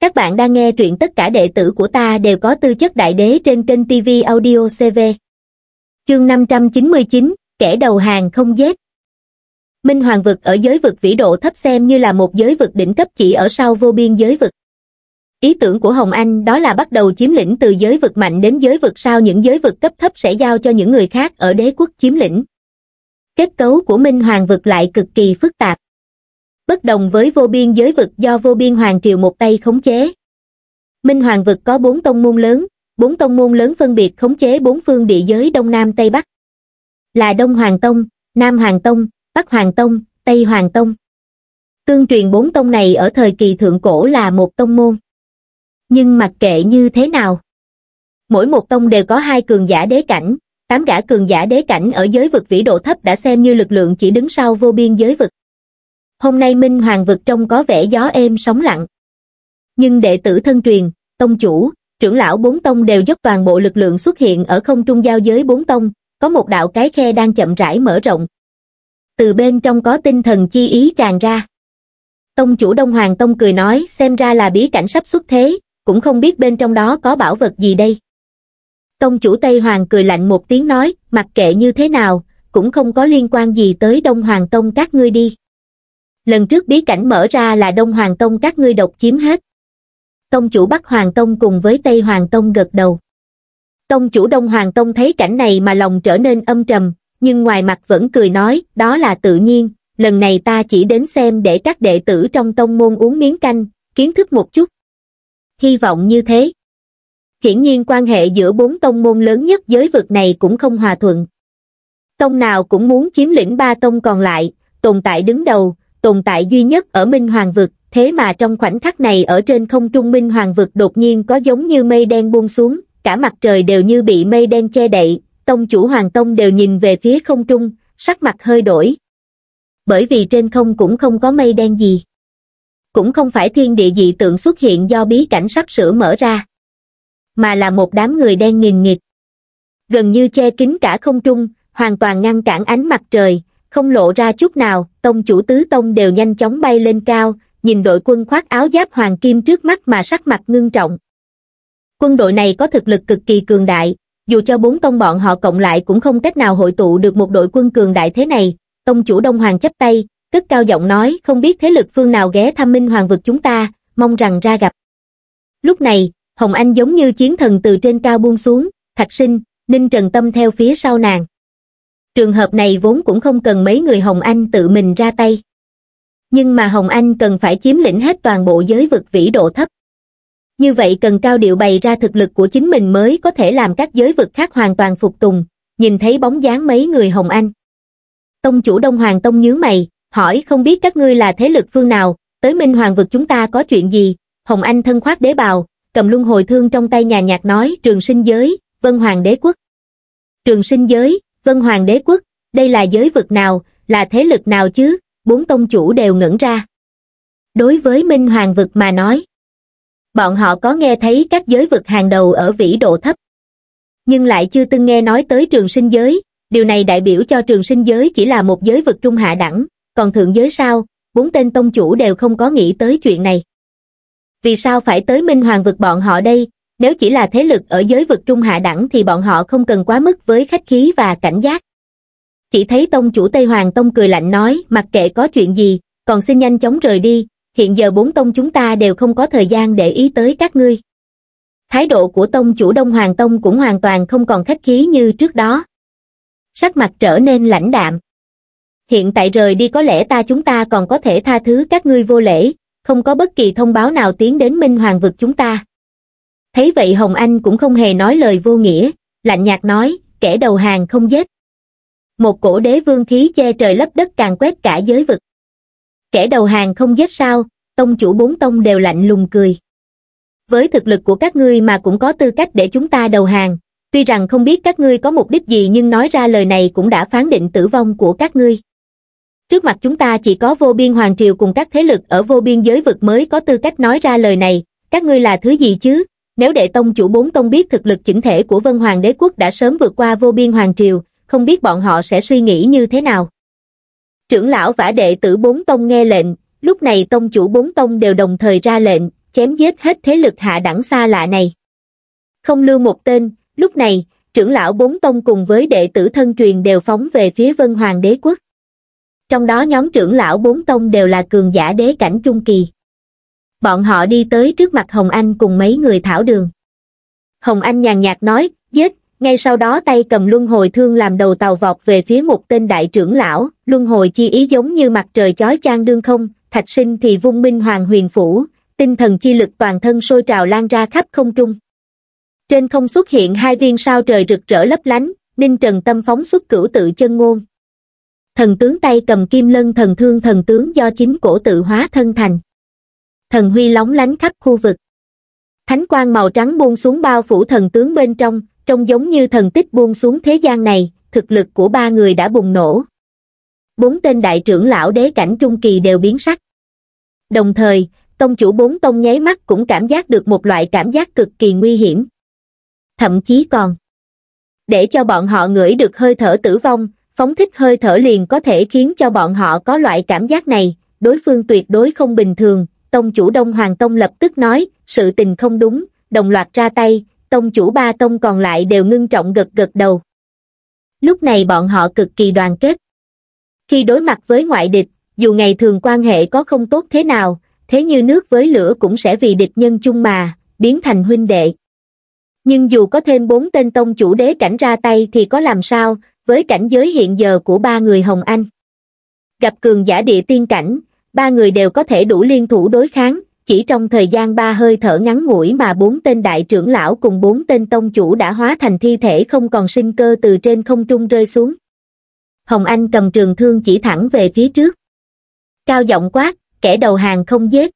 Các bạn đang nghe truyện tất cả đệ tử của ta đều có tư chất đại đế trên kênh TV Audio CV. Chương 599, kẻ đầu hàng không dết. Minh Hoàng vực ở giới vực vĩ độ thấp xem như là một giới vực đỉnh cấp chỉ ở sau vô biên giới vực. Ý tưởng của Hồng Anh đó là bắt đầu chiếm lĩnh từ giới vực mạnh đến giới vực sau những giới vực cấp thấp sẽ giao cho những người khác ở đế quốc chiếm lĩnh. Kết cấu của Minh Hoàng vực lại cực kỳ phức tạp bất đồng với vô biên giới vực do vô biên hoàng triều một tay khống chế. Minh Hoàng vực có bốn tông môn lớn, bốn tông môn lớn phân biệt khống chế bốn phương địa giới Đông Nam Tây Bắc. Là Đông Hoàng Tông, Nam Hoàng Tông, Bắc Hoàng Tông, Tây Hoàng Tông. Tương truyền bốn tông này ở thời kỳ thượng cổ là một tông môn. Nhưng mặc kệ như thế nào, mỗi một tông đều có hai cường giả đế cảnh, tám gã cường giả đế cảnh ở giới vực vĩ độ thấp đã xem như lực lượng chỉ đứng sau vô biên giới vực hôm nay minh hoàng vực trông có vẻ gió êm sóng lặng. Nhưng đệ tử thân truyền, tông chủ, trưởng lão bốn tông đều dốc toàn bộ lực lượng xuất hiện ở không trung giao giới bốn tông, có một đạo cái khe đang chậm rãi mở rộng. Từ bên trong có tinh thần chi ý tràn ra. Tông chủ Đông Hoàng Tông cười nói xem ra là bí cảnh sắp xuất thế, cũng không biết bên trong đó có bảo vật gì đây. Tông chủ Tây Hoàng cười lạnh một tiếng nói, mặc kệ như thế nào, cũng không có liên quan gì tới Đông Hoàng Tông các ngươi đi lần trước bí cảnh mở ra là đông hoàng tông các ngươi độc chiếm hết tông chủ bắc hoàng tông cùng với tây hoàng tông gật đầu tông chủ đông hoàng tông thấy cảnh này mà lòng trở nên âm trầm nhưng ngoài mặt vẫn cười nói đó là tự nhiên lần này ta chỉ đến xem để các đệ tử trong tông môn uống miếng canh kiến thức một chút hy vọng như thế hiển nhiên quan hệ giữa bốn tông môn lớn nhất giới vực này cũng không hòa thuận tông nào cũng muốn chiếm lĩnh ba tông còn lại tồn tại đứng đầu tồn tại duy nhất ở Minh Hoàng Vực, thế mà trong khoảnh khắc này ở trên không trung Minh Hoàng Vực đột nhiên có giống như mây đen buông xuống, cả mặt trời đều như bị mây đen che đậy, tông chủ Hoàng Tông đều nhìn về phía không trung, sắc mặt hơi đổi. Bởi vì trên không cũng không có mây đen gì. Cũng không phải thiên địa dị tượng xuất hiện do bí cảnh sắp sửa mở ra, mà là một đám người đen nghìn nghịch. Gần như che kín cả không trung, hoàn toàn ngăn cản ánh mặt trời, không lộ ra chút nào tông chủ tứ tông đều nhanh chóng bay lên cao nhìn đội quân khoác áo giáp hoàng kim trước mắt mà sắc mặt ngưng trọng quân đội này có thực lực cực kỳ cường đại dù cho bốn tông bọn họ cộng lại cũng không cách nào hội tụ được một đội quân cường đại thế này tông chủ đông hoàng chấp tay cất cao giọng nói không biết thế lực phương nào ghé thăm minh hoàng vực chúng ta mong rằng ra gặp lúc này hồng anh giống như chiến thần từ trên cao buông xuống thạch sinh ninh trần tâm theo phía sau nàng trường hợp này vốn cũng không cần mấy người Hồng Anh tự mình ra tay. Nhưng mà Hồng Anh cần phải chiếm lĩnh hết toàn bộ giới vực vĩ độ thấp. Như vậy cần cao điệu bày ra thực lực của chính mình mới có thể làm các giới vực khác hoàn toàn phục tùng, nhìn thấy bóng dáng mấy người Hồng Anh. Tông chủ Đông Hoàng Tông nhướng mày, hỏi không biết các ngươi là thế lực phương nào, tới Minh Hoàng vực chúng ta có chuyện gì, Hồng Anh thân khoát đế bào, cầm luân hồi thương trong tay nhà nhạc nói trường sinh giới, vân hoàng đế quốc. Trường sinh giới, Vân Hoàng đế quốc, đây là giới vực nào, là thế lực nào chứ, bốn tông chủ đều ngẩn ra. Đối với Minh Hoàng vực mà nói, bọn họ có nghe thấy các giới vực hàng đầu ở vĩ độ thấp, nhưng lại chưa từng nghe nói tới trường sinh giới, điều này đại biểu cho trường sinh giới chỉ là một giới vực trung hạ đẳng, còn thượng giới sao, bốn tên tông chủ đều không có nghĩ tới chuyện này. Vì sao phải tới Minh Hoàng vực bọn họ đây, nếu chỉ là thế lực ở giới vực trung hạ đẳng thì bọn họ không cần quá mức với khách khí và cảnh giác chỉ thấy tông chủ tây hoàng tông cười lạnh nói mặc kệ có chuyện gì còn xin nhanh chóng rời đi hiện giờ bốn tông chúng ta đều không có thời gian để ý tới các ngươi thái độ của tông chủ đông hoàng tông cũng hoàn toàn không còn khách khí như trước đó sắc mặt trở nên lãnh đạm hiện tại rời đi có lẽ ta chúng ta còn có thể tha thứ các ngươi vô lễ không có bất kỳ thông báo nào tiến đến minh hoàng vực chúng ta Thấy vậy Hồng Anh cũng không hề nói lời vô nghĩa, lạnh nhạt nói, kẻ đầu hàng không giết. Một cổ đế vương khí che trời lấp đất càng quét cả giới vực. Kẻ đầu hàng không giết sao, tông chủ bốn tông đều lạnh lùng cười. Với thực lực của các ngươi mà cũng có tư cách để chúng ta đầu hàng, tuy rằng không biết các ngươi có mục đích gì nhưng nói ra lời này cũng đã phán định tử vong của các ngươi. Trước mặt chúng ta chỉ có vô biên hoàng triều cùng các thế lực ở vô biên giới vực mới có tư cách nói ra lời này, các ngươi là thứ gì chứ, nếu đệ tông chủ bốn tông biết thực lực chỉnh thể của Vân Hoàng đế quốc đã sớm vượt qua vô biên hoàng triều, không biết bọn họ sẽ suy nghĩ như thế nào. Trưởng lão vả đệ tử bốn tông nghe lệnh, lúc này tông chủ bốn tông đều đồng thời ra lệnh, chém giết hết thế lực hạ đẳng xa lạ này. Không lưu một tên, lúc này, trưởng lão bốn tông cùng với đệ tử thân truyền đều phóng về phía Vân Hoàng đế quốc. Trong đó nhóm trưởng lão bốn tông đều là cường giả đế cảnh trung kỳ bọn họ đi tới trước mặt Hồng Anh cùng mấy người thảo đường. Hồng Anh nhàn nhạt nói, giết, ngay sau đó tay cầm luân hồi thương làm đầu tàu vọt về phía một tên đại trưởng lão, luân hồi chi ý giống như mặt trời chói chang đương không, thạch sinh thì vung minh hoàng huyền phủ, tinh thần chi lực toàn thân sôi trào lan ra khắp không trung. Trên không xuất hiện hai viên sao trời rực rỡ lấp lánh, Ninh Trần Tâm phóng xuất cửu tự chân ngôn. Thần tướng tay cầm kim lân thần thương thần tướng do chính cổ tự hóa thân thành thần huy lóng lánh khắp khu vực thánh quang màu trắng buông xuống bao phủ thần tướng bên trong trông giống như thần tích buông xuống thế gian này thực lực của ba người đã bùng nổ bốn tên đại trưởng lão đế cảnh trung kỳ đều biến sắc đồng thời tông chủ bốn tông nháy mắt cũng cảm giác được một loại cảm giác cực kỳ nguy hiểm thậm chí còn để cho bọn họ ngửi được hơi thở tử vong phóng thích hơi thở liền có thể khiến cho bọn họ có loại cảm giác này đối phương tuyệt đối không bình thường tông chủ Đông Hoàng Tông lập tức nói, sự tình không đúng, đồng loạt ra tay, tông chủ ba tông còn lại đều ngưng trọng gật gật đầu. Lúc này bọn họ cực kỳ đoàn kết. Khi đối mặt với ngoại địch, dù ngày thường quan hệ có không tốt thế nào, thế như nước với lửa cũng sẽ vì địch nhân chung mà, biến thành huynh đệ. Nhưng dù có thêm bốn tên tông chủ đế cảnh ra tay thì có làm sao, với cảnh giới hiện giờ của ba người Hồng Anh. Gặp cường giả địa tiên cảnh, ba người đều có thể đủ liên thủ đối kháng, chỉ trong thời gian ba hơi thở ngắn ngủi mà bốn tên đại trưởng lão cùng bốn tên tông chủ đã hóa thành thi thể không còn sinh cơ từ trên không trung rơi xuống. Hồng Anh cầm trường thương chỉ thẳng về phía trước. Cao giọng quát, kẻ đầu hàng không giết.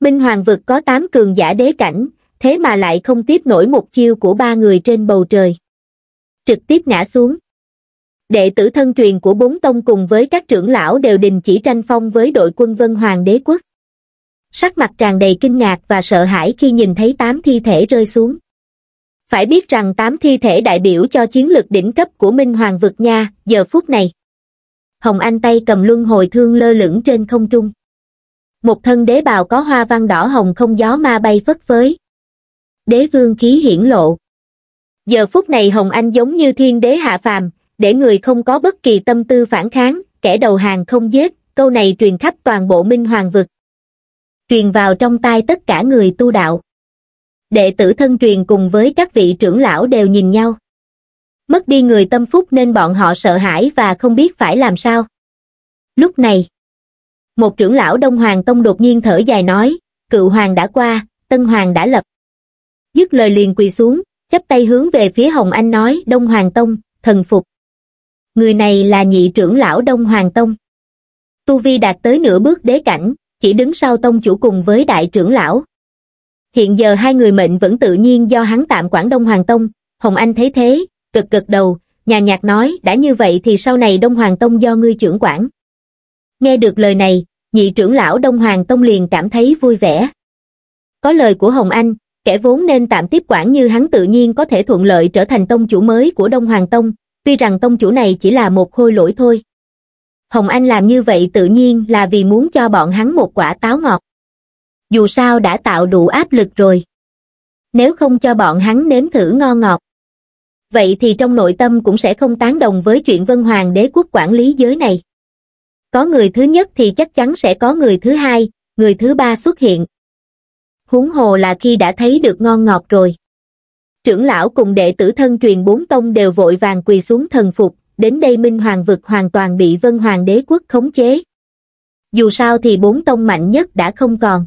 Minh Hoàng vực có tám cường giả đế cảnh, thế mà lại không tiếp nổi một chiêu của ba người trên bầu trời. Trực tiếp ngã xuống đệ tử thân truyền của bốn tông cùng với các trưởng lão đều đình chỉ tranh phong với đội quân Vân Hoàng đế quốc. Sắc mặt tràn đầy kinh ngạc và sợ hãi khi nhìn thấy tám thi thể rơi xuống. Phải biết rằng tám thi thể đại biểu cho chiến lược đỉnh cấp của Minh Hoàng vực nha, giờ phút này. Hồng Anh tay cầm luân hồi thương lơ lửng trên không trung. Một thân đế bào có hoa văn đỏ hồng không gió ma bay phất phới. Đế vương khí hiển lộ. Giờ phút này Hồng Anh giống như thiên đế hạ phàm, để người không có bất kỳ tâm tư phản kháng, kẻ đầu hàng không giết, câu này truyền khắp toàn bộ minh hoàng vực. Truyền vào trong tai tất cả người tu đạo. Đệ tử thân truyền cùng với các vị trưởng lão đều nhìn nhau. Mất đi người tâm phúc nên bọn họ sợ hãi và không biết phải làm sao. Lúc này, một trưởng lão Đông Hoàng Tông đột nhiên thở dài nói, cựu hoàng đã qua, tân hoàng đã lập. Dứt lời liền quỳ xuống, chắp tay hướng về phía Hồng Anh nói Đông Hoàng Tông, thần phục người này là nhị trưởng lão Đông Hoàng Tông. Tu Vi đạt tới nửa bước đế cảnh, chỉ đứng sau tông chủ cùng với đại trưởng lão. Hiện giờ hai người mệnh vẫn tự nhiên do hắn tạm quản Đông Hoàng Tông, Hồng Anh thấy thế, cực cực đầu, nhà nhạc nói đã như vậy thì sau này Đông Hoàng Tông do ngươi trưởng quản. Nghe được lời này, nhị trưởng lão Đông Hoàng Tông liền cảm thấy vui vẻ. Có lời của Hồng Anh, kẻ vốn nên tạm tiếp quản như hắn tự nhiên có thể thuận lợi trở thành tông chủ mới của Đông Hoàng Tông, tuy rằng tông chủ này chỉ là một khôi lỗi thôi. Hồng Anh làm như vậy tự nhiên là vì muốn cho bọn hắn một quả táo ngọt. Dù sao đã tạo đủ áp lực rồi. Nếu không cho bọn hắn nếm thử ngon ngọt, vậy thì trong nội tâm cũng sẽ không tán đồng với chuyện Vân Hoàng đế quốc quản lý giới này. Có người thứ nhất thì chắc chắn sẽ có người thứ hai, người thứ ba xuất hiện. Huống hồ là khi đã thấy được ngon ngọt rồi trưởng lão cùng đệ tử thân truyền bốn tông đều vội vàng quỳ xuống thần phục, đến đây Minh Hoàng vực hoàn toàn bị Vân Hoàng đế quốc khống chế. Dù sao thì bốn tông mạnh nhất đã không còn.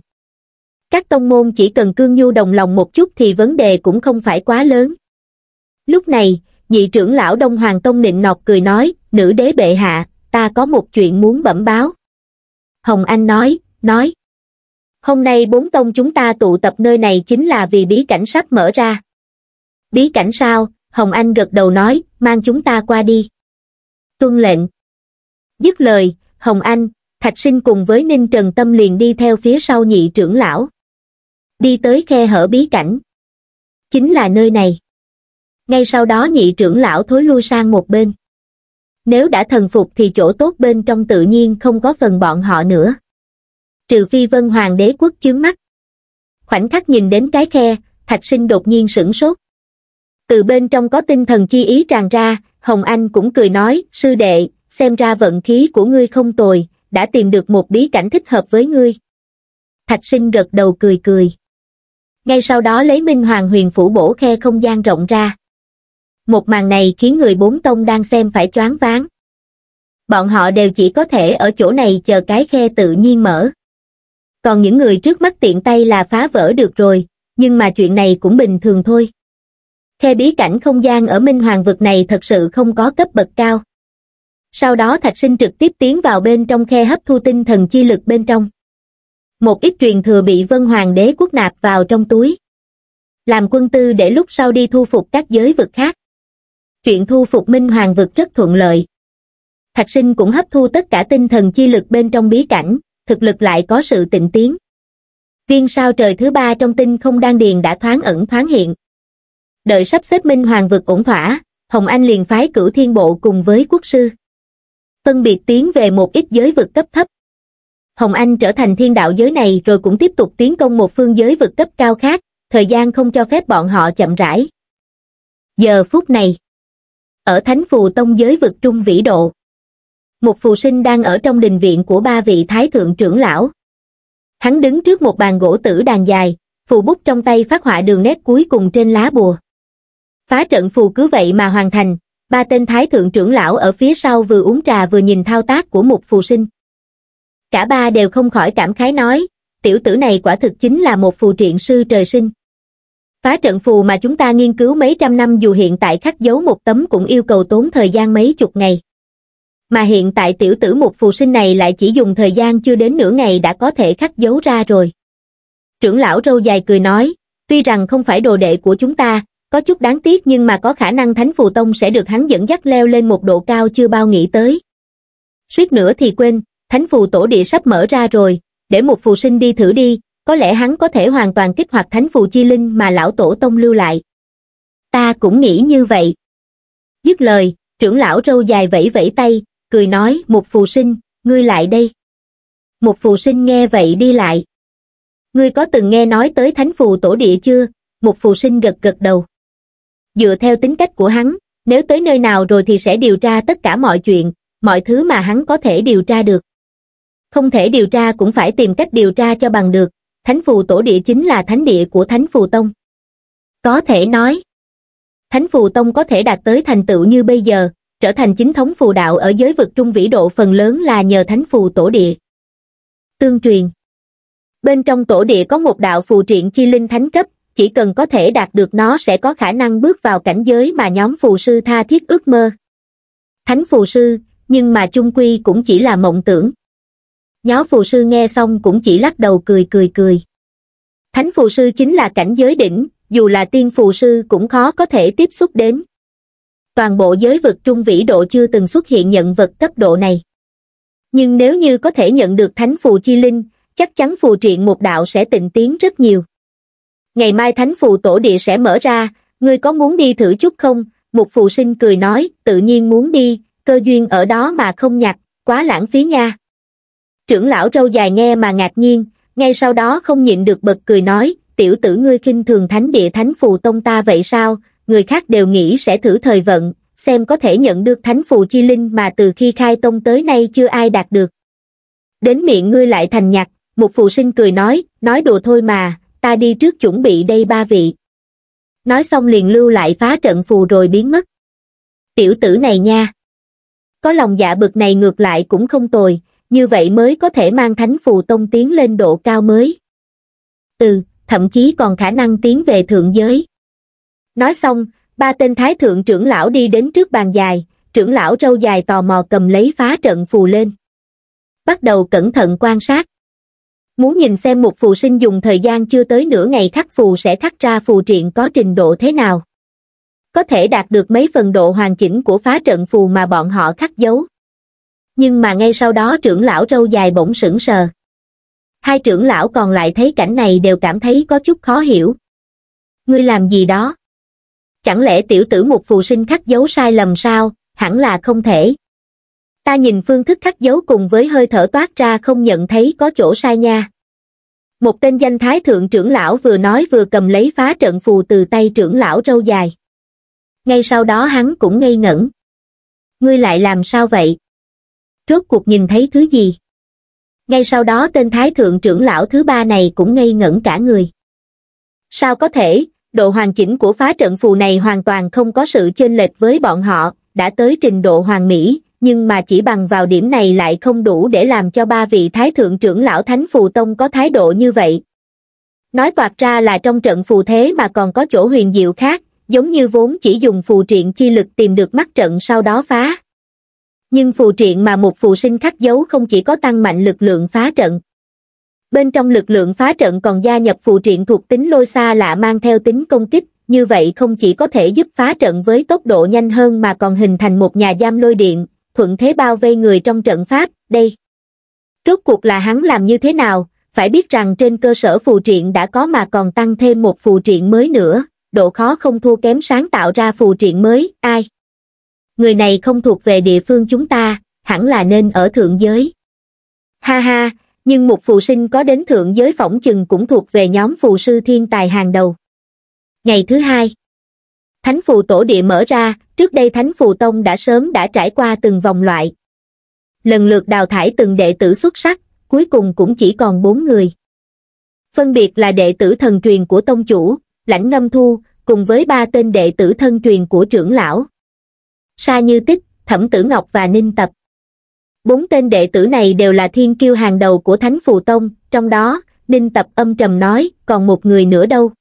Các tông môn chỉ cần cương nhu đồng lòng một chút thì vấn đề cũng không phải quá lớn. Lúc này, nhị trưởng lão Đông Hoàng Tông nịnh nọt cười nói, nữ đế bệ hạ, ta có một chuyện muốn bẩm báo. Hồng Anh nói, nói. Hôm nay bốn tông chúng ta tụ tập nơi này chính là vì bí cảnh sắp mở ra bí cảnh sao, Hồng Anh gật đầu nói, mang chúng ta qua đi. Tuân lệnh. Dứt lời, Hồng Anh, Thạch Sinh cùng với Ninh Trần Tâm liền đi theo phía sau nhị trưởng lão. Đi tới khe hở bí cảnh. Chính là nơi này. Ngay sau đó nhị trưởng lão thối lui sang một bên. Nếu đã thần phục thì chỗ tốt bên trong tự nhiên không có phần bọn họ nữa. Trừ phi vân hoàng đế quốc chướng mắt. Khoảnh khắc nhìn đến cái khe, Thạch Sinh đột nhiên sửng sốt từ bên trong có tinh thần chi ý tràn ra hồng anh cũng cười nói sư đệ xem ra vận khí của ngươi không tồi đã tìm được một bí cảnh thích hợp với ngươi thạch sinh gật đầu cười cười ngay sau đó lấy minh hoàng huyền phủ bổ khe không gian rộng ra một màn này khiến người bốn tông đang xem phải choáng váng bọn họ đều chỉ có thể ở chỗ này chờ cái khe tự nhiên mở còn những người trước mắt tiện tay là phá vỡ được rồi nhưng mà chuyện này cũng bình thường thôi khe bí cảnh không gian ở Minh Hoàng vực này thật sự không có cấp bậc cao. Sau đó Thạch Sinh trực tiếp tiến vào bên trong khe hấp thu tinh thần chi lực bên trong. Một ít truyền thừa bị Vân Hoàng đế quốc nạp vào trong túi. Làm quân tư để lúc sau đi thu phục các giới vực khác. Chuyện thu phục Minh Hoàng vực rất thuận lợi. Thạch Sinh cũng hấp thu tất cả tinh thần chi lực bên trong bí cảnh, thực lực lại có sự tịnh tiến. Viên sao trời thứ ba trong tinh không đan điền đã thoáng ẩn thoáng hiện đợi sắp xếp minh hoàng vực ổn thỏa, Hồng Anh liền phái cử thiên bộ cùng với quốc sư. Phân biệt tiến về một ít giới vực cấp thấp. Hồng Anh trở thành thiên đạo giới này rồi cũng tiếp tục tiến công một phương giới vực cấp cao khác, thời gian không cho phép bọn họ chậm rãi. Giờ phút này, ở Thánh Phù Tông giới vực trung vĩ độ, một phù sinh đang ở trong đình viện của ba vị thái thượng trưởng lão. Hắn đứng trước một bàn gỗ tử đàn dài, phù bút trong tay phát họa đường nét cuối cùng trên lá bùa phá trận phù cứ vậy mà hoàn thành, ba tên thái thượng trưởng lão ở phía sau vừa uống trà vừa nhìn thao tác của một phù sinh. Cả ba đều không khỏi cảm khái nói, tiểu tử này quả thực chính là một phù triện sư trời sinh. Phá trận phù mà chúng ta nghiên cứu mấy trăm năm dù hiện tại khắc dấu một tấm cũng yêu cầu tốn thời gian mấy chục ngày. Mà hiện tại tiểu tử một phù sinh này lại chỉ dùng thời gian chưa đến nửa ngày đã có thể khắc dấu ra rồi. Trưởng lão râu dài cười nói, tuy rằng không phải đồ đệ của chúng ta, có chút đáng tiếc nhưng mà có khả năng Thánh Phù Tông sẽ được hắn dẫn dắt leo lên một độ cao chưa bao nghĩ tới. Suýt nữa thì quên, Thánh Phù Tổ Địa sắp mở ra rồi, để một phù sinh đi thử đi, có lẽ hắn có thể hoàn toàn kích hoạt Thánh Phù Chi Linh mà Lão Tổ Tông lưu lại. Ta cũng nghĩ như vậy. Dứt lời, trưởng lão râu dài vẫy vẫy tay, cười nói một phù sinh, ngươi lại đây. Một phù sinh nghe vậy đi lại. Ngươi có từng nghe nói tới Thánh Phù Tổ Địa chưa? Một phù sinh gật gật đầu dựa theo tính cách của hắn, nếu tới nơi nào rồi thì sẽ điều tra tất cả mọi chuyện, mọi thứ mà hắn có thể điều tra được. Không thể điều tra cũng phải tìm cách điều tra cho bằng được, thánh phù tổ địa chính là thánh địa của thánh phù tông. Có thể nói, thánh phù tông có thể đạt tới thành tựu như bây giờ, trở thành chính thống phù đạo ở giới vực trung vĩ độ phần lớn là nhờ thánh phù tổ địa. Tương truyền Bên trong tổ địa có một đạo phù triện chi linh thánh cấp, chỉ cần có thể đạt được nó sẽ có khả năng bước vào cảnh giới mà nhóm phù sư tha thiết ước mơ. Thánh phù sư, nhưng mà chung quy cũng chỉ là mộng tưởng. Nhó phù sư nghe xong cũng chỉ lắc đầu cười cười cười. Thánh phù sư chính là cảnh giới đỉnh, dù là tiên phù sư cũng khó có thể tiếp xúc đến. Toàn bộ giới vực trung vĩ độ chưa từng xuất hiện nhận vật cấp độ này. Nhưng nếu như có thể nhận được thánh phù chi linh, chắc chắn phù triện một đạo sẽ tịnh tiến rất nhiều ngày mai thánh phù tổ địa sẽ mở ra, ngươi có muốn đi thử chút không? Một phù sinh cười nói, tự nhiên muốn đi, cơ duyên ở đó mà không nhặt, quá lãng phí nha. Trưởng lão râu dài nghe mà ngạc nhiên, ngay sau đó không nhịn được bật cười nói, tiểu tử ngươi kinh thường thánh địa thánh phù tông ta vậy sao, người khác đều nghĩ sẽ thử thời vận, xem có thể nhận được thánh phù chi linh mà từ khi khai tông tới nay chưa ai đạt được. Đến miệng ngươi lại thành nhặt, một phù sinh cười nói, nói đùa thôi mà, ta đi trước chuẩn bị đây ba vị. Nói xong liền lưu lại phá trận phù rồi biến mất. Tiểu tử này nha. Có lòng dạ bực này ngược lại cũng không tồi, như vậy mới có thể mang thánh phù tông tiến lên độ cao mới. Ừ, thậm chí còn khả năng tiến về thượng giới. Nói xong, ba tên thái thượng trưởng lão đi đến trước bàn dài, trưởng lão râu dài tò mò cầm lấy phá trận phù lên. Bắt đầu cẩn thận quan sát muốn nhìn xem một phù sinh dùng thời gian chưa tới nửa ngày khắc phù sẽ khắc ra phù triện có trình độ thế nào. Có thể đạt được mấy phần độ hoàn chỉnh của phá trận phù mà bọn họ khắc dấu. Nhưng mà ngay sau đó trưởng lão râu dài bỗng sững sờ. Hai trưởng lão còn lại thấy cảnh này đều cảm thấy có chút khó hiểu. Ngươi làm gì đó? Chẳng lẽ tiểu tử một phù sinh khắc dấu sai lầm sao, hẳn là không thể. Ta nhìn phương thức khắc dấu cùng với hơi thở toát ra không nhận thấy có chỗ sai nha một tên danh thái thượng trưởng lão vừa nói vừa cầm lấy phá trận phù từ tay trưởng lão râu dài. Ngay sau đó hắn cũng ngây ngẩn. Ngươi lại làm sao vậy? Rốt cuộc nhìn thấy thứ gì? Ngay sau đó tên thái thượng trưởng lão thứ ba này cũng ngây ngẩn cả người. Sao có thể, độ hoàn chỉnh của phá trận phù này hoàn toàn không có sự chênh lệch với bọn họ, đã tới trình độ hoàn mỹ, nhưng mà chỉ bằng vào điểm này lại không đủ để làm cho ba vị thái thượng trưởng lão thánh phù tông có thái độ như vậy nói toạc ra là trong trận phù thế mà còn có chỗ huyền diệu khác giống như vốn chỉ dùng phù triện chi lực tìm được mắt trận sau đó phá nhưng phù triện mà một phù sinh khắc dấu không chỉ có tăng mạnh lực lượng phá trận bên trong lực lượng phá trận còn gia nhập phù triện thuộc tính lôi xa lạ mang theo tính công kích như vậy không chỉ có thể giúp phá trận với tốc độ nhanh hơn mà còn hình thành một nhà giam lôi điện thuận thế bao vây người trong trận pháp, đây. Rốt cuộc là hắn làm như thế nào, phải biết rằng trên cơ sở phù triện đã có mà còn tăng thêm một phù triện mới nữa, độ khó không thua kém sáng tạo ra phù triện mới, ai? Người này không thuộc về địa phương chúng ta, hẳn là nên ở thượng giới. Ha ha, nhưng một phù sinh có đến thượng giới phỏng chừng cũng thuộc về nhóm phù sư thiên tài hàng đầu. Ngày thứ hai, thánh phù tổ địa mở ra trước đây thánh phù tông đã sớm đã trải qua từng vòng loại lần lượt đào thải từng đệ tử xuất sắc cuối cùng cũng chỉ còn bốn người phân biệt là đệ tử thần truyền của tông chủ lãnh ngâm thu cùng với ba tên đệ tử thân truyền của trưởng lão sa như tích thẩm tử ngọc và ninh tập bốn tên đệ tử này đều là thiên kiêu hàng đầu của thánh phù tông trong đó ninh tập âm trầm nói còn một người nữa đâu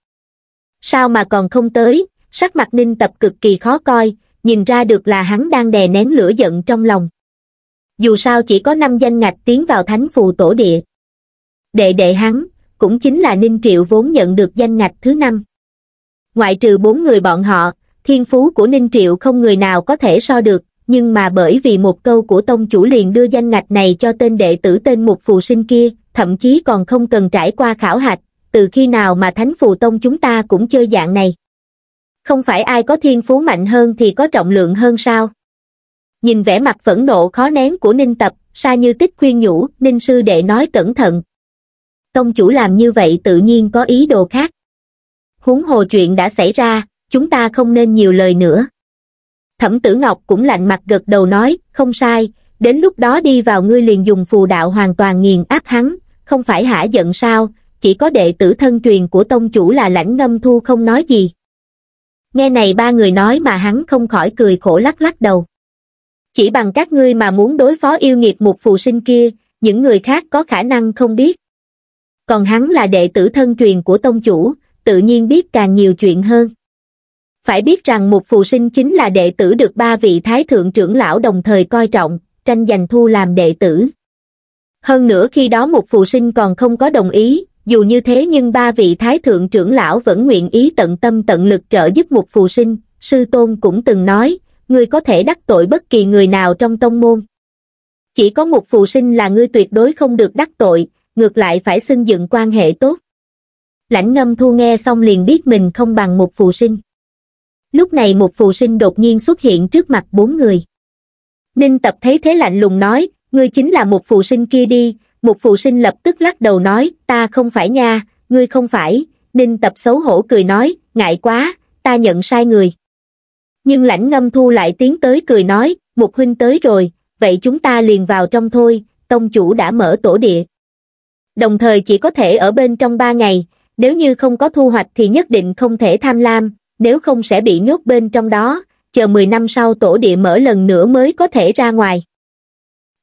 sao mà còn không tới sắc mặt ninh tập cực kỳ khó coi nhìn ra được là hắn đang đè nén lửa giận trong lòng dù sao chỉ có năm danh ngạch tiến vào thánh phù tổ địa đệ đệ hắn cũng chính là ninh triệu vốn nhận được danh ngạch thứ năm ngoại trừ bốn người bọn họ thiên phú của ninh triệu không người nào có thể so được nhưng mà bởi vì một câu của tông chủ liền đưa danh ngạch này cho tên đệ tử tên một phù sinh kia thậm chí còn không cần trải qua khảo hạch từ khi nào mà thánh phù tông chúng ta cũng chơi dạng này không phải ai có thiên phú mạnh hơn thì có trọng lượng hơn sao? Nhìn vẻ mặt phẫn nộ khó nén của Ninh Tập, Sa Như Tích khuyên nhủ, Ninh Sư Đệ nói cẩn thận. Công chủ làm như vậy tự nhiên có ý đồ khác. Huống hồ chuyện đã xảy ra, chúng ta không nên nhiều lời nữa. Thẩm Tử Ngọc cũng lạnh mặt gật đầu nói, không sai, đến lúc đó đi vào ngươi liền dùng phù đạo hoàn toàn nghiền áp hắn, không phải hả giận sao, chỉ có đệ tử thân truyền của tông chủ là lãnh ngâm thu không nói gì nghe này ba người nói mà hắn không khỏi cười khổ lắc lắc đầu chỉ bằng các ngươi mà muốn đối phó yêu nghiệt một phù sinh kia những người khác có khả năng không biết còn hắn là đệ tử thân truyền của tông chủ tự nhiên biết càng nhiều chuyện hơn phải biết rằng một phù sinh chính là đệ tử được ba vị thái thượng trưởng lão đồng thời coi trọng tranh giành thu làm đệ tử hơn nữa khi đó một phù sinh còn không có đồng ý dù như thế nhưng ba vị thái thượng trưởng lão vẫn nguyện ý tận tâm tận lực trợ giúp một phù sinh, sư tôn cũng từng nói, ngươi có thể đắc tội bất kỳ người nào trong tông môn. Chỉ có một phù sinh là ngươi tuyệt đối không được đắc tội, ngược lại phải xưng dựng quan hệ tốt. Lãnh ngâm thu nghe xong liền biết mình không bằng một phù sinh. Lúc này một phù sinh đột nhiên xuất hiện trước mặt bốn người. Ninh tập thấy thế lạnh lùng nói, ngươi chính là một phù sinh kia đi, một phụ sinh lập tức lắc đầu nói ta không phải nha ngươi không phải ninh tập xấu hổ cười nói ngại quá ta nhận sai người nhưng lãnh ngâm thu lại tiến tới cười nói một huynh tới rồi vậy chúng ta liền vào trong thôi tông chủ đã mở tổ địa đồng thời chỉ có thể ở bên trong ba ngày nếu như không có thu hoạch thì nhất định không thể tham lam nếu không sẽ bị nhốt bên trong đó chờ 10 năm sau tổ địa mở lần nữa mới có thể ra ngoài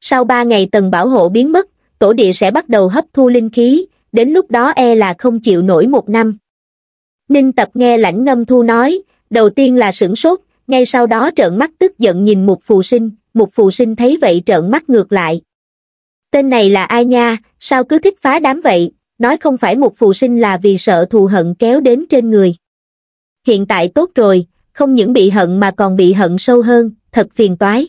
sau ba ngày tần bảo hộ biến mất tổ địa sẽ bắt đầu hấp thu linh khí đến lúc đó e là không chịu nổi một năm ninh tập nghe lãnh ngâm thu nói đầu tiên là sửng sốt ngay sau đó trợn mắt tức giận nhìn một phù sinh Một phù sinh thấy vậy trợn mắt ngược lại tên này là ai nha sao cứ thích phá đám vậy nói không phải một phù sinh là vì sợ thù hận kéo đến trên người hiện tại tốt rồi không những bị hận mà còn bị hận sâu hơn thật phiền toái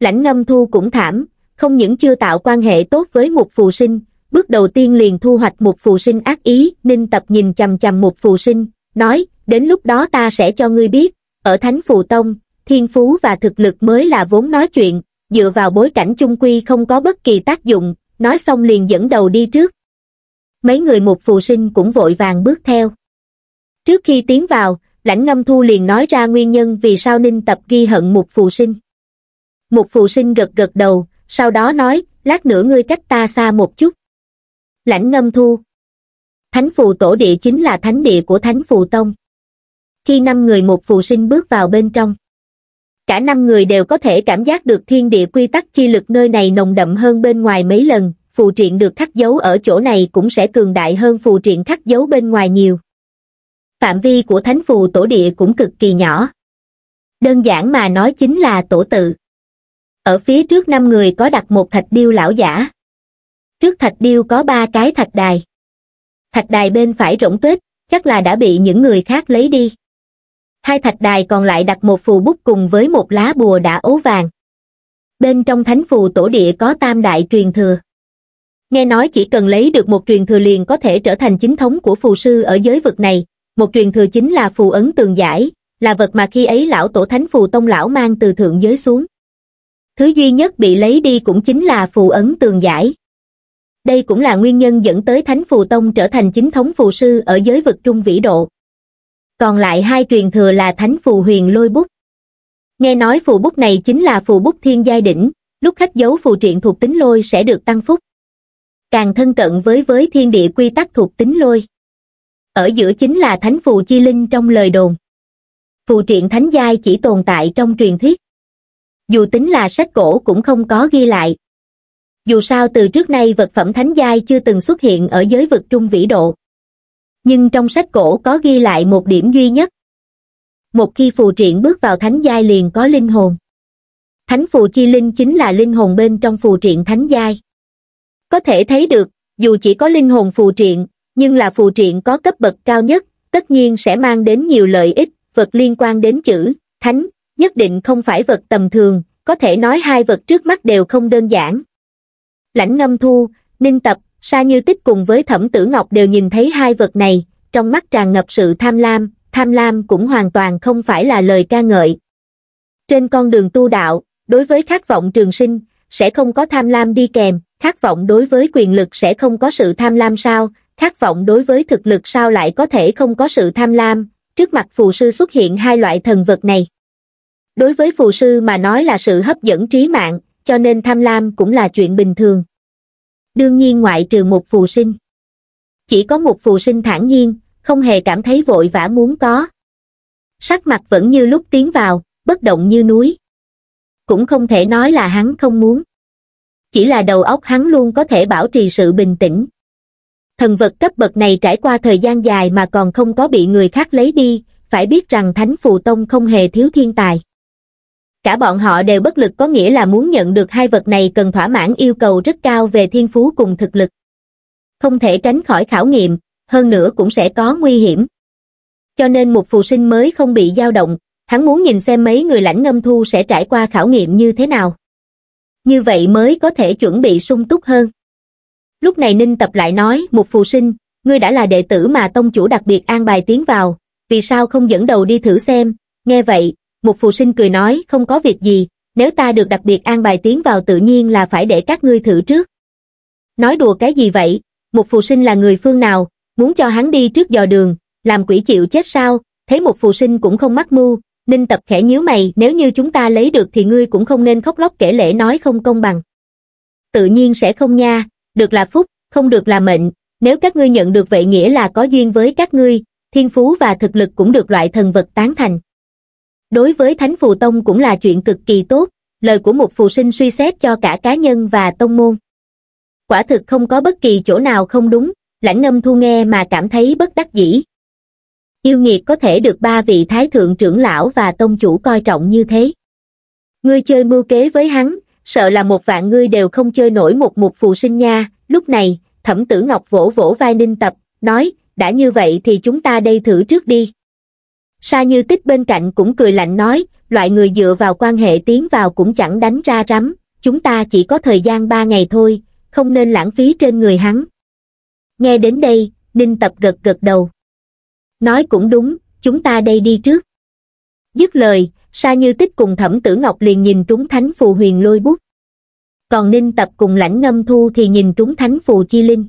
lãnh ngâm thu cũng thảm không những chưa tạo quan hệ tốt với một phù sinh bước đầu tiên liền thu hoạch một phù sinh ác ý ninh tập nhìn chằm chằm một phù sinh nói đến lúc đó ta sẽ cho ngươi biết ở thánh phù tông thiên phú và thực lực mới là vốn nói chuyện dựa vào bối cảnh chung quy không có bất kỳ tác dụng nói xong liền dẫn đầu đi trước mấy người một phù sinh cũng vội vàng bước theo trước khi tiến vào lãnh ngâm thu liền nói ra nguyên nhân vì sao ninh tập ghi hận một phù sinh một phù sinh gật gật đầu sau đó nói lát nữa ngươi cách ta xa một chút lãnh ngâm thu thánh phù tổ địa chính là thánh địa của thánh phù tông khi năm người một phù sinh bước vào bên trong cả năm người đều có thể cảm giác được thiên địa quy tắc chi lực nơi này nồng đậm hơn bên ngoài mấy lần phù triện được khắc dấu ở chỗ này cũng sẽ cường đại hơn phù triện khắc dấu bên ngoài nhiều phạm vi của thánh phù tổ địa cũng cực kỳ nhỏ đơn giản mà nói chính là tổ tự ở phía trước năm người có đặt một thạch điêu lão giả trước thạch điêu có ba cái thạch đài thạch đài bên phải rỗng tuếch chắc là đã bị những người khác lấy đi hai thạch đài còn lại đặt một phù bút cùng với một lá bùa đã ố vàng bên trong thánh phù tổ địa có tam đại truyền thừa nghe nói chỉ cần lấy được một truyền thừa liền có thể trở thành chính thống của phù sư ở giới vực này một truyền thừa chính là phù ấn tường giải là vật mà khi ấy lão tổ thánh phù tông lão mang từ thượng giới xuống thứ duy nhất bị lấy đi cũng chính là phù ấn tường giải. Đây cũng là nguyên nhân dẫn tới Thánh Phù Tông trở thành chính thống phù sư ở giới vực trung vĩ độ. Còn lại hai truyền thừa là Thánh Phù Huyền Lôi Bút. Nghe nói phù bút này chính là phù bút thiên giai đỉnh, lúc khách giấu phù triện thuộc tính lôi sẽ được tăng phúc. Càng thân cận với với thiên địa quy tắc thuộc tính lôi. Ở giữa chính là thánh phù chi linh trong lời đồn. Phù triện thánh giai chỉ tồn tại trong truyền thuyết dù tính là sách cổ cũng không có ghi lại. Dù sao từ trước nay vật phẩm thánh giai chưa từng xuất hiện ở giới vực trung vĩ độ. Nhưng trong sách cổ có ghi lại một điểm duy nhất. Một khi phù triện bước vào thánh giai liền có linh hồn. Thánh phù chi linh chính là linh hồn bên trong phù triện thánh giai. Có thể thấy được, dù chỉ có linh hồn phù triện, nhưng là phù triện có cấp bậc cao nhất, tất nhiên sẽ mang đến nhiều lợi ích, vật liên quan đến chữ, thánh, nhất định không phải vật tầm thường, có thể nói hai vật trước mắt đều không đơn giản. Lãnh ngâm thu, ninh tập, sa như tích cùng với thẩm tử ngọc đều nhìn thấy hai vật này, trong mắt tràn ngập sự tham lam, tham lam cũng hoàn toàn không phải là lời ca ngợi. Trên con đường tu đạo, đối với khát vọng trường sinh, sẽ không có tham lam đi kèm, khát vọng đối với quyền lực sẽ không có sự tham lam sao, khát vọng đối với thực lực sao lại có thể không có sự tham lam, trước mặt phù sư xuất hiện hai loại thần vật này đối với phù sư mà nói là sự hấp dẫn trí mạng cho nên tham lam cũng là chuyện bình thường đương nhiên ngoại trừ một phù sinh chỉ có một phù sinh thản nhiên không hề cảm thấy vội vã muốn có sắc mặt vẫn như lúc tiến vào bất động như núi cũng không thể nói là hắn không muốn chỉ là đầu óc hắn luôn có thể bảo trì sự bình tĩnh thần vật cấp bậc này trải qua thời gian dài mà còn không có bị người khác lấy đi phải biết rằng thánh phù tông không hề thiếu thiên tài cả bọn họ đều bất lực có nghĩa là muốn nhận được hai vật này cần thỏa mãn yêu cầu rất cao về thiên phú cùng thực lực. Không thể tránh khỏi khảo nghiệm, hơn nữa cũng sẽ có nguy hiểm. Cho nên một phù sinh mới không bị dao động, hắn muốn nhìn xem mấy người lãnh ngâm thu sẽ trải qua khảo nghiệm như thế nào. Như vậy mới có thể chuẩn bị sung túc hơn. Lúc này Ninh Tập lại nói, một phù sinh, ngươi đã là đệ tử mà tông chủ đặc biệt an bài tiến vào, vì sao không dẫn đầu đi thử xem, nghe vậy, một phụ sinh cười nói không có việc gì, nếu ta được đặc biệt an bài tiến vào tự nhiên là phải để các ngươi thử trước. Nói đùa cái gì vậy, một phụ sinh là người phương nào, muốn cho hắn đi trước dò đường, làm quỷ chịu chết sao, thấy một phụ sinh cũng không mắc mưu, Ninh Tập khẽ nhíu mày, nếu như chúng ta lấy được thì ngươi cũng không nên khóc lóc kể lễ nói không công bằng. Tự nhiên sẽ không nha, được là phúc, không được là mệnh, nếu các ngươi nhận được vậy nghĩa là có duyên với các ngươi, thiên phú và thực lực cũng được loại thần vật tán thành đối với thánh phù tông cũng là chuyện cực kỳ tốt lời của một phù sinh suy xét cho cả cá nhân và tông môn quả thực không có bất kỳ chỗ nào không đúng lãnh ngâm thu nghe mà cảm thấy bất đắc dĩ yêu nghiệt có thể được ba vị thái thượng trưởng lão và tông chủ coi trọng như thế ngươi chơi mưu kế với hắn sợ là một vạn ngươi đều không chơi nổi một mục phù sinh nha lúc này thẩm tử ngọc vỗ vỗ vai ninh tập nói đã như vậy thì chúng ta đây thử trước đi Sa Như Tích bên cạnh cũng cười lạnh nói, loại người dựa vào quan hệ tiến vào cũng chẳng đánh ra rắm, chúng ta chỉ có thời gian ba ngày thôi, không nên lãng phí trên người hắn. Nghe đến đây, Ninh Tập gật gật đầu. Nói cũng đúng, chúng ta đây đi trước. Dứt lời, Sa Như Tích cùng Thẩm Tử Ngọc liền nhìn trúng thánh phù huyền lôi bút. Còn Ninh Tập cùng lãnh ngâm thu thì nhìn trúng thánh phù chi linh.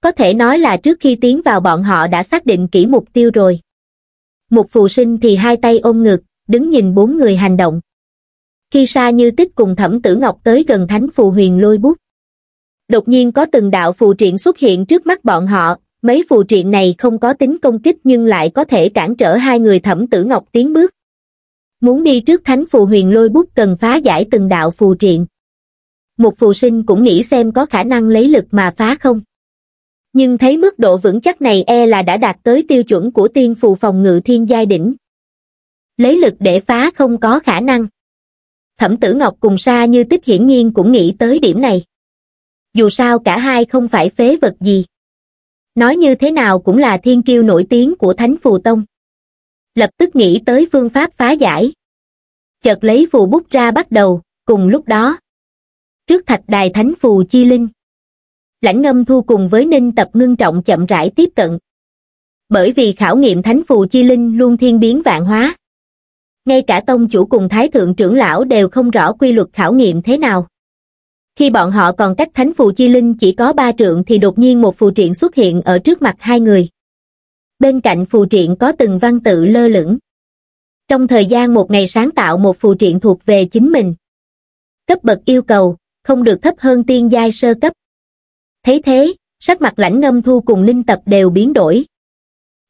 Có thể nói là trước khi tiến vào bọn họ đã xác định kỹ mục tiêu rồi một phù sinh thì hai tay ôm ngực, đứng nhìn bốn người hành động. Khi xa như tích cùng thẩm tử ngọc tới gần thánh phù huyền lôi bút. Đột nhiên có từng đạo phù triện xuất hiện trước mắt bọn họ, mấy phù triện này không có tính công kích nhưng lại có thể cản trở hai người thẩm tử ngọc tiến bước. Muốn đi trước thánh phù huyền lôi bút cần phá giải từng đạo phù triện. Một phù sinh cũng nghĩ xem có khả năng lấy lực mà phá không nhưng thấy mức độ vững chắc này e là đã đạt tới tiêu chuẩn của tiên phù phòng ngự thiên giai đỉnh lấy lực để phá không có khả năng thẩm tử ngọc cùng sa như tích hiển nhiên cũng nghĩ tới điểm này dù sao cả hai không phải phế vật gì nói như thế nào cũng là thiên kiêu nổi tiếng của thánh phù tông lập tức nghĩ tới phương pháp phá giải chợt lấy phù bút ra bắt đầu cùng lúc đó trước thạch đài thánh phù chi linh lãnh ngâm thu cùng với ninh tập ngưng trọng chậm rãi tiếp cận. Bởi vì khảo nghiệm thánh phù chi linh luôn thiên biến vạn hóa. Ngay cả tông chủ cùng thái thượng trưởng lão đều không rõ quy luật khảo nghiệm thế nào. Khi bọn họ còn cách thánh phù chi linh chỉ có ba trượng thì đột nhiên một phù triện xuất hiện ở trước mặt hai người. Bên cạnh phù triện có từng văn tự lơ lửng. Trong thời gian một ngày sáng tạo một phù triện thuộc về chính mình. Cấp bậc yêu cầu, không được thấp hơn tiên giai sơ cấp. Thấy thế, sắc mặt lãnh ngâm thu cùng ninh tập đều biến đổi.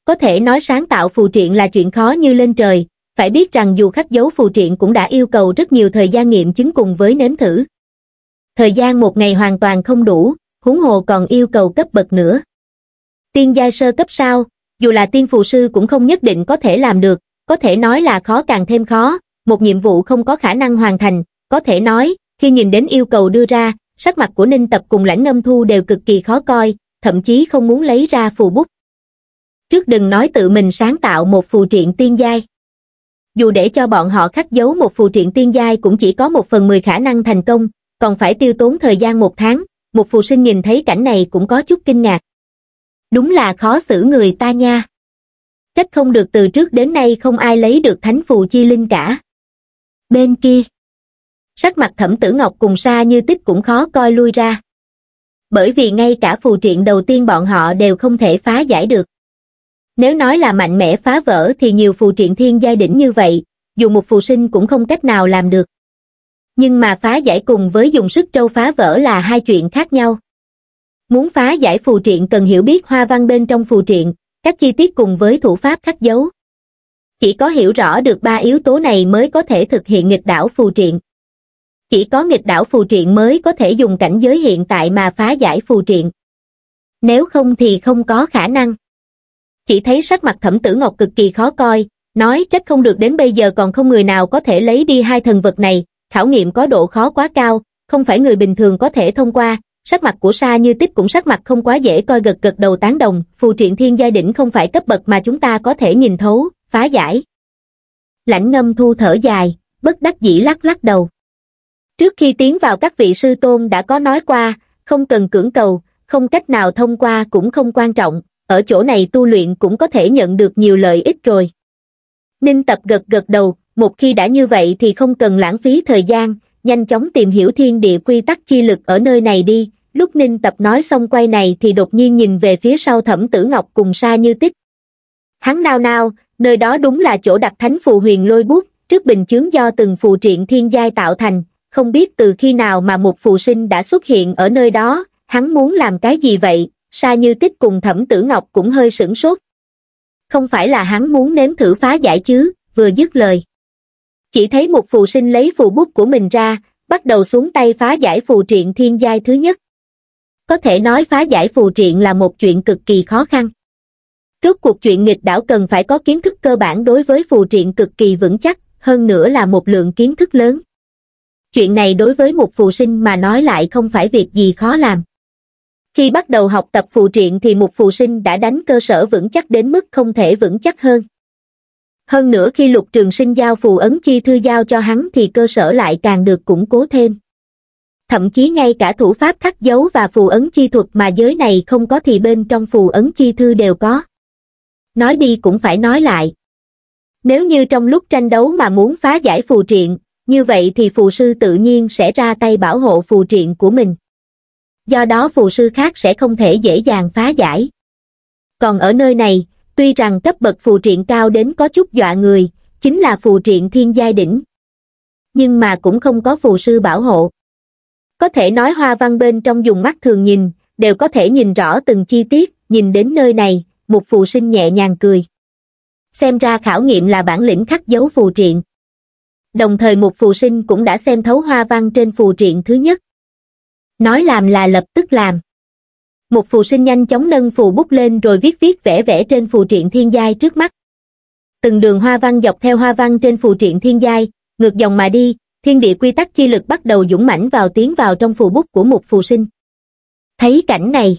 Có thể nói sáng tạo phù triện là chuyện khó như lên trời, phải biết rằng dù khắc dấu phù triện cũng đã yêu cầu rất nhiều thời gian nghiệm chứng cùng với nếm thử. Thời gian một ngày hoàn toàn không đủ, huống hồ còn yêu cầu cấp bậc nữa. Tiên gia sơ cấp sao, dù là tiên phù sư cũng không nhất định có thể làm được, có thể nói là khó càng thêm khó, một nhiệm vụ không có khả năng hoàn thành, có thể nói, khi nhìn đến yêu cầu đưa ra, sắc mặt của Ninh Tập cùng lãnh ngâm thu đều cực kỳ khó coi, thậm chí không muốn lấy ra phù bút. Trước đừng nói tự mình sáng tạo một phù triện tiên giai. Dù để cho bọn họ khắc dấu một phù triện tiên giai cũng chỉ có một phần mười khả năng thành công, còn phải tiêu tốn thời gian một tháng, một phù sinh nhìn thấy cảnh này cũng có chút kinh ngạc. Đúng là khó xử người ta nha. Trách không được từ trước đến nay không ai lấy được thánh phù chi linh cả. Bên kia sắc mặt thẩm tử ngọc cùng xa như tích cũng khó coi lui ra bởi vì ngay cả phù triện đầu tiên bọn họ đều không thể phá giải được nếu nói là mạnh mẽ phá vỡ thì nhiều phù triện thiên giai đỉnh như vậy dù một phù sinh cũng không cách nào làm được nhưng mà phá giải cùng với dùng sức trâu phá vỡ là hai chuyện khác nhau muốn phá giải phù triện cần hiểu biết hoa văn bên trong phù triện các chi tiết cùng với thủ pháp khắc dấu chỉ có hiểu rõ được ba yếu tố này mới có thể thực hiện nghịch đảo phù triện chỉ có nghịch đảo phù triện mới có thể dùng cảnh giới hiện tại mà phá giải phù triện. Nếu không thì không có khả năng. Chỉ thấy sắc mặt thẩm tử ngọc cực kỳ khó coi, nói trách không được đến bây giờ còn không người nào có thể lấy đi hai thần vật này, khảo nghiệm có độ khó quá cao, không phải người bình thường có thể thông qua, sắc mặt của Sa Như Tích cũng sắc mặt không quá dễ coi gật gật đầu tán đồng, phù triện thiên gia đỉnh không phải cấp bậc mà chúng ta có thể nhìn thấu, phá giải. Lãnh ngâm thu thở dài, bất đắc dĩ lắc lắc đầu trước khi tiến vào các vị sư tôn đã có nói qua không cần cưỡng cầu không cách nào thông qua cũng không quan trọng ở chỗ này tu luyện cũng có thể nhận được nhiều lợi ích rồi ninh tập gật gật đầu một khi đã như vậy thì không cần lãng phí thời gian nhanh chóng tìm hiểu thiên địa quy tắc chi lực ở nơi này đi lúc ninh tập nói xong quay này thì đột nhiên nhìn về phía sau thẩm tử ngọc cùng xa như tích hắn nao nao nơi đó đúng là chỗ đặt thánh phù huyền lôi bút trước bình chướng do từng phù triện thiên giai tạo thành không biết từ khi nào mà một phù sinh đã xuất hiện ở nơi đó, hắn muốn làm cái gì vậy, Sa Như Tích cùng Thẩm Tử Ngọc cũng hơi sửng sốt. Không phải là hắn muốn nếm thử phá giải chứ, vừa dứt lời. Chỉ thấy một phù sinh lấy phù bút của mình ra, bắt đầu xuống tay phá giải phù triện thiên giai thứ nhất. Có thể nói phá giải phù triện là một chuyện cực kỳ khó khăn. trước cuộc chuyện nghịch đảo cần phải có kiến thức cơ bản đối với phù triện cực kỳ vững chắc, hơn nữa là một lượng kiến thức lớn chuyện này đối với một phù sinh mà nói lại không phải việc gì khó làm. Khi bắt đầu học tập phù triện thì một phù sinh đã đánh cơ sở vững chắc đến mức không thể vững chắc hơn. Hơn nữa khi lục trường sinh giao phù ấn chi thư giao cho hắn thì cơ sở lại càng được củng cố thêm. Thậm chí ngay cả thủ pháp khắc dấu và phù ấn chi thuật mà giới này không có thì bên trong phù ấn chi thư đều có. Nói đi cũng phải nói lại. Nếu như trong lúc tranh đấu mà muốn phá giải phù triện, như vậy thì phù sư tự nhiên sẽ ra tay bảo hộ phù triện của mình. Do đó phù sư khác sẽ không thể dễ dàng phá giải. Còn ở nơi này, tuy rằng cấp bậc phù triện cao đến có chút dọa người, chính là phù triện thiên giai đỉnh. Nhưng mà cũng không có phù sư bảo hộ. Có thể nói hoa văn bên trong dùng mắt thường nhìn, đều có thể nhìn rõ từng chi tiết, nhìn đến nơi này, một phù sinh nhẹ nhàng cười. Xem ra khảo nghiệm là bản lĩnh khắc dấu phù triện đồng thời một phù sinh cũng đã xem thấu hoa văn trên phù triện thứ nhất. Nói làm là lập tức làm. Một phù sinh nhanh chóng nâng phù bút lên rồi viết viết vẽ vẽ trên phù triện thiên giai trước mắt. Từng đường hoa văn dọc theo hoa văn trên phù triện thiên giai, ngược dòng mà đi, thiên địa quy tắc chi lực bắt đầu dũng mãnh vào tiến vào trong phù bút của một phù sinh. Thấy cảnh này,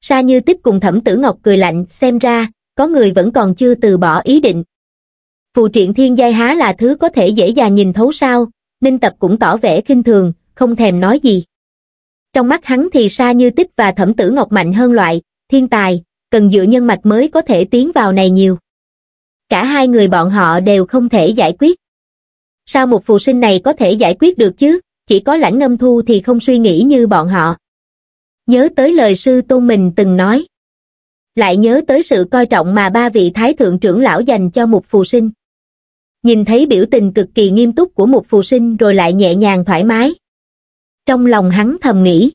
Sa Như tiếp cùng Thẩm Tử Ngọc cười lạnh, xem ra, có người vẫn còn chưa từ bỏ ý định, Phù triện thiên giai há là thứ có thể dễ dàng nhìn thấu sao, Ninh Tập cũng tỏ vẻ kinh thường, không thèm nói gì. Trong mắt hắn thì Sa Như Tích và Thẩm Tử Ngọc mạnh hơn loại, thiên tài, cần dựa nhân mạch mới có thể tiến vào này nhiều. Cả hai người bọn họ đều không thể giải quyết. Sao một phù sinh này có thể giải quyết được chứ, chỉ có lãnh ngâm thu thì không suy nghĩ như bọn họ. Nhớ tới lời sư tôn mình từng nói. Lại nhớ tới sự coi trọng mà ba vị thái thượng trưởng lão dành cho một phù sinh nhìn thấy biểu tình cực kỳ nghiêm túc của một phù sinh rồi lại nhẹ nhàng thoải mái. Trong lòng hắn thầm nghĩ,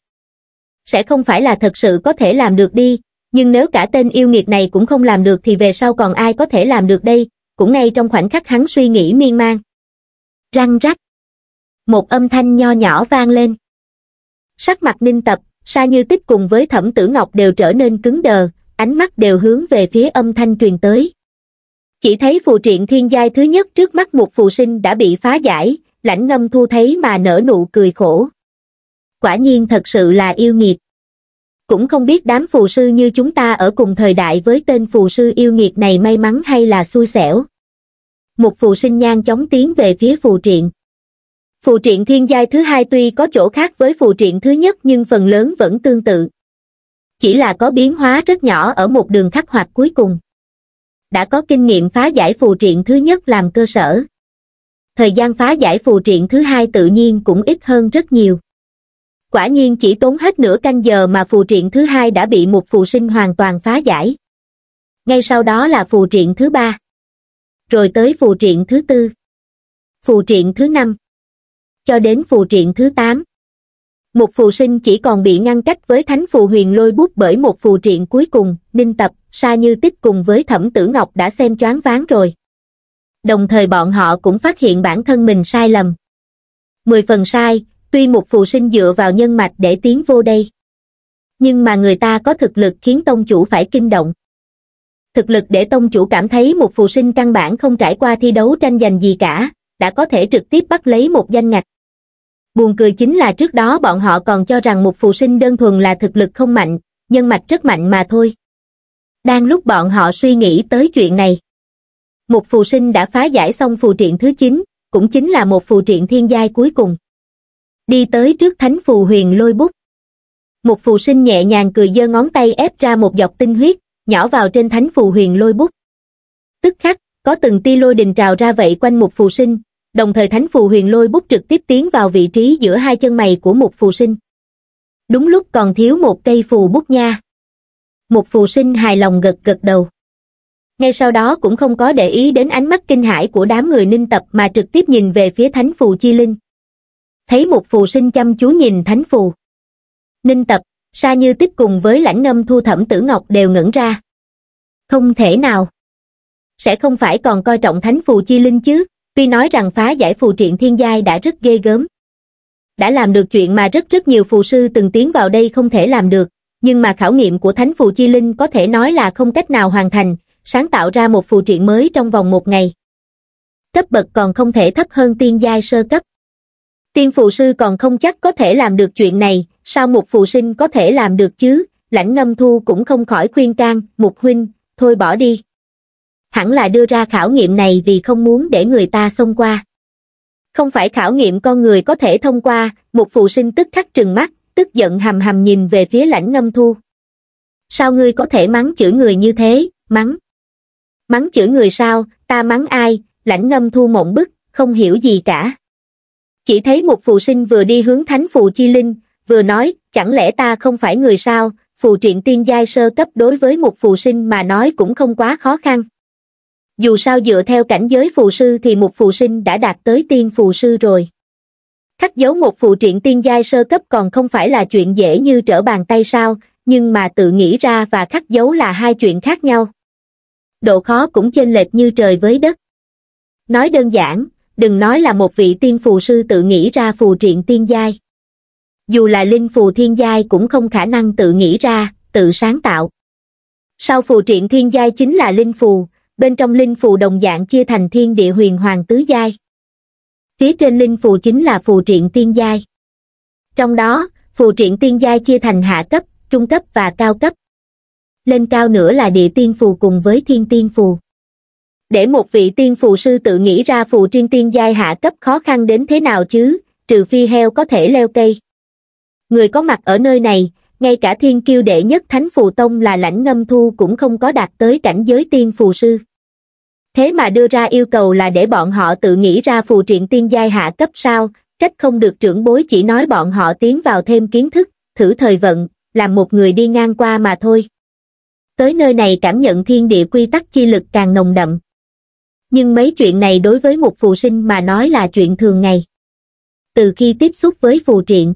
sẽ không phải là thật sự có thể làm được đi, nhưng nếu cả tên yêu nghiệt này cũng không làm được thì về sau còn ai có thể làm được đây, cũng ngay trong khoảnh khắc hắn suy nghĩ miên man. Răng rắc. Một âm thanh nho nhỏ vang lên. Sắc mặt ninh tập, Sa Như Tích cùng với Thẩm Tử Ngọc đều trở nên cứng đờ, ánh mắt đều hướng về phía âm thanh truyền tới chỉ thấy phù triện thiên giai thứ nhất trước mắt một phù sinh đã bị phá giải, lãnh ngâm thu thấy mà nở nụ cười khổ. Quả nhiên thật sự là yêu nghiệt. Cũng không biết đám phù sư như chúng ta ở cùng thời đại với tên phù sư yêu nghiệt này may mắn hay là xui xẻo. Một phù sinh nhan chóng tiến về phía phù triện. Phù triện thiên giai thứ hai tuy có chỗ khác với phù triện thứ nhất nhưng phần lớn vẫn tương tự. Chỉ là có biến hóa rất nhỏ ở một đường khắc hoạt cuối cùng đã có kinh nghiệm phá giải phù triện thứ nhất làm cơ sở. Thời gian phá giải phù triện thứ hai tự nhiên cũng ít hơn rất nhiều. Quả nhiên chỉ tốn hết nửa canh giờ mà phù triện thứ hai đã bị một phù sinh hoàn toàn phá giải. Ngay sau đó là phù triện thứ ba. Rồi tới phù triện thứ tư. Phù triện thứ năm. Cho đến phù triện thứ tám một phù sinh chỉ còn bị ngăn cách với thánh phù huyền lôi bút bởi một phù triện cuối cùng ninh tập xa như tích cùng với thẩm tử ngọc đã xem choáng váng rồi đồng thời bọn họ cũng phát hiện bản thân mình sai lầm mười phần sai tuy một phù sinh dựa vào nhân mạch để tiến vô đây nhưng mà người ta có thực lực khiến tông chủ phải kinh động thực lực để tông chủ cảm thấy một phù sinh căn bản không trải qua thi đấu tranh giành gì cả đã có thể trực tiếp bắt lấy một danh ngạch buồn cười chính là trước đó bọn họ còn cho rằng một phù sinh đơn thuần là thực lực không mạnh, nhân mạch rất mạnh mà thôi. Đang lúc bọn họ suy nghĩ tới chuyện này, một phù sinh đã phá giải xong phù triện thứ 9, cũng chính là một phù triện thiên giai cuối cùng. Đi tới trước thánh phù huyền lôi bút. Một phù sinh nhẹ nhàng cười giơ ngón tay ép ra một dọc tinh huyết, nhỏ vào trên thánh phù huyền lôi bút. Tức khắc, có từng tia lôi đình trào ra vậy quanh một phù sinh, đồng thời thánh phù huyền lôi bút trực tiếp tiến vào vị trí giữa hai chân mày của một phù sinh. Đúng lúc còn thiếu một cây phù bút nha. Một phù sinh hài lòng gật gật đầu. Ngay sau đó cũng không có để ý đến ánh mắt kinh hãi của đám người ninh tập mà trực tiếp nhìn về phía thánh phù chi linh. Thấy một phù sinh chăm chú nhìn thánh phù. Ninh tập, xa Như tiếp cùng với lãnh ngâm thu thẩm tử ngọc đều ngẩn ra. Không thể nào. Sẽ không phải còn coi trọng thánh phù chi linh chứ tuy nói rằng phá giải phù triện thiên giai đã rất ghê gớm. Đã làm được chuyện mà rất rất nhiều phù sư từng tiến vào đây không thể làm được, nhưng mà khảo nghiệm của thánh phù chi linh có thể nói là không cách nào hoàn thành, sáng tạo ra một phù triện mới trong vòng một ngày. Cấp bậc còn không thể thấp hơn tiên giai sơ cấp. Tiên phù sư còn không chắc có thể làm được chuyện này, sao một phù sinh có thể làm được chứ, lãnh ngâm thu cũng không khỏi khuyên can, mục huynh, thôi bỏ đi hẳn là đưa ra khảo nghiệm này vì không muốn để người ta xông qua. Không phải khảo nghiệm con người có thể thông qua, một phụ sinh tức khắc trừng mắt, tức giận hầm hầm nhìn về phía lãnh ngâm thu. Sao ngươi có thể mắng chửi người như thế, mắng? Mắng chửi người sao, ta mắng ai, lãnh ngâm thu mộng bức, không hiểu gì cả. Chỉ thấy một phụ sinh vừa đi hướng thánh phù chi linh, vừa nói, chẳng lẽ ta không phải người sao, phù truyện tiên giai sơ cấp đối với một phụ sinh mà nói cũng không quá khó khăn dù sao dựa theo cảnh giới phù sư thì một phù sinh đã đạt tới tiên phù sư rồi. Khắc dấu một phù truyện tiên giai sơ cấp còn không phải là chuyện dễ như trở bàn tay sao, nhưng mà tự nghĩ ra và khắc dấu là hai chuyện khác nhau. Độ khó cũng chênh lệch như trời với đất. Nói đơn giản, đừng nói là một vị tiên phù sư tự nghĩ ra phù truyện tiên giai. Dù là linh phù thiên giai cũng không khả năng tự nghĩ ra, tự sáng tạo. Sau phù truyện thiên giai chính là linh phù, bên trong linh phù đồng dạng chia thành thiên địa huyền hoàng tứ giai. Phía trên linh phù chính là phù triện tiên giai. Trong đó, phù triện tiên giai chia thành hạ cấp, trung cấp và cao cấp. Lên cao nữa là địa tiên phù cùng với thiên tiên phù. Để một vị tiên phù sư tự nghĩ ra phù triên tiên giai hạ cấp khó khăn đến thế nào chứ, trừ phi heo có thể leo cây. Người có mặt ở nơi này, ngay cả thiên kiêu đệ nhất thánh phù tông là lãnh ngâm thu cũng không có đạt tới cảnh giới tiên phù sư thế mà đưa ra yêu cầu là để bọn họ tự nghĩ ra phù triện tiên giai hạ cấp sao, trách không được trưởng bối chỉ nói bọn họ tiến vào thêm kiến thức, thử thời vận, làm một người đi ngang qua mà thôi. Tới nơi này cảm nhận thiên địa quy tắc chi lực càng nồng đậm. Nhưng mấy chuyện này đối với một phù sinh mà nói là chuyện thường ngày. Từ khi tiếp xúc với phù triện,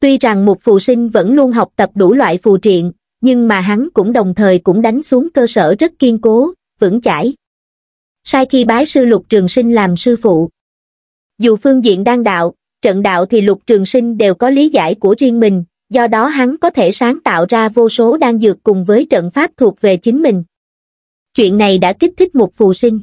tuy rằng một phù sinh vẫn luôn học tập đủ loại phù triện, nhưng mà hắn cũng đồng thời cũng đánh xuống cơ sở rất kiên cố, vững chãi sai khi bái sư lục trường sinh làm sư phụ. Dù phương diện đang đạo, trận đạo thì lục trường sinh đều có lý giải của riêng mình, do đó hắn có thể sáng tạo ra vô số đan dược cùng với trận pháp thuộc về chính mình. Chuyện này đã kích thích một phù sinh.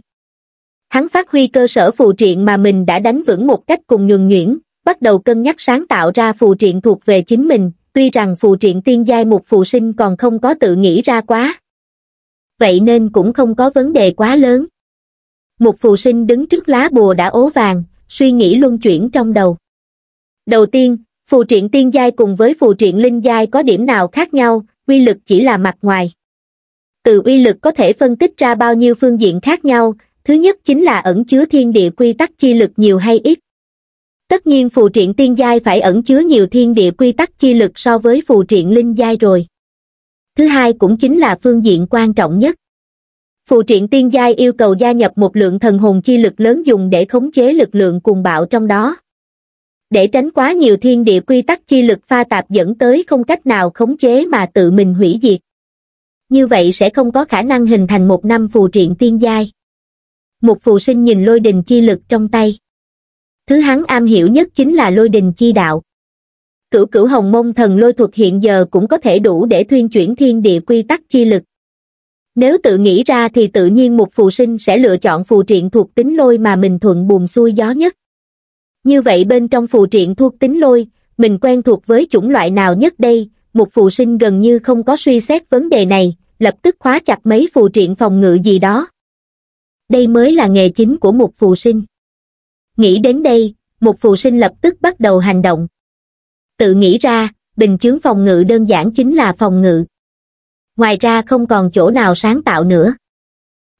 Hắn phát huy cơ sở phù triện mà mình đã đánh vững một cách cùng nhường nhuyễn, bắt đầu cân nhắc sáng tạo ra phù triện thuộc về chính mình, tuy rằng phù triện tiên giai một phù sinh còn không có tự nghĩ ra quá. Vậy nên cũng không có vấn đề quá lớn một phù sinh đứng trước lá bùa đã ố vàng, suy nghĩ luân chuyển trong đầu. Đầu tiên, phù triện tiên giai cùng với phù triện linh giai có điểm nào khác nhau, quy lực chỉ là mặt ngoài. Từ uy lực có thể phân tích ra bao nhiêu phương diện khác nhau, thứ nhất chính là ẩn chứa thiên địa quy tắc chi lực nhiều hay ít. Tất nhiên phù triện tiên giai phải ẩn chứa nhiều thiên địa quy tắc chi lực so với phù triện linh giai rồi. Thứ hai cũng chính là phương diện quan trọng nhất phù triện tiên giai yêu cầu gia nhập một lượng thần hồn chi lực lớn dùng để khống chế lực lượng cuồng bạo trong đó. Để tránh quá nhiều thiên địa quy tắc chi lực pha tạp dẫn tới không cách nào khống chế mà tự mình hủy diệt. Như vậy sẽ không có khả năng hình thành một năm phù triện tiên giai. Một phù sinh nhìn lôi đình chi lực trong tay. Thứ hắn am hiểu nhất chính là lôi đình chi đạo. Cửu cửu hồng môn thần lôi thuật hiện giờ cũng có thể đủ để thuyên chuyển thiên địa quy tắc chi lực nếu tự nghĩ ra thì tự nhiên một phù sinh sẽ lựa chọn phù triện thuộc tính lôi mà mình thuận buồm xuôi gió nhất. Như vậy bên trong phù triện thuộc tính lôi, mình quen thuộc với chủng loại nào nhất đây, một phù sinh gần như không có suy xét vấn đề này, lập tức khóa chặt mấy phù triện phòng ngự gì đó. Đây mới là nghề chính của một phù sinh. Nghĩ đến đây, một phù sinh lập tức bắt đầu hành động. Tự nghĩ ra, bình chướng phòng ngự đơn giản chính là phòng ngự ngoài ra không còn chỗ nào sáng tạo nữa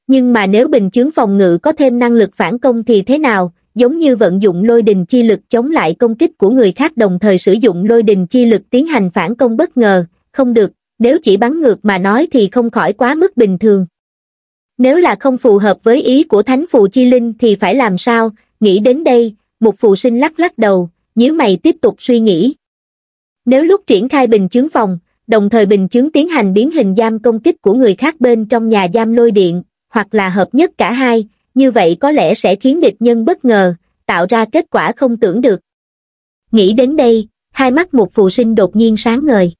nhưng mà nếu bình chướng phòng ngự có thêm năng lực phản công thì thế nào giống như vận dụng lôi đình chi lực chống lại công kích của người khác đồng thời sử dụng lôi đình chi lực tiến hành phản công bất ngờ không được nếu chỉ bắn ngược mà nói thì không khỏi quá mức bình thường nếu là không phù hợp với ý của thánh phù chi linh thì phải làm sao nghĩ đến đây một phù sinh lắc lắc đầu nhíu mày tiếp tục suy nghĩ nếu lúc triển khai bình chướng phòng đồng thời bình chứng tiến hành biến hình giam công kích của người khác bên trong nhà giam lôi điện, hoặc là hợp nhất cả hai, như vậy có lẽ sẽ khiến địch nhân bất ngờ, tạo ra kết quả không tưởng được. Nghĩ đến đây, hai mắt một phù sinh đột nhiên sáng ngời.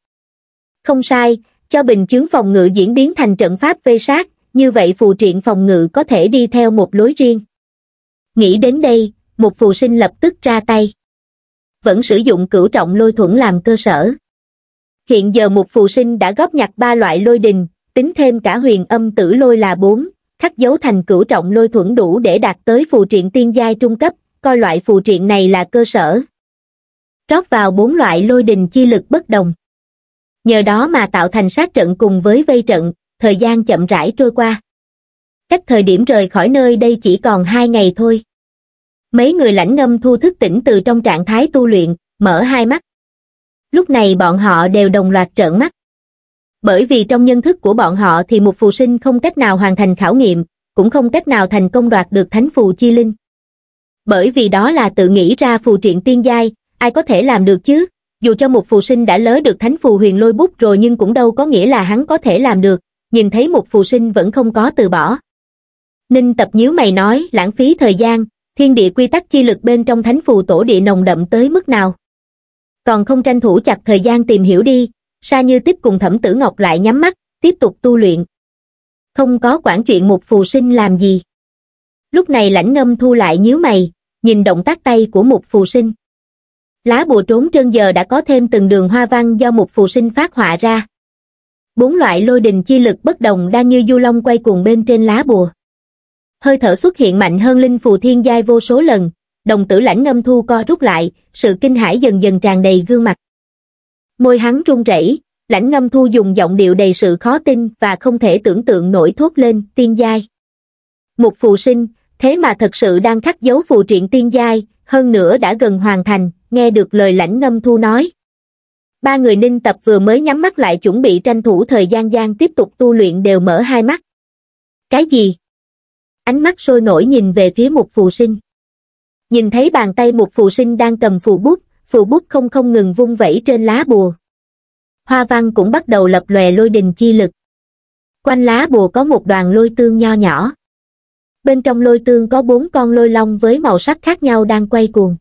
Không sai, cho bình chứng phòng ngự diễn biến thành trận pháp vây sát, như vậy phù triện phòng ngự có thể đi theo một lối riêng. Nghĩ đến đây, một phù sinh lập tức ra tay. Vẫn sử dụng cửu trọng lôi thuẫn làm cơ sở hiện giờ một phù sinh đã góp nhặt ba loại lôi đình, tính thêm cả huyền âm tử lôi là bốn, khắc dấu thành cửu trọng lôi thuẫn đủ để đạt tới phù triện tiên giai trung cấp, coi loại phù triện này là cơ sở. Rót vào bốn loại lôi đình chi lực bất đồng. Nhờ đó mà tạo thành sát trận cùng với vây trận, thời gian chậm rãi trôi qua. Cách thời điểm rời khỏi nơi đây chỉ còn hai ngày thôi. Mấy người lãnh ngâm thu thức tỉnh từ trong trạng thái tu luyện, mở hai mắt lúc này bọn họ đều đồng loạt trợn mắt. Bởi vì trong nhân thức của bọn họ thì một phù sinh không cách nào hoàn thành khảo nghiệm, cũng không cách nào thành công đoạt được thánh phù chi linh. Bởi vì đó là tự nghĩ ra phù triện tiên giai, ai có thể làm được chứ? Dù cho một phù sinh đã lớn được thánh phù huyền lôi bút rồi nhưng cũng đâu có nghĩa là hắn có thể làm được, nhìn thấy một phù sinh vẫn không có từ bỏ. Ninh tập nhíu mày nói lãng phí thời gian, thiên địa quy tắc chi lực bên trong thánh phù tổ địa nồng đậm tới mức nào còn không tranh thủ chặt thời gian tìm hiểu đi, Sa Như tiếp cùng Thẩm Tử Ngọc lại nhắm mắt, tiếp tục tu luyện. Không có quản chuyện một phù sinh làm gì. Lúc này lãnh ngâm thu lại nhíu mày, nhìn động tác tay của một phù sinh. Lá bùa trốn trơn giờ đã có thêm từng đường hoa văn do một phù sinh phát họa ra. Bốn loại lôi đình chi lực bất đồng đang như du long quay cuồng bên trên lá bùa. Hơi thở xuất hiện mạnh hơn linh phù thiên giai vô số lần, đồng tử lãnh ngâm thu co rút lại, sự kinh hãi dần dần tràn đầy gương mặt. Môi hắn run rẩy, lãnh ngâm thu dùng giọng điệu đầy sự khó tin và không thể tưởng tượng nổi thốt lên, tiên giai. Một phù sinh, thế mà thật sự đang khắc dấu phù triện tiên giai, hơn nữa đã gần hoàn thành, nghe được lời lãnh ngâm thu nói. Ba người ninh tập vừa mới nhắm mắt lại chuẩn bị tranh thủ thời gian gian tiếp tục tu luyện đều mở hai mắt. Cái gì? Ánh mắt sôi nổi nhìn về phía một phù sinh nhìn thấy bàn tay một phù sinh đang cầm phù bút, phù bút không không ngừng vung vẩy trên lá bùa. Hoa văn cũng bắt đầu lập lòe lôi đình chi lực. Quanh lá bùa có một đoàn lôi tương nho nhỏ. Bên trong lôi tương có bốn con lôi long với màu sắc khác nhau đang quay cuồng.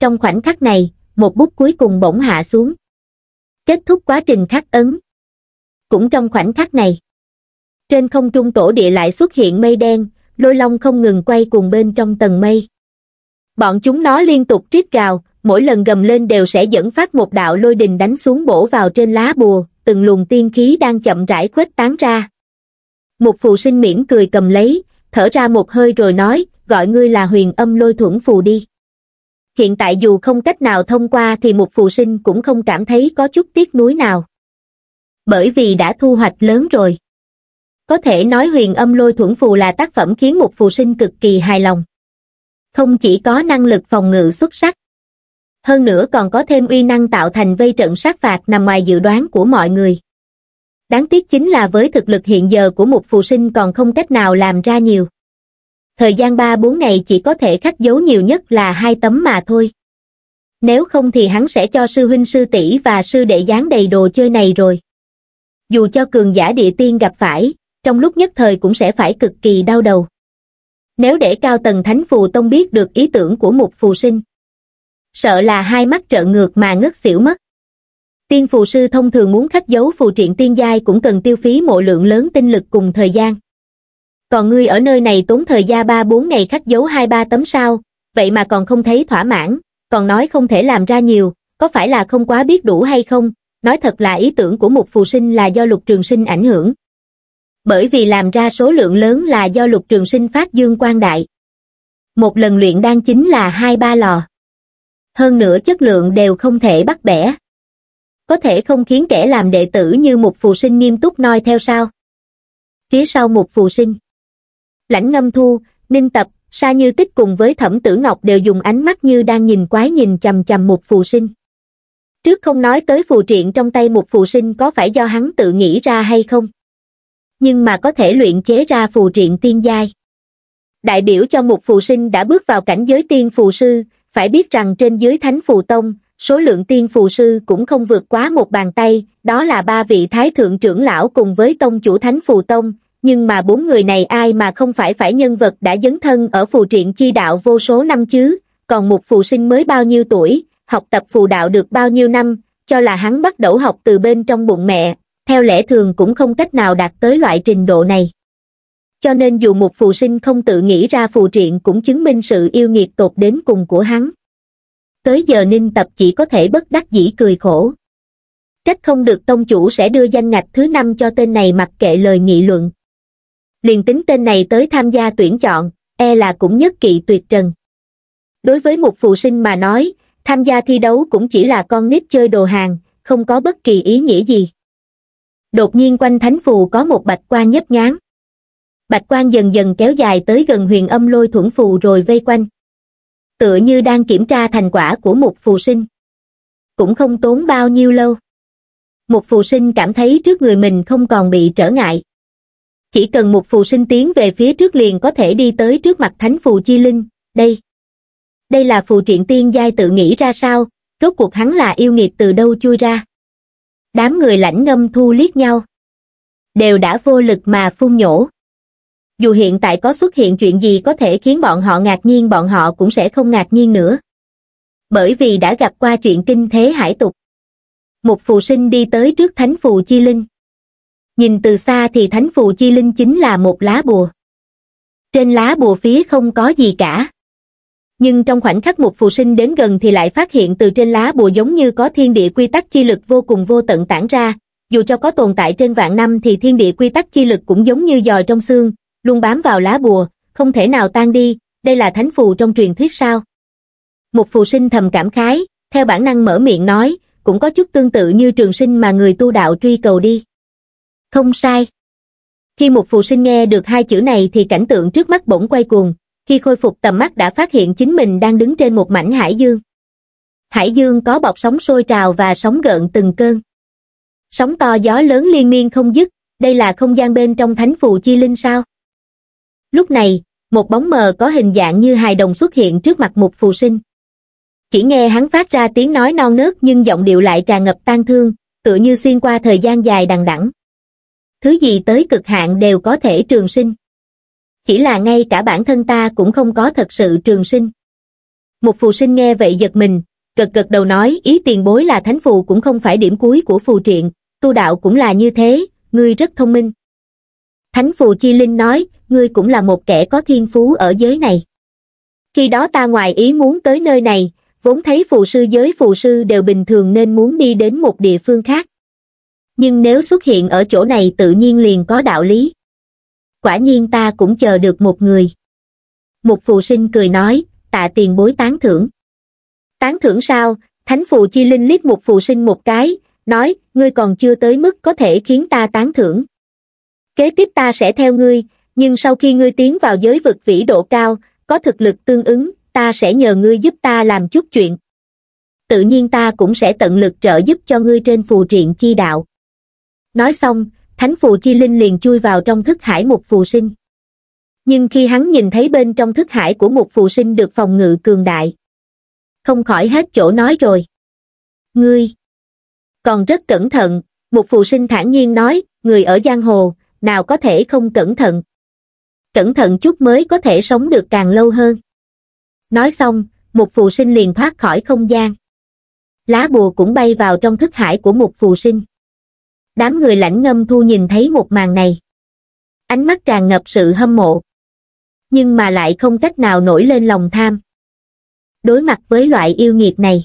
Trong khoảnh khắc này, một bút cuối cùng bỗng hạ xuống. Kết thúc quá trình khắc ấn. Cũng trong khoảnh khắc này, trên không trung tổ địa lại xuất hiện mây đen, lôi long không ngừng quay cuồng bên trong tầng mây. Bọn chúng nó liên tục rít gào, mỗi lần gầm lên đều sẽ dẫn phát một đạo lôi đình đánh xuống bổ vào trên lá bùa, từng luồng tiên khí đang chậm rãi khuếch tán ra. Một phù sinh mỉm cười cầm lấy, thở ra một hơi rồi nói, gọi ngươi là huyền âm lôi thuẫn phù đi. Hiện tại dù không cách nào thông qua thì một phù sinh cũng không cảm thấy có chút tiếc nuối nào. Bởi vì đã thu hoạch lớn rồi. Có thể nói huyền âm lôi thuẫn phù là tác phẩm khiến một phù sinh cực kỳ hài lòng không chỉ có năng lực phòng ngự xuất sắc, hơn nữa còn có thêm uy năng tạo thành vây trận sát phạt nằm ngoài dự đoán của mọi người. Đáng tiếc chính là với thực lực hiện giờ của một phù sinh còn không cách nào làm ra nhiều. Thời gian 3-4 ngày chỉ có thể khắc dấu nhiều nhất là hai tấm mà thôi. Nếu không thì hắn sẽ cho sư huynh sư tỷ và sư đệ dán đầy đồ chơi này rồi. Dù cho cường giả địa tiên gặp phải, trong lúc nhất thời cũng sẽ phải cực kỳ đau đầu nếu để cao tầng thánh phù tông biết được ý tưởng của một phù sinh. Sợ là hai mắt trợn ngược mà ngất xỉu mất. Tiên phù sư thông thường muốn khắc dấu phù triện tiên giai cũng cần tiêu phí mộ lượng lớn tinh lực cùng thời gian. Còn ngươi ở nơi này tốn thời gian 3-4 ngày khắc dấu 2-3 tấm sao, vậy mà còn không thấy thỏa mãn, còn nói không thể làm ra nhiều, có phải là không quá biết đủ hay không? Nói thật là ý tưởng của một phù sinh là do lục trường sinh ảnh hưởng bởi vì làm ra số lượng lớn là do lục trường sinh phát dương quan đại. Một lần luyện đan chính là hai ba lò. Hơn nữa chất lượng đều không thể bắt bẻ. Có thể không khiến kẻ làm đệ tử như một phù sinh nghiêm túc noi theo sao. Phía sau một phù sinh. Lãnh ngâm thu, ninh tập, sa như tích cùng với thẩm tử ngọc đều dùng ánh mắt như đang nhìn quái nhìn chầm chầm một phù sinh. Trước không nói tới phù triện trong tay một phù sinh có phải do hắn tự nghĩ ra hay không? nhưng mà có thể luyện chế ra phù triện tiên giai. Đại biểu cho một phù sinh đã bước vào cảnh giới tiên phù sư, phải biết rằng trên dưới thánh phù tông, số lượng tiên phù sư cũng không vượt quá một bàn tay, đó là ba vị thái thượng trưởng lão cùng với tông chủ thánh phù tông, nhưng mà bốn người này ai mà không phải phải nhân vật đã dấn thân ở phù triện chi đạo vô số năm chứ, còn một phù sinh mới bao nhiêu tuổi, học tập phù đạo được bao nhiêu năm, cho là hắn bắt đầu học từ bên trong bụng mẹ, theo lẽ thường cũng không cách nào đạt tới loại trình độ này cho nên dù một phù sinh không tự nghĩ ra phù triện cũng chứng minh sự yêu nghiệt tột đến cùng của hắn tới giờ ninh tập chỉ có thể bất đắc dĩ cười khổ trách không được tông chủ sẽ đưa danh ngạch thứ năm cho tên này mặc kệ lời nghị luận liền tính tên này tới tham gia tuyển chọn e là cũng nhất kỵ tuyệt trần đối với một phù sinh mà nói tham gia thi đấu cũng chỉ là con nít chơi đồ hàng không có bất kỳ ý nghĩa gì đột nhiên quanh thánh phù có một bạch quan nhấp nhán bạch quan dần dần kéo dài tới gần huyền âm lôi thuẫn phù rồi vây quanh tựa như đang kiểm tra thành quả của một phù sinh cũng không tốn bao nhiêu lâu một phù sinh cảm thấy trước người mình không còn bị trở ngại chỉ cần một phù sinh tiến về phía trước liền có thể đi tới trước mặt thánh phù chi linh đây đây là phù triện tiên giai tự nghĩ ra sao rốt cuộc hắn là yêu nghiệt từ đâu chui ra đám người lãnh ngâm thu liếc nhau đều đã vô lực mà phun nhổ dù hiện tại có xuất hiện chuyện gì có thể khiến bọn họ ngạc nhiên bọn họ cũng sẽ không ngạc nhiên nữa bởi vì đã gặp qua chuyện kinh thế hải tục một phù sinh đi tới trước thánh phù chi linh nhìn từ xa thì thánh phù chi linh chính là một lá bùa trên lá bùa phía không có gì cả nhưng trong khoảnh khắc một phù sinh đến gần thì lại phát hiện từ trên lá bùa giống như có thiên địa quy tắc chi lực vô cùng vô tận tản ra, dù cho có tồn tại trên vạn năm thì thiên địa quy tắc chi lực cũng giống như dòi trong xương, luôn bám vào lá bùa, không thể nào tan đi, đây là thánh phù trong truyền thuyết sao. Một phù sinh thầm cảm khái, theo bản năng mở miệng nói, cũng có chút tương tự như trường sinh mà người tu đạo truy cầu đi. Không sai. Khi một phù sinh nghe được hai chữ này thì cảnh tượng trước mắt bỗng quay cuồng, khi khôi phục tầm mắt đã phát hiện chính mình đang đứng trên một mảnh hải dương. Hải dương có bọc sóng sôi trào và sóng gợn từng cơn. Sóng to gió lớn liên miên không dứt, đây là không gian bên trong thánh phù chi linh sao? Lúc này, một bóng mờ có hình dạng như hài đồng xuất hiện trước mặt một phù sinh. Chỉ nghe hắn phát ra tiếng nói non nớt nhưng giọng điệu lại tràn ngập tang thương, tựa như xuyên qua thời gian dài đằng đẵng. Thứ gì tới cực hạn đều có thể trường sinh chỉ là ngay cả bản thân ta cũng không có thật sự trường sinh. Một phù sinh nghe vậy giật mình, cực cực đầu nói ý tiền bối là thánh phù cũng không phải điểm cuối của phù triện, tu đạo cũng là như thế, ngươi rất thông minh. Thánh phù chi linh nói, ngươi cũng là một kẻ có thiên phú ở giới này. Khi đó ta ngoài ý muốn tới nơi này, vốn thấy phù sư giới phù sư đều bình thường nên muốn đi đến một địa phương khác. Nhưng nếu xuất hiện ở chỗ này tự nhiên liền có đạo lý quả nhiên ta cũng chờ được một người. Một phù sinh cười nói, tạ tiền bối tán thưởng. Tán thưởng sao, thánh phù chi linh liếc một phù sinh một cái, nói, ngươi còn chưa tới mức có thể khiến ta tán thưởng. Kế tiếp ta sẽ theo ngươi, nhưng sau khi ngươi tiến vào giới vực vĩ độ cao, có thực lực tương ứng, ta sẽ nhờ ngươi giúp ta làm chút chuyện. Tự nhiên ta cũng sẽ tận lực trợ giúp cho ngươi trên phù triện chi đạo. Nói xong, thánh phù chi linh liền chui vào trong thức hải một phù sinh. Nhưng khi hắn nhìn thấy bên trong thức hải của một phù sinh được phòng ngự cường đại, không khỏi hết chỗ nói rồi. Ngươi, còn rất cẩn thận, một phù sinh thản nhiên nói, người ở giang hồ, nào có thể không cẩn thận. Cẩn thận chút mới có thể sống được càng lâu hơn. Nói xong, một phù sinh liền thoát khỏi không gian. Lá bùa cũng bay vào trong thức hải của một phù sinh đám người lãnh ngâm thu nhìn thấy một màn này ánh mắt tràn ngập sự hâm mộ nhưng mà lại không cách nào nổi lên lòng tham đối mặt với loại yêu nghiệt này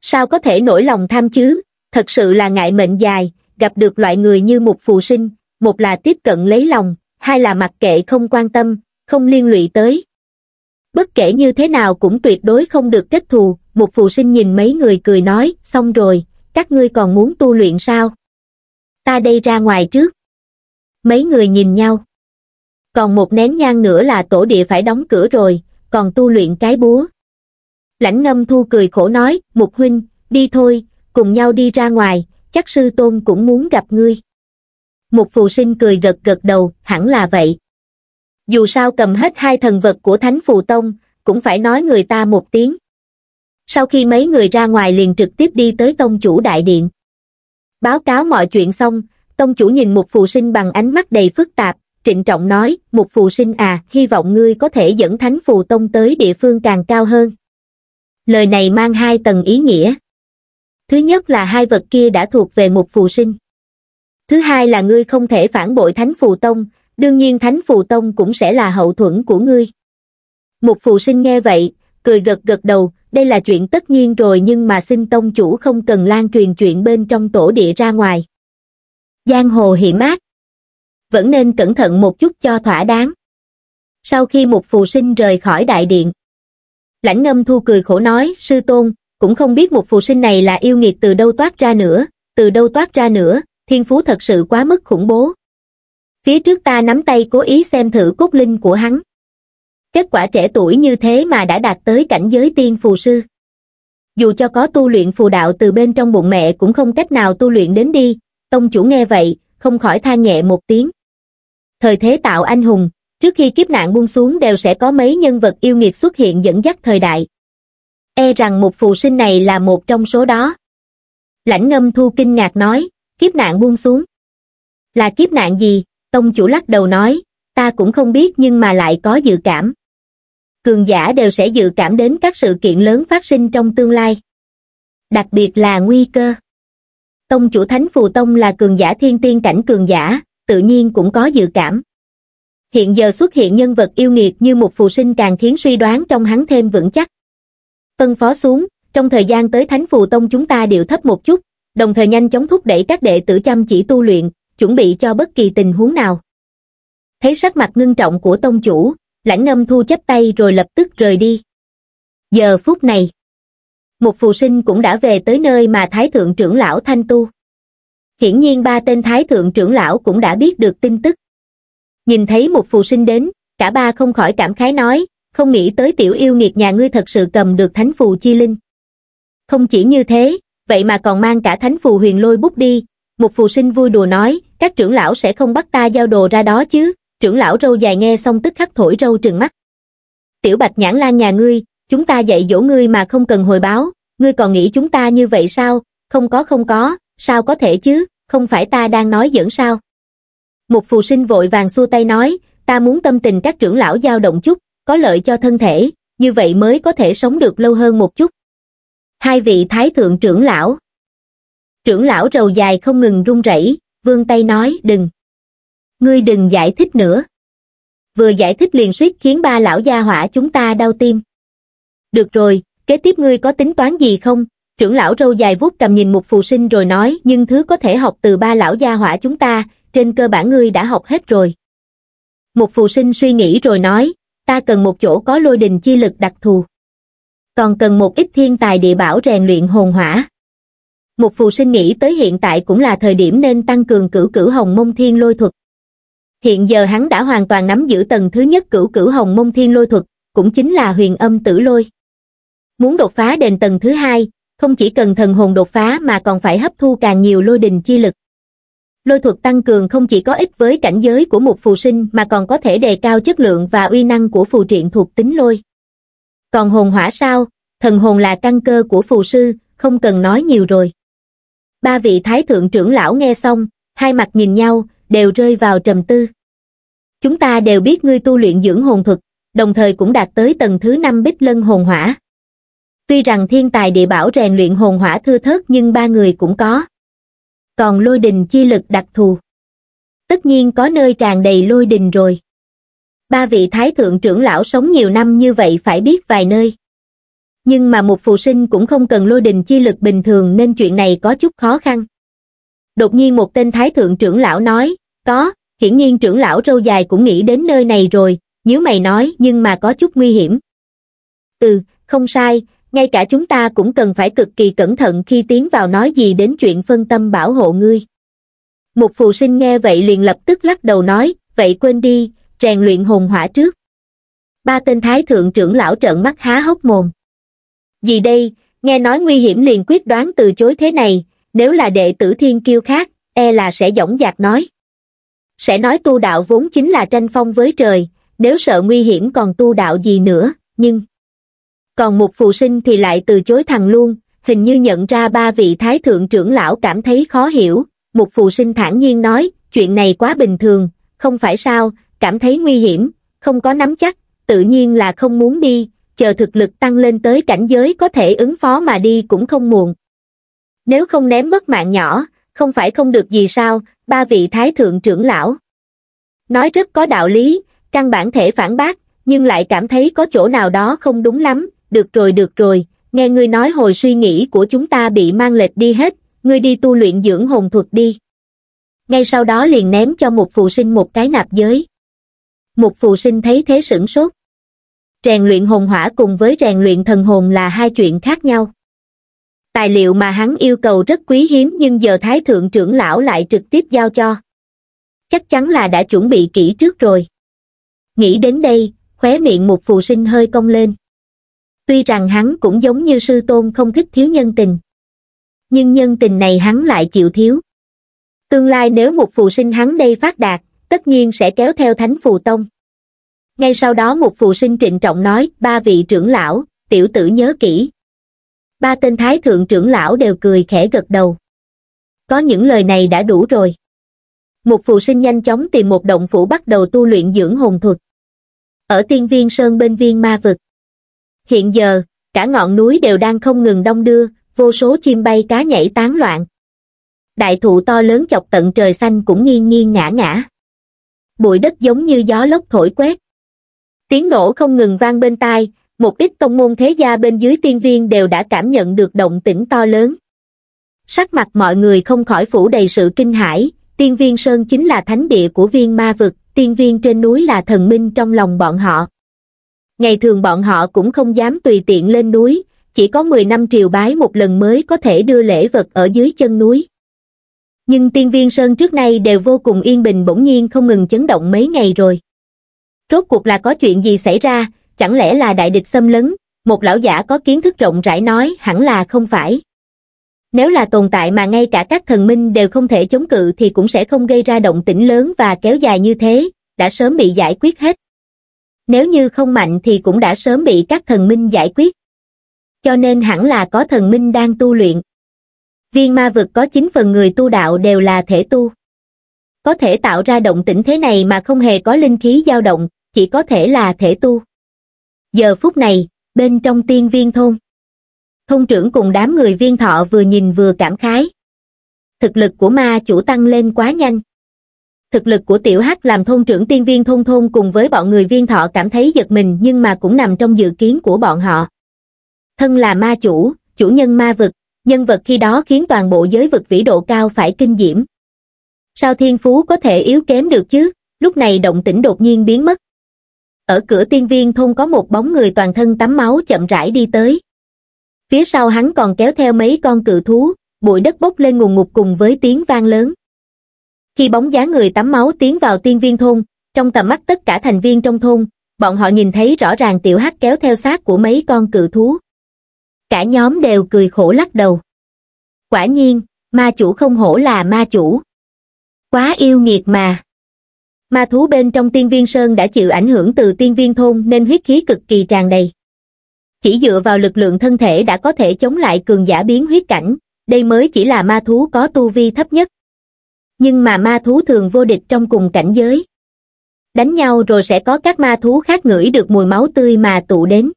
sao có thể nổi lòng tham chứ thật sự là ngại mệnh dài gặp được loại người như một phù sinh một là tiếp cận lấy lòng hai là mặc kệ không quan tâm không liên lụy tới bất kể như thế nào cũng tuyệt đối không được kết thù một phù sinh nhìn mấy người cười nói xong rồi các ngươi còn muốn tu luyện sao ta đây ra ngoài trước. Mấy người nhìn nhau. Còn một nén nhang nữa là tổ địa phải đóng cửa rồi, còn tu luyện cái búa. Lãnh ngâm thu cười khổ nói, Mục Huynh, đi thôi, cùng nhau đi ra ngoài, chắc sư tôn cũng muốn gặp ngươi. Một phù sinh cười gật gật đầu, hẳn là vậy. Dù sao cầm hết hai thần vật của Thánh Phù Tông, cũng phải nói người ta một tiếng. Sau khi mấy người ra ngoài liền trực tiếp đi tới tông chủ đại điện. Báo cáo mọi chuyện xong, tông chủ nhìn một phù sinh bằng ánh mắt đầy phức tạp, trịnh trọng nói, một phù sinh à, hy vọng ngươi có thể dẫn thánh phù tông tới địa phương càng cao hơn. Lời này mang hai tầng ý nghĩa. Thứ nhất là hai vật kia đã thuộc về một phù sinh. Thứ hai là ngươi không thể phản bội thánh phù tông, đương nhiên thánh phù tông cũng sẽ là hậu thuẫn của ngươi. Một phù sinh nghe vậy, cười gật gật đầu, đây là chuyện tất nhiên rồi nhưng mà xin tông chủ không cần lan truyền chuyện bên trong tổ địa ra ngoài. Giang hồ hiểm ác. Vẫn nên cẩn thận một chút cho thỏa đáng. Sau khi một phù sinh rời khỏi đại điện, lãnh ngâm thu cười khổ nói, sư tôn, cũng không biết một phù sinh này là yêu nghiệt từ đâu toát ra nữa, từ đâu toát ra nữa, thiên phú thật sự quá mức khủng bố. Phía trước ta nắm tay cố ý xem thử cốt linh của hắn kết quả trẻ tuổi như thế mà đã đạt tới cảnh giới tiên phù sư. Dù cho có tu luyện phù đạo từ bên trong bụng mẹ cũng không cách nào tu luyện đến đi, tông chủ nghe vậy, không khỏi than nhẹ một tiếng. Thời thế tạo anh hùng, trước khi kiếp nạn buông xuống đều sẽ có mấy nhân vật yêu nghiệt xuất hiện dẫn dắt thời đại. E rằng một phù sinh này là một trong số đó. Lãnh ngâm thu kinh ngạc nói, kiếp nạn buông xuống. Là kiếp nạn gì? Tông chủ lắc đầu nói, ta cũng không biết nhưng mà lại có dự cảm. Cường giả đều sẽ dự cảm đến các sự kiện lớn phát sinh trong tương lai. Đặc biệt là nguy cơ. Tông chủ Thánh Phù Tông là cường giả thiên tiên cảnh cường giả, tự nhiên cũng có dự cảm. Hiện giờ xuất hiện nhân vật yêu nghiệt như một phù sinh càng khiến suy đoán trong hắn thêm vững chắc. Phân phó xuống, trong thời gian tới Thánh Phù Tông chúng ta điều thấp một chút, đồng thời nhanh chóng thúc đẩy các đệ tử chăm chỉ tu luyện, chuẩn bị cho bất kỳ tình huống nào thấy sắc mặt ngưng trọng của tông chủ lãnh ngâm thu chấp tay rồi lập tức rời đi giờ phút này một phù sinh cũng đã về tới nơi mà thái thượng trưởng lão thanh tu hiển nhiên ba tên thái thượng trưởng lão cũng đã biết được tin tức nhìn thấy một phù sinh đến cả ba không khỏi cảm khái nói không nghĩ tới tiểu yêu nghiệt nhà ngươi thật sự cầm được thánh phù chi linh không chỉ như thế vậy mà còn mang cả thánh phù huyền lôi bút đi một phù sinh vui đùa nói các trưởng lão sẽ không bắt ta giao đồ ra đó chứ Trưởng lão râu dài nghe xong tức khắc thổi râu trừng mắt. Tiểu bạch nhãn lan nhà ngươi, chúng ta dạy dỗ ngươi mà không cần hồi báo, ngươi còn nghĩ chúng ta như vậy sao, không có không có, sao có thể chứ, không phải ta đang nói giỡn sao. Một phù sinh vội vàng xua tay nói, ta muốn tâm tình các trưởng lão dao động chút, có lợi cho thân thể, như vậy mới có thể sống được lâu hơn một chút. Hai vị thái thượng trưởng lão Trưởng lão rầu dài không ngừng run rẩy, vương tay nói đừng ngươi đừng giải thích nữa. Vừa giải thích liền suýt khiến ba lão gia hỏa chúng ta đau tim. Được rồi, kế tiếp ngươi có tính toán gì không? Trưởng lão râu dài vuốt cầm nhìn một phù sinh rồi nói nhưng thứ có thể học từ ba lão gia hỏa chúng ta, trên cơ bản ngươi đã học hết rồi. Một phù sinh suy nghĩ rồi nói, ta cần một chỗ có lôi đình chi lực đặc thù. Còn cần một ít thiên tài địa bảo rèn luyện hồn hỏa. Một phù sinh nghĩ tới hiện tại cũng là thời điểm nên tăng cường cử cử hồng mông thiên lôi thuật hiện giờ hắn đã hoàn toàn nắm giữ tầng thứ nhất cửu cửu hồng mông thiên lôi thuật, cũng chính là huyền âm tử lôi. Muốn đột phá đền tầng thứ hai, không chỉ cần thần hồn đột phá mà còn phải hấp thu càng nhiều lôi đình chi lực. Lôi thuật tăng cường không chỉ có ích với cảnh giới của một phù sinh mà còn có thể đề cao chất lượng và uy năng của phù triện thuộc tính lôi. Còn hồn hỏa sao, thần hồn là căn cơ của phù sư, không cần nói nhiều rồi. Ba vị thái thượng trưởng lão nghe xong, hai mặt nhìn nhau, đều rơi vào trầm tư. Chúng ta đều biết ngươi tu luyện dưỡng hồn thực, đồng thời cũng đạt tới tầng thứ năm bích lân hồn hỏa. Tuy rằng thiên tài địa bảo rèn luyện hồn hỏa thưa thớt nhưng ba người cũng có. Còn lôi đình chi lực đặc thù. Tất nhiên có nơi tràn đầy lôi đình rồi. Ba vị thái thượng trưởng lão sống nhiều năm như vậy phải biết vài nơi. Nhưng mà một phù sinh cũng không cần lôi đình chi lực bình thường nên chuyện này có chút khó khăn đột nhiên một tên thái thượng trưởng lão nói, có, hiển nhiên trưởng lão râu dài cũng nghĩ đến nơi này rồi, nhớ mày nói nhưng mà có chút nguy hiểm. Ừ, không sai, ngay cả chúng ta cũng cần phải cực kỳ cẩn thận khi tiến vào nói gì đến chuyện phân tâm bảo hộ ngươi. Một phù sinh nghe vậy liền lập tức lắc đầu nói, vậy quên đi, rèn luyện hồn hỏa trước. Ba tên thái thượng trưởng lão trợn mắt há hốc mồm. Gì đây, nghe nói nguy hiểm liền quyết đoán từ chối thế này, nếu là đệ tử thiên kiêu khác, e là sẽ dõng dạc nói. Sẽ nói tu đạo vốn chính là tranh phong với trời, nếu sợ nguy hiểm còn tu đạo gì nữa, nhưng... Còn một phụ sinh thì lại từ chối thằng luôn, hình như nhận ra ba vị thái thượng trưởng lão cảm thấy khó hiểu, một phụ sinh thản nhiên nói, chuyện này quá bình thường, không phải sao, cảm thấy nguy hiểm, không có nắm chắc, tự nhiên là không muốn đi, chờ thực lực tăng lên tới cảnh giới có thể ứng phó mà đi cũng không muộn, nếu không ném mất mạng nhỏ, không phải không được gì sao, ba vị thái thượng trưởng lão. Nói rất có đạo lý, căn bản thể phản bác, nhưng lại cảm thấy có chỗ nào đó không đúng lắm, được rồi được rồi, nghe ngươi nói hồi suy nghĩ của chúng ta bị mang lệch đi hết, ngươi đi tu luyện dưỡng hồn thuật đi. Ngay sau đó liền ném cho một phù sinh một cái nạp giới. Một phù sinh thấy thế sửng sốt. Rèn luyện hồn hỏa cùng với rèn luyện thần hồn là hai chuyện khác nhau tài liệu mà hắn yêu cầu rất quý hiếm nhưng giờ thái thượng trưởng lão lại trực tiếp giao cho chắc chắn là đã chuẩn bị kỹ trước rồi nghĩ đến đây khóe miệng một phù sinh hơi cong lên tuy rằng hắn cũng giống như sư tôn không thích thiếu nhân tình nhưng nhân tình này hắn lại chịu thiếu tương lai nếu một phù sinh hắn đây phát đạt tất nhiên sẽ kéo theo thánh phù tông ngay sau đó một phù sinh trịnh trọng nói ba vị trưởng lão tiểu tử nhớ kỹ ba tên thái thượng trưởng lão đều cười khẽ gật đầu. Có những lời này đã đủ rồi. Một phù sinh nhanh chóng tìm một động phủ bắt đầu tu luyện dưỡng hồn thuật. Ở tiên viên sơn bên viên ma vực. Hiện giờ, cả ngọn núi đều đang không ngừng đông đưa, vô số chim bay cá nhảy tán loạn. Đại thụ to lớn chọc tận trời xanh cũng nghiêng nghiêng ngã ngã. Bụi đất giống như gió lốc thổi quét. Tiếng nổ không ngừng vang bên tai, một ít tông môn thế gia bên dưới tiên viên đều đã cảm nhận được động tĩnh to lớn. Sắc mặt mọi người không khỏi phủ đầy sự kinh hãi, tiên viên sơn chính là thánh địa của viên ma vực, tiên viên trên núi là thần minh trong lòng bọn họ. Ngày thường bọn họ cũng không dám tùy tiện lên núi, chỉ có 10 năm triều bái một lần mới có thể đưa lễ vật ở dưới chân núi. Nhưng tiên viên sơn trước nay đều vô cùng yên bình bỗng nhiên không ngừng chấn động mấy ngày rồi. Rốt cuộc là có chuyện gì xảy ra, chẳng lẽ là đại địch xâm lấn, một lão giả có kiến thức rộng rãi nói hẳn là không phải. Nếu là tồn tại mà ngay cả các thần minh đều không thể chống cự thì cũng sẽ không gây ra động tĩnh lớn và kéo dài như thế, đã sớm bị giải quyết hết. Nếu như không mạnh thì cũng đã sớm bị các thần minh giải quyết. Cho nên hẳn là có thần minh đang tu luyện. Viên ma vực có 9 phần người tu đạo đều là thể tu. Có thể tạo ra động tĩnh thế này mà không hề có linh khí dao động, chỉ có thể là thể tu. Giờ phút này, bên trong tiên viên thôn. Thôn trưởng cùng đám người viên thọ vừa nhìn vừa cảm khái. Thực lực của ma chủ tăng lên quá nhanh. Thực lực của tiểu hắc làm thôn trưởng tiên viên thôn thôn cùng với bọn người viên thọ cảm thấy giật mình nhưng mà cũng nằm trong dự kiến của bọn họ. Thân là ma chủ, chủ nhân ma vực, nhân vật khi đó khiến toàn bộ giới vực vĩ độ cao phải kinh diễm. Sao thiên phú có thể yếu kém được chứ? Lúc này động tĩnh đột nhiên biến mất, ở cửa tiên viên thôn có một bóng người toàn thân tắm máu chậm rãi đi tới. Phía sau hắn còn kéo theo mấy con cự thú, bụi đất bốc lên ngùn ngụt cùng với tiếng vang lớn. Khi bóng dáng người tắm máu tiến vào tiên viên thôn, trong tầm mắt tất cả thành viên trong thôn, bọn họ nhìn thấy rõ ràng tiểu hắc kéo theo xác của mấy con cự thú. Cả nhóm đều cười khổ lắc đầu. Quả nhiên, ma chủ không hổ là ma chủ. Quá yêu nghiệt mà ma thú bên trong tiên viên sơn đã chịu ảnh hưởng từ tiên viên thôn nên huyết khí cực kỳ tràn đầy chỉ dựa vào lực lượng thân thể đã có thể chống lại cường giả biến huyết cảnh đây mới chỉ là ma thú có tu vi thấp nhất nhưng mà ma thú thường vô địch trong cùng cảnh giới đánh nhau rồi sẽ có các ma thú khác ngửi được mùi máu tươi mà tụ đến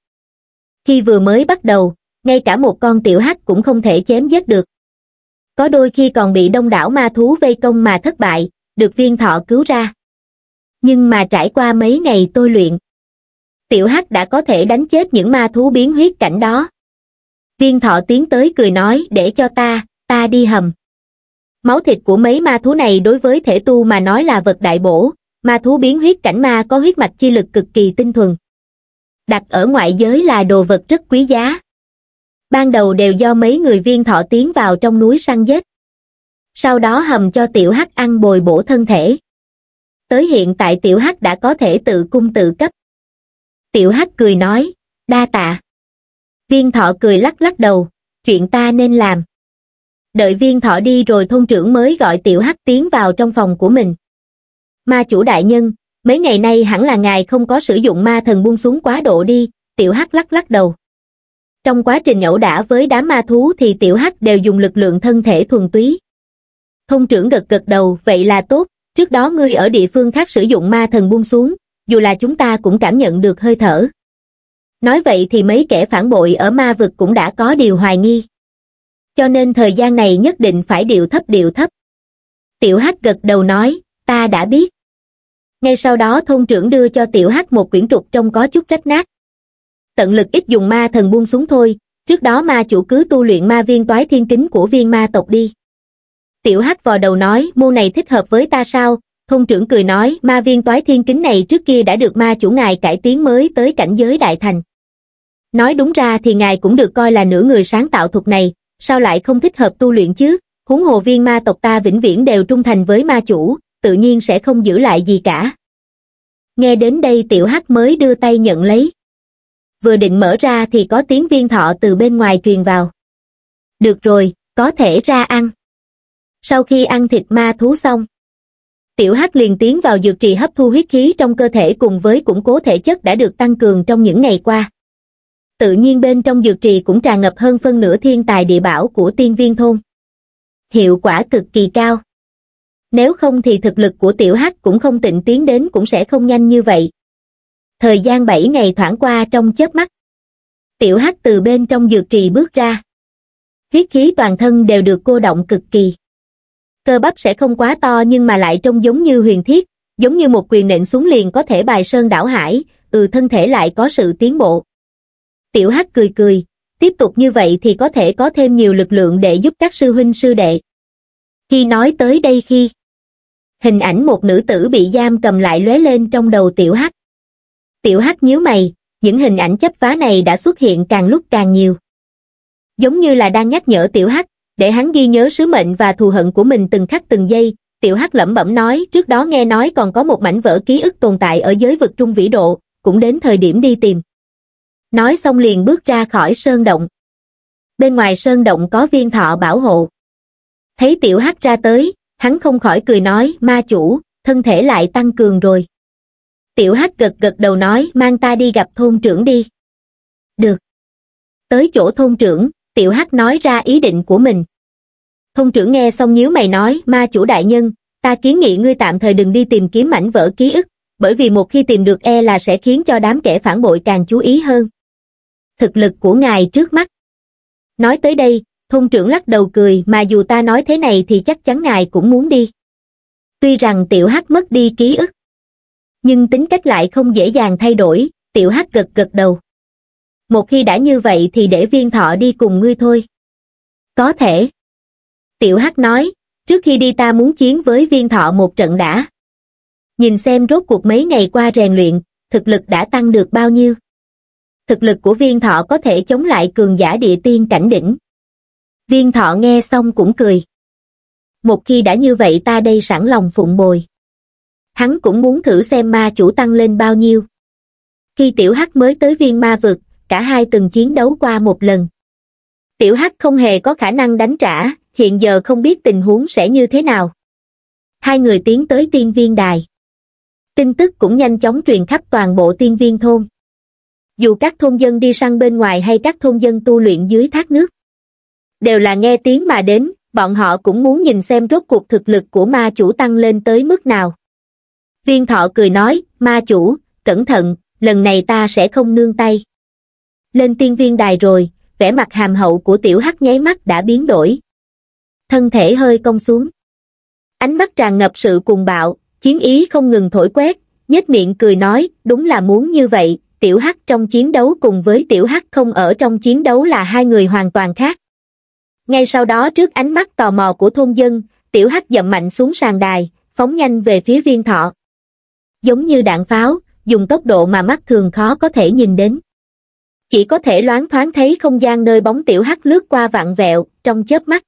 khi vừa mới bắt đầu ngay cả một con tiểu hắc cũng không thể chém giết được có đôi khi còn bị đông đảo ma thú vây công mà thất bại được viên thọ cứu ra nhưng mà trải qua mấy ngày tôi luyện tiểu hắc đã có thể đánh chết những ma thú biến huyết cảnh đó viên thọ tiến tới cười nói để cho ta ta đi hầm máu thịt của mấy ma thú này đối với thể tu mà nói là vật đại bổ ma thú biến huyết cảnh ma có huyết mạch chi lực cực kỳ tinh thuần đặt ở ngoại giới là đồ vật rất quý giá ban đầu đều do mấy người viên thọ tiến vào trong núi săn giết sau đó hầm cho tiểu hắc ăn bồi bổ thân thể tới hiện tại tiểu hắc đã có thể tự cung tự cấp tiểu hắc cười nói đa tạ viên thọ cười lắc lắc đầu chuyện ta nên làm đợi viên thọ đi rồi thôn trưởng mới gọi tiểu hắc tiến vào trong phòng của mình ma chủ đại nhân mấy ngày nay hẳn là ngài không có sử dụng ma thần buông xuống quá độ đi tiểu hắc lắc lắc đầu trong quá trình ẩu đả với đám ma thú thì tiểu hắc đều dùng lực lượng thân thể thuần túy thông trưởng gật gật đầu vậy là tốt trước đó ngươi ở địa phương khác sử dụng ma thần buông xuống dù là chúng ta cũng cảm nhận được hơi thở nói vậy thì mấy kẻ phản bội ở ma vực cũng đã có điều hoài nghi cho nên thời gian này nhất định phải điều thấp điều thấp tiểu hắc gật đầu nói ta đã biết ngay sau đó thôn trưởng đưa cho tiểu hắc một quyển trục trông có chút rách nát tận lực ít dùng ma thần buông xuống thôi trước đó ma chủ cứ tu luyện ma viên toái thiên kính của viên ma tộc đi tiểu hắc vò đầu nói môn này thích hợp với ta sao thôn trưởng cười nói ma viên toái thiên kính này trước kia đã được ma chủ ngài cải tiến mới tới cảnh giới đại thành nói đúng ra thì ngài cũng được coi là nửa người sáng tạo thuật này sao lại không thích hợp tu luyện chứ huống hồ viên ma tộc ta vĩnh viễn đều trung thành với ma chủ tự nhiên sẽ không giữ lại gì cả nghe đến đây tiểu hắc mới đưa tay nhận lấy vừa định mở ra thì có tiếng viên thọ từ bên ngoài truyền vào được rồi có thể ra ăn sau khi ăn thịt ma thú xong tiểu hắc liền tiến vào dược trì hấp thu huyết khí trong cơ thể cùng với củng cố thể chất đã được tăng cường trong những ngày qua tự nhiên bên trong dược trì cũng tràn ngập hơn phân nửa thiên tài địa bảo của tiên viên thôn hiệu quả cực kỳ cao nếu không thì thực lực của tiểu hắc cũng không tịnh tiến đến cũng sẽ không nhanh như vậy thời gian bảy ngày thoảng qua trong chớp mắt tiểu hắc từ bên trong dược trì bước ra huyết khí toàn thân đều được cô động cực kỳ cơ bắp sẽ không quá to nhưng mà lại trông giống như huyền thiết, giống như một quyền nện xuống liền có thể bài sơn đảo hải, ừ thân thể lại có sự tiến bộ. Tiểu Hắc cười cười, tiếp tục như vậy thì có thể có thêm nhiều lực lượng để giúp các sư huynh sư đệ. Khi nói tới đây khi, hình ảnh một nữ tử bị giam cầm lại lóe lên trong đầu Tiểu Hắc. Tiểu Hắc nhíu mày, những hình ảnh chấp phá này đã xuất hiện càng lúc càng nhiều. Giống như là đang nhắc nhở Tiểu Hắc, để hắn ghi nhớ sứ mệnh và thù hận của mình từng khắc từng giây, tiểu hắc lẩm bẩm nói trước đó nghe nói còn có một mảnh vỡ ký ức tồn tại ở giới vực trung vĩ độ, cũng đến thời điểm đi tìm. Nói xong liền bước ra khỏi sơn động. Bên ngoài sơn động có viên thọ bảo hộ. Thấy tiểu hắc ra tới, hắn không khỏi cười nói ma chủ, thân thể lại tăng cường rồi. Tiểu hắc gật gật đầu nói mang ta đi gặp thôn trưởng đi. Được. Tới chỗ thôn trưởng, tiểu hắc nói ra ý định của mình. Thôn trưởng nghe xong nhíu mày nói, ma chủ đại nhân, ta kiến nghị ngươi tạm thời đừng đi tìm kiếm mảnh vỡ ký ức, bởi vì một khi tìm được e là sẽ khiến cho đám kẻ phản bội càng chú ý hơn. Thực lực của ngài trước mắt. Nói tới đây, thôn trưởng lắc đầu cười mà dù ta nói thế này thì chắc chắn ngài cũng muốn đi. Tuy rằng tiểu hắc mất đi ký ức, nhưng tính cách lại không dễ dàng thay đổi, tiểu hắc gật gật đầu một khi đã như vậy thì để viên thọ đi cùng ngươi thôi. Có thể. Tiểu Hắc nói, trước khi đi ta muốn chiến với viên thọ một trận đã. Nhìn xem rốt cuộc mấy ngày qua rèn luyện, thực lực đã tăng được bao nhiêu. Thực lực của viên thọ có thể chống lại cường giả địa tiên cảnh đỉnh. Viên thọ nghe xong cũng cười. Một khi đã như vậy ta đây sẵn lòng phụng bồi. Hắn cũng muốn thử xem ma chủ tăng lên bao nhiêu. Khi tiểu hắc mới tới viên ma vực, cả hai từng chiến đấu qua một lần. Tiểu Hắc không hề có khả năng đánh trả, hiện giờ không biết tình huống sẽ như thế nào. Hai người tiến tới tiên viên đài. Tin tức cũng nhanh chóng truyền khắp toàn bộ tiên viên thôn. Dù các thôn dân đi săn bên ngoài hay các thôn dân tu luyện dưới thác nước, đều là nghe tiếng mà đến, bọn họ cũng muốn nhìn xem rốt cuộc thực lực của ma chủ tăng lên tới mức nào. Viên thọ cười nói, ma chủ, cẩn thận, lần này ta sẽ không nương tay lên tiên viên đài rồi vẻ mặt hàm hậu của tiểu hắc nháy mắt đã biến đổi thân thể hơi cong xuống ánh mắt tràn ngập sự cuồng bạo chiến ý không ngừng thổi quét nhếch miệng cười nói đúng là muốn như vậy tiểu hắc trong chiến đấu cùng với tiểu hắc không ở trong chiến đấu là hai người hoàn toàn khác ngay sau đó trước ánh mắt tò mò của thôn dân tiểu hắc dậm mạnh xuống sàn đài phóng nhanh về phía viên thọ giống như đạn pháo dùng tốc độ mà mắt thường khó có thể nhìn đến chỉ có thể loáng thoáng thấy không gian nơi bóng tiểu hắc lướt qua vặn vẹo trong chớp mắt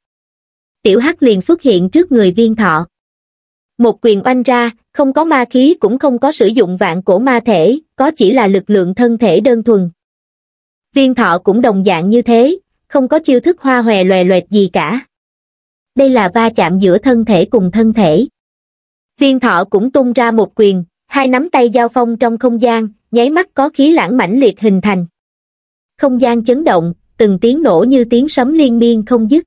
tiểu hắc liền xuất hiện trước người viên thọ một quyền oanh ra không có ma khí cũng không có sử dụng vạn cổ ma thể có chỉ là lực lượng thân thể đơn thuần viên thọ cũng đồng dạng như thế không có chiêu thức hoa hòe loè loẹt gì cả đây là va chạm giữa thân thể cùng thân thể viên thọ cũng tung ra một quyền hai nắm tay giao phong trong không gian nháy mắt có khí lãng mãnh liệt hình thành không gian chấn động, từng tiếng nổ như tiếng sấm liên miên không dứt.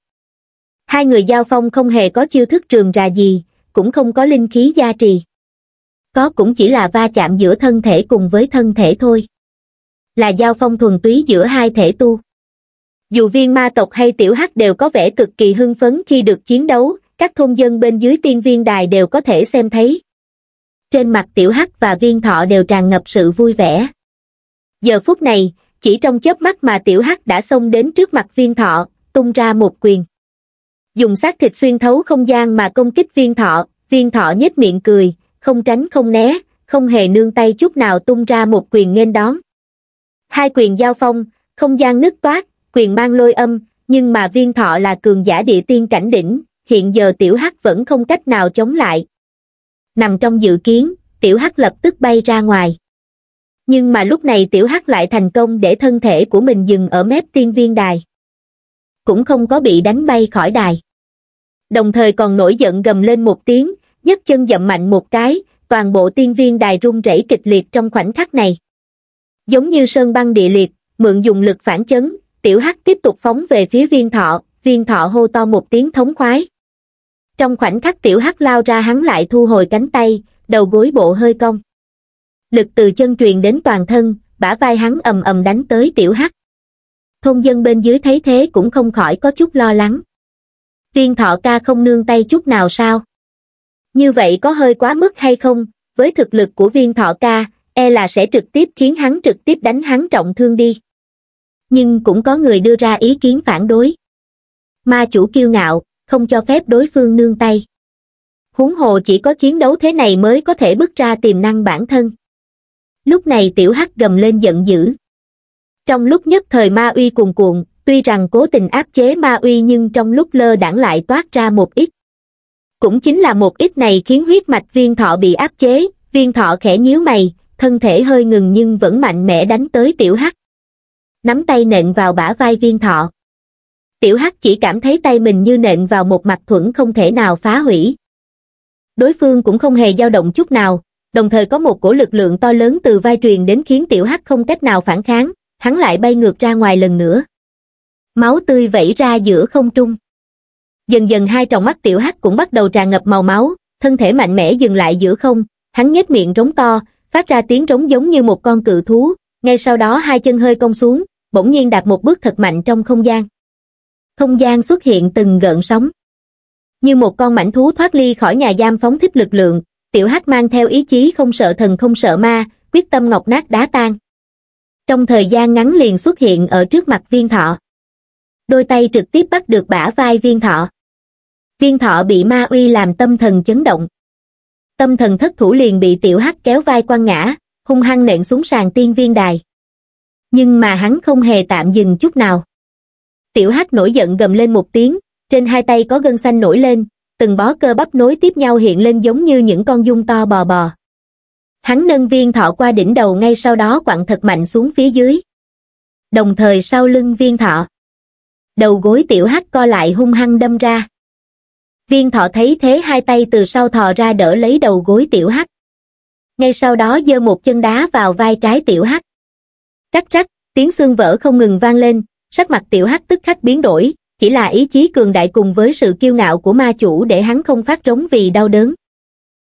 Hai người giao phong không hề có chiêu thức trường rà gì, cũng không có linh khí gia trì. Có cũng chỉ là va chạm giữa thân thể cùng với thân thể thôi. Là giao phong thuần túy giữa hai thể tu. Dù viên ma tộc hay tiểu hắc đều có vẻ cực kỳ hưng phấn khi được chiến đấu, các thôn dân bên dưới tiên viên đài đều có thể xem thấy. Trên mặt tiểu hắc và viên thọ đều tràn ngập sự vui vẻ. Giờ phút này, chỉ trong chớp mắt mà tiểu hắc đã xông đến trước mặt viên thọ tung ra một quyền dùng xác thịt xuyên thấu không gian mà công kích viên thọ viên thọ nhếch miệng cười không tránh không né không hề nương tay chút nào tung ra một quyền nghênh đón hai quyền giao phong không gian nứt toát quyền mang lôi âm nhưng mà viên thọ là cường giả địa tiên cảnh đỉnh hiện giờ tiểu hắc vẫn không cách nào chống lại nằm trong dự kiến tiểu hắc lập tức bay ra ngoài nhưng mà lúc này tiểu hắc lại thành công để thân thể của mình dừng ở mép tiên viên đài. Cũng không có bị đánh bay khỏi đài. Đồng thời còn nổi giận gầm lên một tiếng, nhấc chân dậm mạnh một cái, toàn bộ tiên viên đài rung rẩy kịch liệt trong khoảnh khắc này. Giống như sơn băng địa liệt, mượn dùng lực phản chấn, tiểu hắc tiếp tục phóng về phía viên thọ, viên thọ hô to một tiếng thống khoái. Trong khoảnh khắc tiểu hắc lao ra hắn lại thu hồi cánh tay, đầu gối bộ hơi cong lực từ chân truyền đến toàn thân bả vai hắn ầm ầm đánh tới tiểu hắc thôn dân bên dưới thấy thế cũng không khỏi có chút lo lắng viên thọ ca không nương tay chút nào sao như vậy có hơi quá mức hay không với thực lực của viên thọ ca e là sẽ trực tiếp khiến hắn trực tiếp đánh hắn trọng thương đi nhưng cũng có người đưa ra ý kiến phản đối ma chủ kiêu ngạo không cho phép đối phương nương tay huống hồ chỉ có chiến đấu thế này mới có thể bước ra tiềm năng bản thân lúc này tiểu hắc gầm lên giận dữ trong lúc nhất thời ma uy cuồn cuộn tuy rằng cố tình áp chế ma uy nhưng trong lúc lơ đãng lại toát ra một ít cũng chính là một ít này khiến huyết mạch viên thọ bị áp chế viên thọ khẽ nhíu mày thân thể hơi ngừng nhưng vẫn mạnh mẽ đánh tới tiểu hắc nắm tay nện vào bả vai viên thọ tiểu hắc chỉ cảm thấy tay mình như nện vào một mặt thuẫn không thể nào phá hủy đối phương cũng không hề dao động chút nào đồng thời có một cổ lực lượng to lớn từ vai truyền đến khiến tiểu hắc không cách nào phản kháng hắn lại bay ngược ra ngoài lần nữa máu tươi vẩy ra giữa không trung dần dần hai tròng mắt tiểu hắc cũng bắt đầu tràn ngập màu máu thân thể mạnh mẽ dừng lại giữa không hắn nhếch miệng rống to phát ra tiếng rống giống như một con cự thú ngay sau đó hai chân hơi cong xuống bỗng nhiên đạt một bước thật mạnh trong không gian không gian xuất hiện từng gợn sóng như một con mảnh thú thoát ly khỏi nhà giam phóng thích lực lượng tiểu hắc mang theo ý chí không sợ thần không sợ ma, quyết tâm ngọc nát đá tan. Trong thời gian ngắn liền xuất hiện ở trước mặt viên thọ. Đôi tay trực tiếp bắt được bả vai viên thọ. Viên thọ bị ma uy làm tâm thần chấn động. Tâm thần thất thủ liền bị tiểu hắc kéo vai quăng ngã, hung hăng nện xuống sàn tiên viên đài. Nhưng mà hắn không hề tạm dừng chút nào. Tiểu hắc nổi giận gầm lên một tiếng, trên hai tay có gân xanh nổi lên, từng bó cơ bắp nối tiếp nhau hiện lên giống như những con dung to bò bò. Hắn nâng viên thọ qua đỉnh đầu ngay sau đó quặn thật mạnh xuống phía dưới. Đồng thời sau lưng viên thọ. Đầu gối tiểu hắc co lại hung hăng đâm ra. Viên thọ thấy thế hai tay từ sau thò ra đỡ lấy đầu gối tiểu hắc. Ngay sau đó giơ một chân đá vào vai trái tiểu hắc. Rắc rắc, tiếng xương vỡ không ngừng vang lên, sắc mặt tiểu hắc tức khắc biến đổi, chỉ là ý chí cường đại cùng với sự kiêu ngạo của ma chủ để hắn không phát rống vì đau đớn.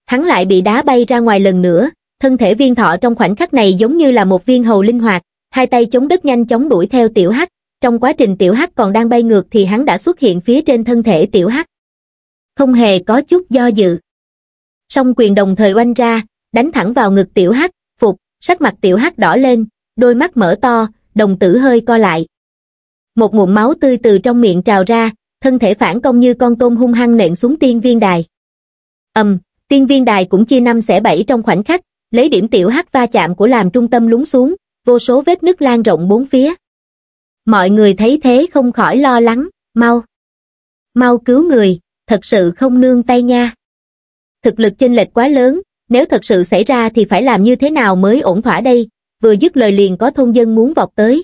Hắn lại bị đá bay ra ngoài lần nữa, thân thể viên thọ trong khoảnh khắc này giống như là một viên hầu linh hoạt, hai tay chống đất nhanh chóng đuổi theo tiểu hắc, trong quá trình tiểu hắc còn đang bay ngược thì hắn đã xuất hiện phía trên thân thể tiểu hắc. Không hề có chút do dự. Song quyền đồng thời oanh ra, đánh thẳng vào ngực tiểu hắc, phục, sắc mặt tiểu hắc đỏ lên, đôi mắt mở to, đồng tử hơi co lại một ngụm máu tươi từ trong miệng trào ra, thân thể phản công như con tôm hung hăng nện xuống tiên viên đài. ầm, tiên viên đài cũng chia năm xẻ bảy trong khoảnh khắc, lấy điểm tiểu hắc va chạm của làm trung tâm lún xuống, vô số vết nứt lan rộng bốn phía. Mọi người thấy thế không khỏi lo lắng, mau. Mau cứu người, thật sự không nương tay nha. Thực lực chênh lệch quá lớn, nếu thật sự xảy ra thì phải làm như thế nào mới ổn thỏa đây, vừa dứt lời liền có thôn dân muốn vọt tới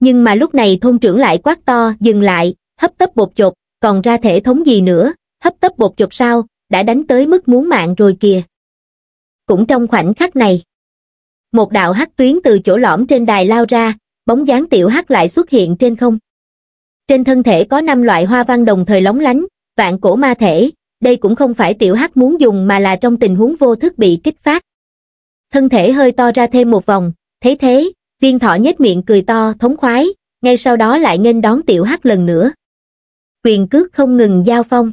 nhưng mà lúc này thôn trưởng lại quát to dừng lại hấp tấp bột chột còn ra thể thống gì nữa hấp tấp bột chột sao đã đánh tới mức muốn mạng rồi kìa cũng trong khoảnh khắc này một đạo hắc tuyến từ chỗ lõm trên đài lao ra bóng dáng tiểu hắc lại xuất hiện trên không trên thân thể có năm loại hoa văn đồng thời lóng lánh vạn cổ ma thể đây cũng không phải tiểu hắc muốn dùng mà là trong tình huống vô thức bị kích phát thân thể hơi to ra thêm một vòng thấy thế Viên thọ nhếch miệng cười to thống khoái, ngay sau đó lại nên đón tiểu hắc lần nữa. Quyền cước không ngừng giao phong.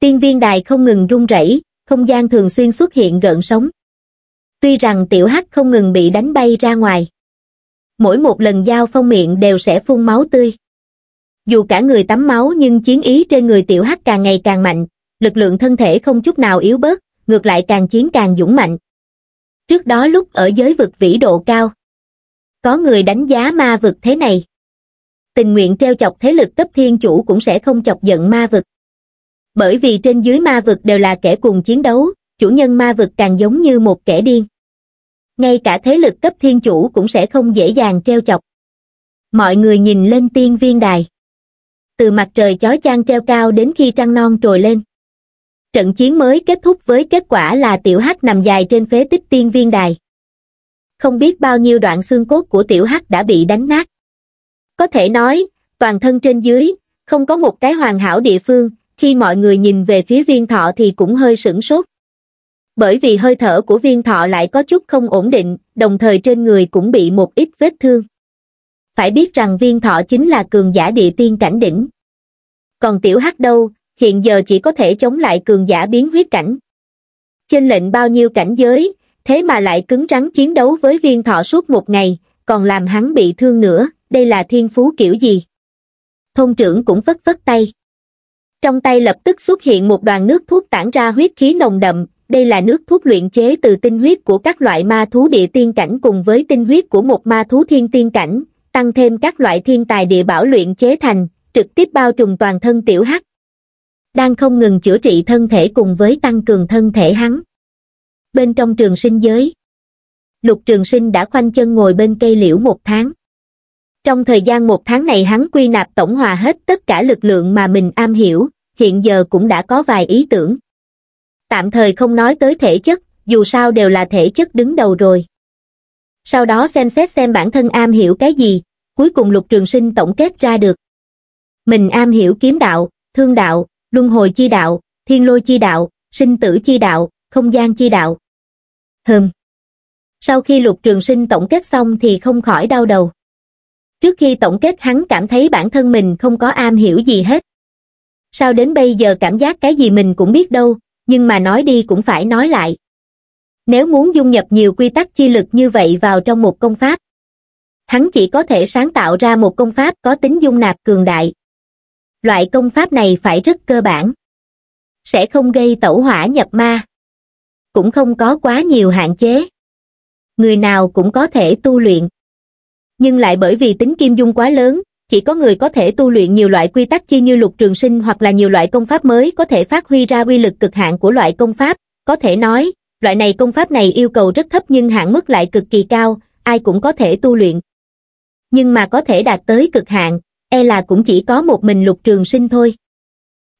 Tiên viên đài không ngừng rung rẩy, không gian thường xuyên xuất hiện gợn sóng. Tuy rằng tiểu hắc không ngừng bị đánh bay ra ngoài. Mỗi một lần giao phong miệng đều sẽ phun máu tươi. Dù cả người tắm máu nhưng chiến ý trên người tiểu hắc càng ngày càng mạnh, lực lượng thân thể không chút nào yếu bớt, ngược lại càng chiến càng dũng mạnh. Trước đó lúc ở giới vực vĩ độ cao, có người đánh giá ma vực thế này tình nguyện treo chọc thế lực cấp thiên chủ cũng sẽ không chọc giận ma vực bởi vì trên dưới ma vực đều là kẻ cùng chiến đấu chủ nhân ma vực càng giống như một kẻ điên ngay cả thế lực cấp thiên chủ cũng sẽ không dễ dàng treo chọc mọi người nhìn lên tiên viên đài từ mặt trời chói chang treo cao đến khi trăng non trồi lên trận chiến mới kết thúc với kết quả là tiểu hắc nằm dài trên phế tích tiên viên đài không biết bao nhiêu đoạn xương cốt của tiểu hắc đã bị đánh nát. Có thể nói, toàn thân trên dưới, không có một cái hoàn hảo địa phương, khi mọi người nhìn về phía viên thọ thì cũng hơi sửng sốt. Bởi vì hơi thở của viên thọ lại có chút không ổn định, đồng thời trên người cũng bị một ít vết thương. Phải biết rằng viên thọ chính là cường giả địa tiên cảnh đỉnh. Còn tiểu hắc đâu, hiện giờ chỉ có thể chống lại cường giả biến huyết cảnh. Trên lệnh bao nhiêu cảnh giới, thế mà lại cứng rắn chiến đấu với viên thọ suốt một ngày, còn làm hắn bị thương nữa, đây là thiên phú kiểu gì? Thôn trưởng cũng vất vất tay. Trong tay lập tức xuất hiện một đoàn nước thuốc tản ra huyết khí nồng đậm, đây là nước thuốc luyện chế từ tinh huyết của các loại ma thú địa tiên cảnh cùng với tinh huyết của một ma thú thiên tiên cảnh, tăng thêm các loại thiên tài địa bảo luyện chế thành, trực tiếp bao trùm toàn thân tiểu hắc. Đang không ngừng chữa trị thân thể cùng với tăng cường thân thể hắn bên trong trường sinh giới. Lục trường sinh đã khoanh chân ngồi bên cây liễu một tháng. Trong thời gian một tháng này hắn quy nạp tổng hòa hết tất cả lực lượng mà mình am hiểu, hiện giờ cũng đã có vài ý tưởng. Tạm thời không nói tới thể chất, dù sao đều là thể chất đứng đầu rồi. Sau đó xem xét xem bản thân am hiểu cái gì, cuối cùng lục trường sinh tổng kết ra được. Mình am hiểu kiếm đạo, thương đạo, luân hồi chi đạo, thiên lôi chi đạo, sinh tử chi đạo, không gian chi đạo. Hừm. Sau khi lục trường sinh tổng kết xong thì không khỏi đau đầu. Trước khi tổng kết hắn cảm thấy bản thân mình không có am hiểu gì hết. Sao đến bây giờ cảm giác cái gì mình cũng biết đâu, nhưng mà nói đi cũng phải nói lại. Nếu muốn dung nhập nhiều quy tắc chi lực như vậy vào trong một công pháp, hắn chỉ có thể sáng tạo ra một công pháp có tính dung nạp cường đại. Loại công pháp này phải rất cơ bản. Sẽ không gây tẩu hỏa nhập ma cũng không có quá nhiều hạn chế. Người nào cũng có thể tu luyện. Nhưng lại bởi vì tính kim dung quá lớn, chỉ có người có thể tu luyện nhiều loại quy tắc chi như lục trường sinh hoặc là nhiều loại công pháp mới có thể phát huy ra uy lực cực hạn của loại công pháp. Có thể nói, loại này công pháp này yêu cầu rất thấp nhưng hạn mức lại cực kỳ cao, ai cũng có thể tu luyện. Nhưng mà có thể đạt tới cực hạn, e là cũng chỉ có một mình lục trường sinh thôi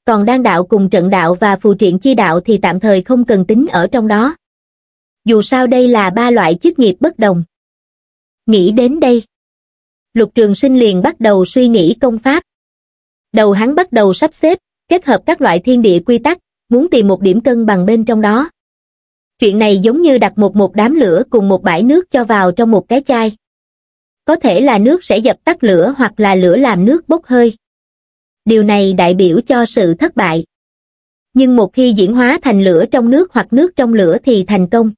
còn đan đạo cùng trận đạo và phù triện chi đạo thì tạm thời không cần tính ở trong đó. Dù sao đây là ba loại chức nghiệp bất đồng. Nghĩ đến đây, Lục Trường Sinh liền bắt đầu suy nghĩ công pháp. Đầu hắn bắt đầu sắp xếp, kết hợp các loại thiên địa quy tắc, muốn tìm một điểm cân bằng bên trong đó. Chuyện này giống như đặt một một đám lửa cùng một bãi nước cho vào trong một cái chai. Có thể là nước sẽ dập tắt lửa hoặc là lửa làm nước bốc hơi điều này đại biểu cho sự thất bại. Nhưng một khi diễn hóa thành lửa trong nước hoặc nước trong lửa thì thành công.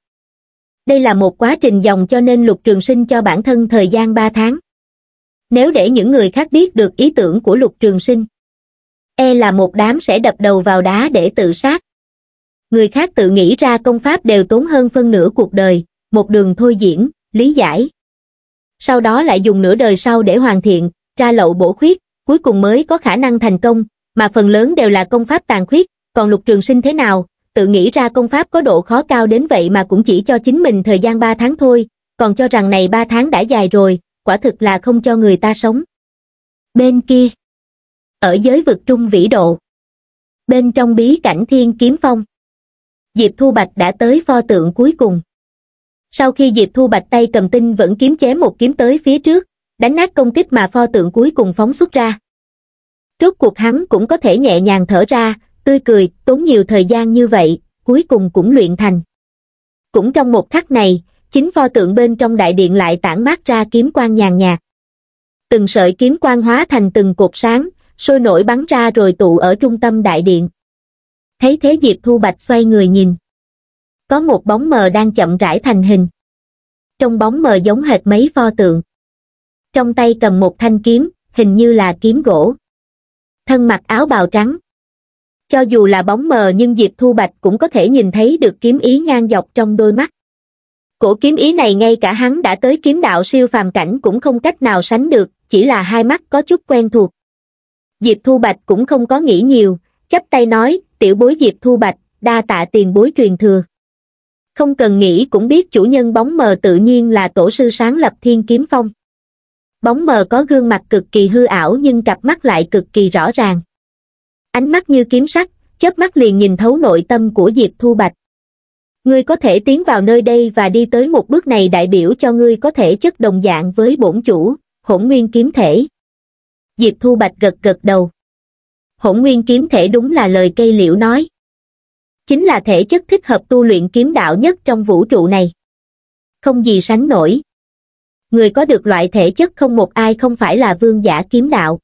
Đây là một quá trình dòng cho nên Lục Trường Sinh cho bản thân thời gian 3 tháng. Nếu để những người khác biết được ý tưởng của Lục Trường Sinh, e là một đám sẽ đập đầu vào đá để tự sát. Người khác tự nghĩ ra công pháp đều tốn hơn phân nửa cuộc đời, một đường thôi diễn, lý giải. Sau đó lại dùng nửa đời sau để hoàn thiện, ra lậu bổ khuyết, cuối cùng mới có khả năng thành công, mà phần lớn đều là công pháp tàn khuyết, còn lục trường sinh thế nào, tự nghĩ ra công pháp có độ khó cao đến vậy mà cũng chỉ cho chính mình thời gian 3 tháng thôi, còn cho rằng này 3 tháng đã dài rồi, quả thực là không cho người ta sống. Bên kia, ở giới vực trung vĩ độ, bên trong bí cảnh thiên kiếm phong, Diệp Thu Bạch đã tới pho tượng cuối cùng. Sau khi Diệp Thu Bạch tay cầm tinh vẫn kiếm chém một kiếm tới phía trước, đánh nát công kích mà pho tượng cuối cùng phóng xuất ra. Rốt cuộc hắn cũng có thể nhẹ nhàng thở ra, tươi cười, tốn nhiều thời gian như vậy, cuối cùng cũng luyện thành. Cũng trong một khắc này, chính pho tượng bên trong đại điện lại tản mát ra kiếm quang nhàn nhạt. Từng sợi kiếm quang hóa thành từng cột sáng, sôi nổi bắn ra rồi tụ ở trung tâm đại điện. Thấy thế Diệp Thu Bạch xoay người nhìn. Có một bóng mờ đang chậm rãi thành hình. Trong bóng mờ giống hệt mấy pho tượng trong tay cầm một thanh kiếm hình như là kiếm gỗ thân mặc áo bào trắng cho dù là bóng mờ nhưng diệp thu bạch cũng có thể nhìn thấy được kiếm ý ngang dọc trong đôi mắt cổ kiếm ý này ngay cả hắn đã tới kiếm đạo siêu phàm cảnh cũng không cách nào sánh được chỉ là hai mắt có chút quen thuộc diệp thu bạch cũng không có nghĩ nhiều chấp tay nói tiểu bối diệp thu bạch đa tạ tiền bối truyền thừa không cần nghĩ cũng biết chủ nhân bóng mờ tự nhiên là tổ sư sáng lập thiên kiếm phong bóng mờ có gương mặt cực kỳ hư ảo nhưng cặp mắt lại cực kỳ rõ ràng ánh mắt như kiếm sắt chớp mắt liền nhìn thấu nội tâm của diệp thu bạch ngươi có thể tiến vào nơi đây và đi tới một bước này đại biểu cho ngươi có thể chất đồng dạng với bổn chủ hỗn nguyên kiếm thể diệp thu bạch gật gật đầu hỗn nguyên kiếm thể đúng là lời cây liễu nói chính là thể chất thích hợp tu luyện kiếm đạo nhất trong vũ trụ này không gì sánh nổi người có được loại thể chất không một ai không phải là vương giả kiếm đạo.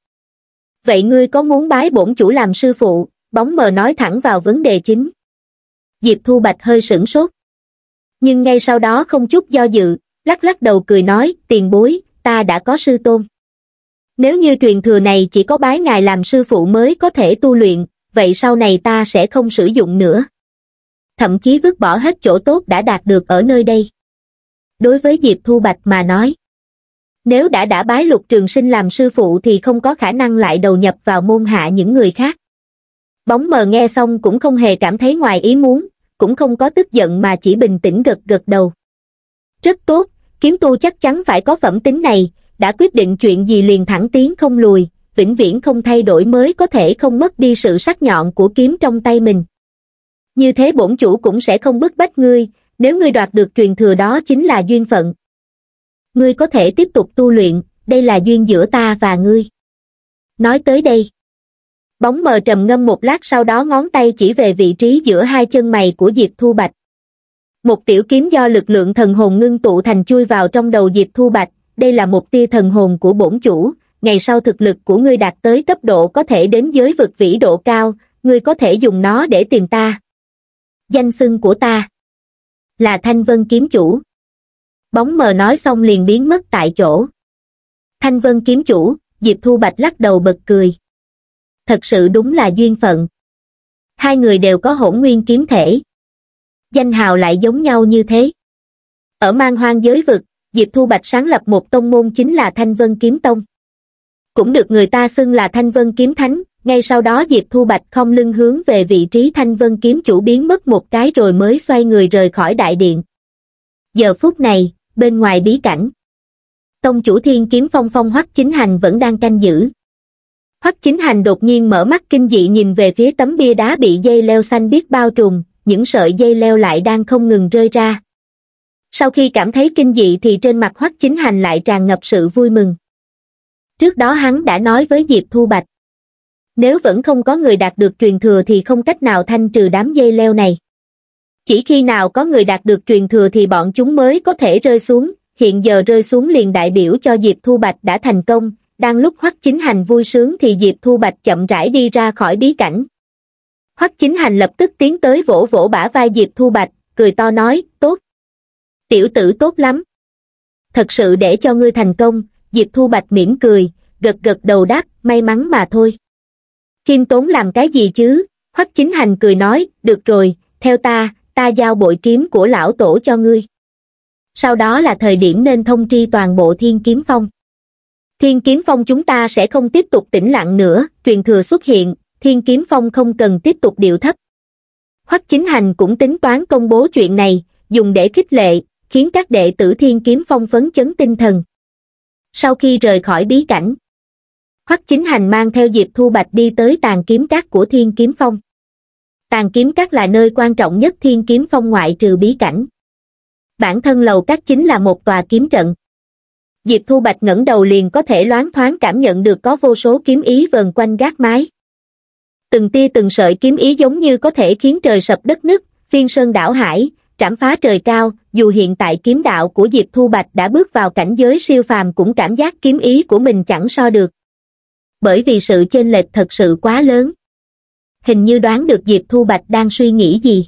Vậy ngươi có muốn bái bổn chủ làm sư phụ, bóng mờ nói thẳng vào vấn đề chính. Diệp Thu Bạch hơi sửng sốt. Nhưng ngay sau đó không chút do dự, lắc lắc đầu cười nói, tiền bối, ta đã có sư tôn. Nếu như truyền thừa này chỉ có bái ngài làm sư phụ mới có thể tu luyện, vậy sau này ta sẽ không sử dụng nữa. Thậm chí vứt bỏ hết chỗ tốt đã đạt được ở nơi đây đối với Diệp Thu Bạch mà nói. Nếu đã đã bái lục trường sinh làm sư phụ thì không có khả năng lại đầu nhập vào môn hạ những người khác. Bóng mờ nghe xong cũng không hề cảm thấy ngoài ý muốn, cũng không có tức giận mà chỉ bình tĩnh gật gật đầu. Rất tốt, kiếm tu chắc chắn phải có phẩm tính này, đã quyết định chuyện gì liền thẳng tiến không lùi, vĩnh viễn không thay đổi mới có thể không mất đi sự sắc nhọn của kiếm trong tay mình. Như thế bổn chủ cũng sẽ không bức bách ngươi, nếu ngươi đoạt được truyền thừa đó chính là duyên phận. Ngươi có thể tiếp tục tu luyện, đây là duyên giữa ta và ngươi. Nói tới đây. Bóng mờ trầm ngâm một lát sau đó ngón tay chỉ về vị trí giữa hai chân mày của Diệp Thu Bạch. Một tiểu kiếm do lực lượng thần hồn ngưng tụ thành chui vào trong đầu Diệp Thu Bạch, đây là một tia thần hồn của bổn chủ, ngày sau thực lực của ngươi đạt tới cấp độ có thể đến giới vực vĩ độ cao, ngươi có thể dùng nó để tìm ta. Danh xưng của ta là thanh vân kiếm chủ bóng mờ nói xong liền biến mất tại chỗ thanh vân kiếm chủ diệp thu bạch lắc đầu bật cười thật sự đúng là duyên phận hai người đều có hỗn nguyên kiếm thể danh hào lại giống nhau như thế ở mang hoang giới vực diệp thu bạch sáng lập một tông môn chính là thanh vân kiếm tông cũng được người ta xưng là thanh vân kiếm thánh ngay sau đó Diệp Thu Bạch không lưng hướng về vị trí thanh vân kiếm chủ biến mất một cái rồi mới xoay người rời khỏi đại điện. Giờ phút này, bên ngoài bí cảnh, tông chủ thiên kiếm phong phong hoắc chính hành vẫn đang canh giữ. Hoắc chính hành đột nhiên mở mắt kinh dị nhìn về phía tấm bia đá bị dây leo xanh biết bao trùm, những sợi dây leo lại đang không ngừng rơi ra. Sau khi cảm thấy kinh dị thì trên mặt Hoắc Chính Hành lại tràn ngập sự vui mừng. Trước đó hắn đã nói với Diệp Thu Bạch nếu vẫn không có người đạt được truyền thừa thì không cách nào thanh trừ đám dây leo này. Chỉ khi nào có người đạt được truyền thừa thì bọn chúng mới có thể rơi xuống, hiện giờ rơi xuống liền đại biểu cho Diệp Thu Bạch đã thành công, đang lúc Hoắc Chính Hành vui sướng thì Diệp Thu Bạch chậm rãi đi ra khỏi bí cảnh. Hoắc Chính Hành lập tức tiến tới vỗ vỗ bả vai Diệp Thu Bạch, cười to nói, tốt. Tiểu tử tốt lắm. Thật sự để cho ngươi thành công, Diệp Thu Bạch mỉm cười, gật gật đầu đáp, may mắn mà thôi khiêm tốn làm cái gì chứ hoắc chính hành cười nói được rồi theo ta ta giao bội kiếm của lão tổ cho ngươi sau đó là thời điểm nên thông tri toàn bộ thiên kiếm phong thiên kiếm phong chúng ta sẽ không tiếp tục tĩnh lặng nữa truyền thừa xuất hiện thiên kiếm phong không cần tiếp tục điệu thấp hoắc chính hành cũng tính toán công bố chuyện này dùng để khích lệ khiến các đệ tử thiên kiếm phong phấn chấn tinh thần sau khi rời khỏi bí cảnh hoắc chính hành mang theo diệp thu bạch đi tới tàn kiếm cát của thiên kiếm phong tàn kiếm cát là nơi quan trọng nhất thiên kiếm phong ngoại trừ bí cảnh bản thân lầu cát chính là một tòa kiếm trận diệp thu bạch ngẩng đầu liền có thể loáng thoáng cảm nhận được có vô số kiếm ý vần quanh gác mái từng tia từng sợi kiếm ý giống như có thể khiến trời sập đất nứt phiên sơn đảo hải trảm phá trời cao dù hiện tại kiếm đạo của diệp thu bạch đã bước vào cảnh giới siêu phàm cũng cảm giác kiếm ý của mình chẳng so được bởi vì sự chênh lệch thật sự quá lớn hình như đoán được diệp thu bạch đang suy nghĩ gì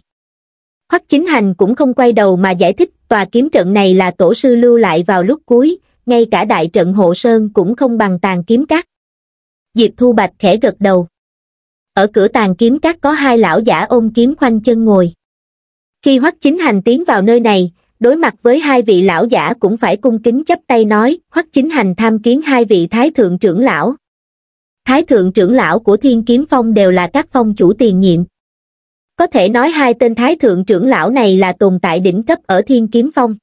hoắc chính hành cũng không quay đầu mà giải thích tòa kiếm trận này là tổ sư lưu lại vào lúc cuối ngay cả đại trận hộ sơn cũng không bằng tàn kiếm cắt diệp thu bạch khẽ gật đầu ở cửa tàn kiếm cắt có hai lão giả ôm kiếm khoanh chân ngồi khi hoắc chính hành tiến vào nơi này đối mặt với hai vị lão giả cũng phải cung kính chấp tay nói hoắc chính hành tham kiến hai vị thái thượng trưởng lão thái thượng trưởng lão của thiên kiếm phong đều là các phong chủ tiền nhiệm. Có thể nói hai tên thái thượng trưởng lão này là tồn tại đỉnh cấp ở thiên kiếm phong.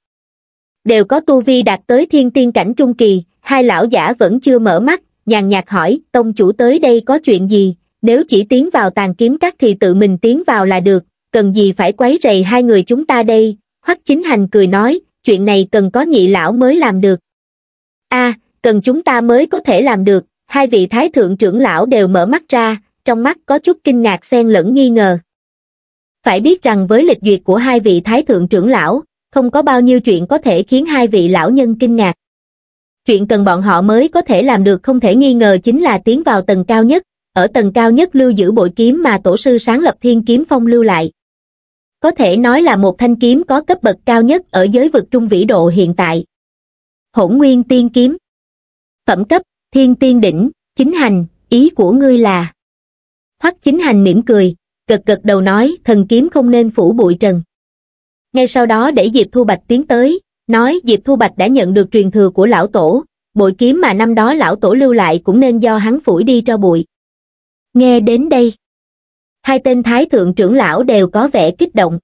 Đều có tu vi đạt tới thiên tiên cảnh trung kỳ, hai lão giả vẫn chưa mở mắt, nhàn nhạt hỏi, tông chủ tới đây có chuyện gì, nếu chỉ tiến vào tàn kiếm các thì tự mình tiến vào là được, cần gì phải quấy rầy hai người chúng ta đây, hoắc chính hành cười nói, chuyện này cần có nhị lão mới làm được. a cần chúng ta mới có thể làm được, hai vị thái thượng trưởng lão đều mở mắt ra, trong mắt có chút kinh ngạc xen lẫn nghi ngờ. Phải biết rằng với lịch duyệt của hai vị thái thượng trưởng lão, không có bao nhiêu chuyện có thể khiến hai vị lão nhân kinh ngạc. Chuyện cần bọn họ mới có thể làm được không thể nghi ngờ chính là tiến vào tầng cao nhất, ở tầng cao nhất lưu giữ bội kiếm mà tổ sư sáng lập thiên kiếm phong lưu lại. Có thể nói là một thanh kiếm có cấp bậc cao nhất ở giới vực trung vĩ độ hiện tại. Hỗn nguyên tiên kiếm Phẩm cấp, thiên tiên đỉnh chính hành ý của ngươi là hoắc chính hành mỉm cười gật gật đầu nói thần kiếm không nên phủ bụi trần ngay sau đó để diệp thu bạch tiến tới nói diệp thu bạch đã nhận được truyền thừa của lão tổ bội kiếm mà năm đó lão tổ lưu lại cũng nên do hắn phủi đi cho bụi nghe đến đây hai tên thái thượng trưởng lão đều có vẻ kích động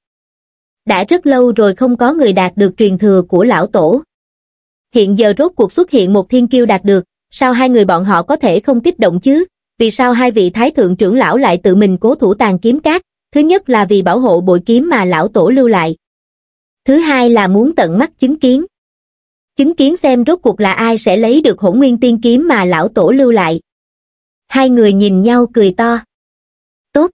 đã rất lâu rồi không có người đạt được truyền thừa của lão tổ hiện giờ rốt cuộc xuất hiện một thiên kiêu đạt được sao hai người bọn họ có thể không kích động chứ? Vì sao hai vị thái thượng trưởng lão lại tự mình cố thủ tàn kiếm cát? Thứ nhất là vì bảo hộ bội kiếm mà lão tổ lưu lại. Thứ hai là muốn tận mắt chứng kiến. Chứng kiến xem rốt cuộc là ai sẽ lấy được hỗn nguyên tiên kiếm mà lão tổ lưu lại. Hai người nhìn nhau cười to. Tốt.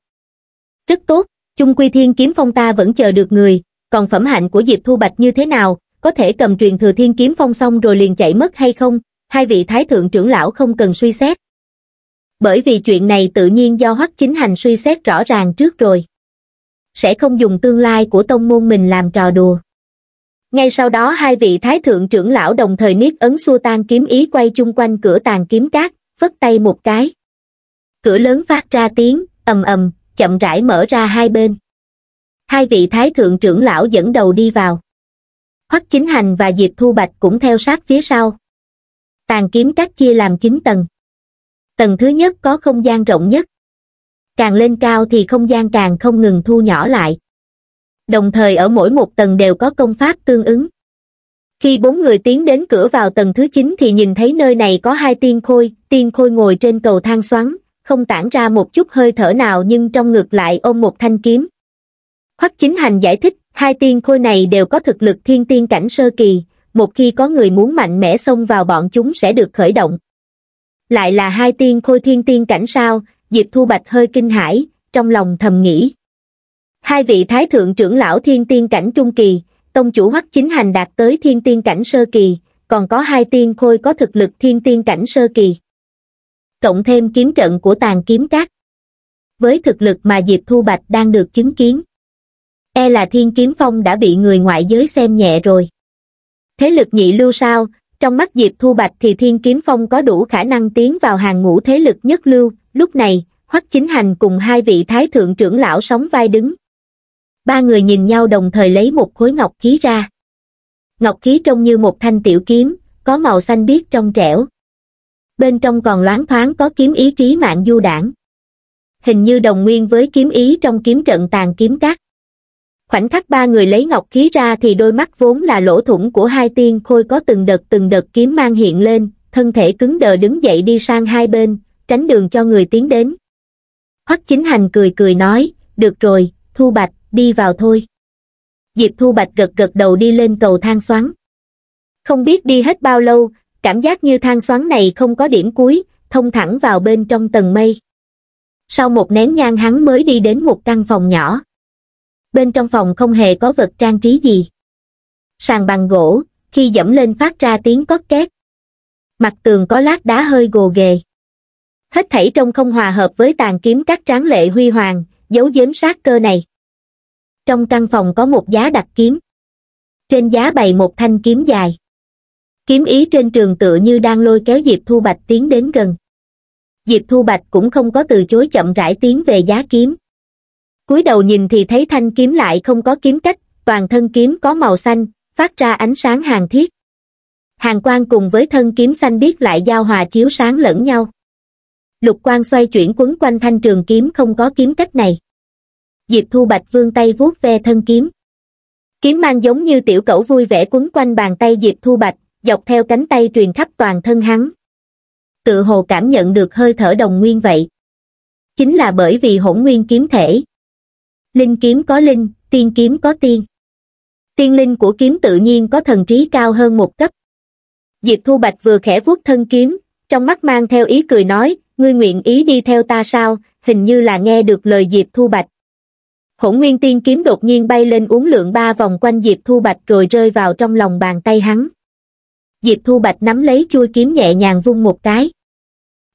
Rất tốt, chung quy thiên kiếm phong ta vẫn chờ được người, còn phẩm hạnh của Diệp Thu Bạch như thế nào, có thể cầm truyền thừa thiên kiếm phong xong rồi liền chạy mất hay không, hai vị thái thượng trưởng lão không cần suy xét. Bởi vì chuyện này tự nhiên do Hoắc Chính Hành suy xét rõ ràng trước rồi. Sẽ không dùng tương lai của tông môn mình làm trò đùa. Ngay sau đó hai vị thái thượng trưởng lão đồng thời niết ấn xua tan kiếm ý quay chung quanh cửa tàn kiếm cát, vất tay một cái. Cửa lớn phát ra tiếng, ầm ầm, chậm rãi mở ra hai bên. Hai vị thái thượng trưởng lão dẫn đầu đi vào. Hoắc Chính Hành và Diệp Thu Bạch cũng theo sát phía sau tàn kiếm các chia làm 9 tầng. Tầng thứ nhất có không gian rộng nhất. Càng lên cao thì không gian càng không ngừng thu nhỏ lại. Đồng thời ở mỗi một tầng đều có công pháp tương ứng. Khi bốn người tiến đến cửa vào tầng thứ 9 thì nhìn thấy nơi này có hai tiên khôi, tiên khôi ngồi trên cầu thang xoắn, không tản ra một chút hơi thở nào nhưng trong ngực lại ôm một thanh kiếm. Hoắc Chính Hành giải thích, hai tiên khôi này đều có thực lực thiên tiên cảnh sơ kỳ, một khi có người muốn mạnh mẽ xông vào bọn chúng sẽ được khởi động. Lại là hai tiên khôi thiên tiên cảnh sao, Diệp Thu Bạch hơi kinh hãi, trong lòng thầm nghĩ. Hai vị thái thượng trưởng lão thiên tiên cảnh trung kỳ, tông chủ hoắc chính hành đạt tới thiên tiên cảnh sơ kỳ, còn có hai tiên khôi có thực lực thiên tiên cảnh sơ kỳ. Cộng thêm kiếm trận của tàn kiếm cát. Với thực lực mà Diệp Thu Bạch đang được chứng kiến, e là thiên kiếm phong đã bị người ngoại giới xem nhẹ rồi thế lực nhị lưu sao trong mắt diệp thu bạch thì thiên kiếm phong có đủ khả năng tiến vào hàng ngũ thế lực nhất lưu lúc này hoắc chính hành cùng hai vị thái thượng trưởng lão sóng vai đứng ba người nhìn nhau đồng thời lấy một khối ngọc khí ra ngọc khí trông như một thanh tiểu kiếm có màu xanh biếc trong trẻo bên trong còn loáng thoáng có kiếm ý trí mạng du đảng hình như đồng nguyên với kiếm ý trong kiếm trận tàn kiếm cắt khoảnh khắc ba người lấy ngọc khí ra thì đôi mắt vốn là lỗ thủng của hai tiên khôi có từng đợt từng đợt kiếm mang hiện lên thân thể cứng đờ đứng dậy đi sang hai bên tránh đường cho người tiến đến hoắc chính hành cười cười nói được rồi thu bạch đi vào thôi diệp thu bạch gật gật đầu đi lên cầu thang xoắn không biết đi hết bao lâu cảm giác như thang xoắn này không có điểm cuối thông thẳng vào bên trong tầng mây sau một nén nhang hắn mới đi đến một căn phòng nhỏ bên trong phòng không hề có vật trang trí gì. Sàn bằng gỗ, khi dẫm lên phát ra tiếng cất két. Mặt tường có lát đá hơi gồ ghề. Hết thảy trong không hòa hợp với tàn kiếm các tráng lệ huy hoàng, giấu giếm sát cơ này. Trong căn phòng có một giá đặt kiếm. Trên giá bày một thanh kiếm dài. Kiếm ý trên trường tựa như đang lôi kéo Diệp Thu Bạch tiến đến gần. Diệp Thu Bạch cũng không có từ chối chậm rãi tiến về giá kiếm cúi đầu nhìn thì thấy thanh kiếm lại không có kiếm cách toàn thân kiếm có màu xanh phát ra ánh sáng hàng thiết hàng quang cùng với thân kiếm xanh biết lại giao hòa chiếu sáng lẫn nhau lục quang xoay chuyển quấn quanh thanh trường kiếm không có kiếm cách này diệp thu bạch vương tay vuốt ve thân kiếm kiếm mang giống như tiểu cẩu vui vẻ quấn quanh bàn tay diệp thu bạch dọc theo cánh tay truyền khắp toàn thân hắn tự hồ cảm nhận được hơi thở đồng nguyên vậy chính là bởi vì hỗn nguyên kiếm thể linh kiếm có linh tiên kiếm có tiên tiên linh của kiếm tự nhiên có thần trí cao hơn một cấp diệp thu bạch vừa khẽ vuốt thân kiếm trong mắt mang theo ý cười nói ngươi nguyện ý đi theo ta sao hình như là nghe được lời diệp thu bạch hỗn nguyên tiên kiếm đột nhiên bay lên uống lượng ba vòng quanh diệp thu bạch rồi rơi vào trong lòng bàn tay hắn diệp thu bạch nắm lấy chuôi kiếm nhẹ nhàng vung một cái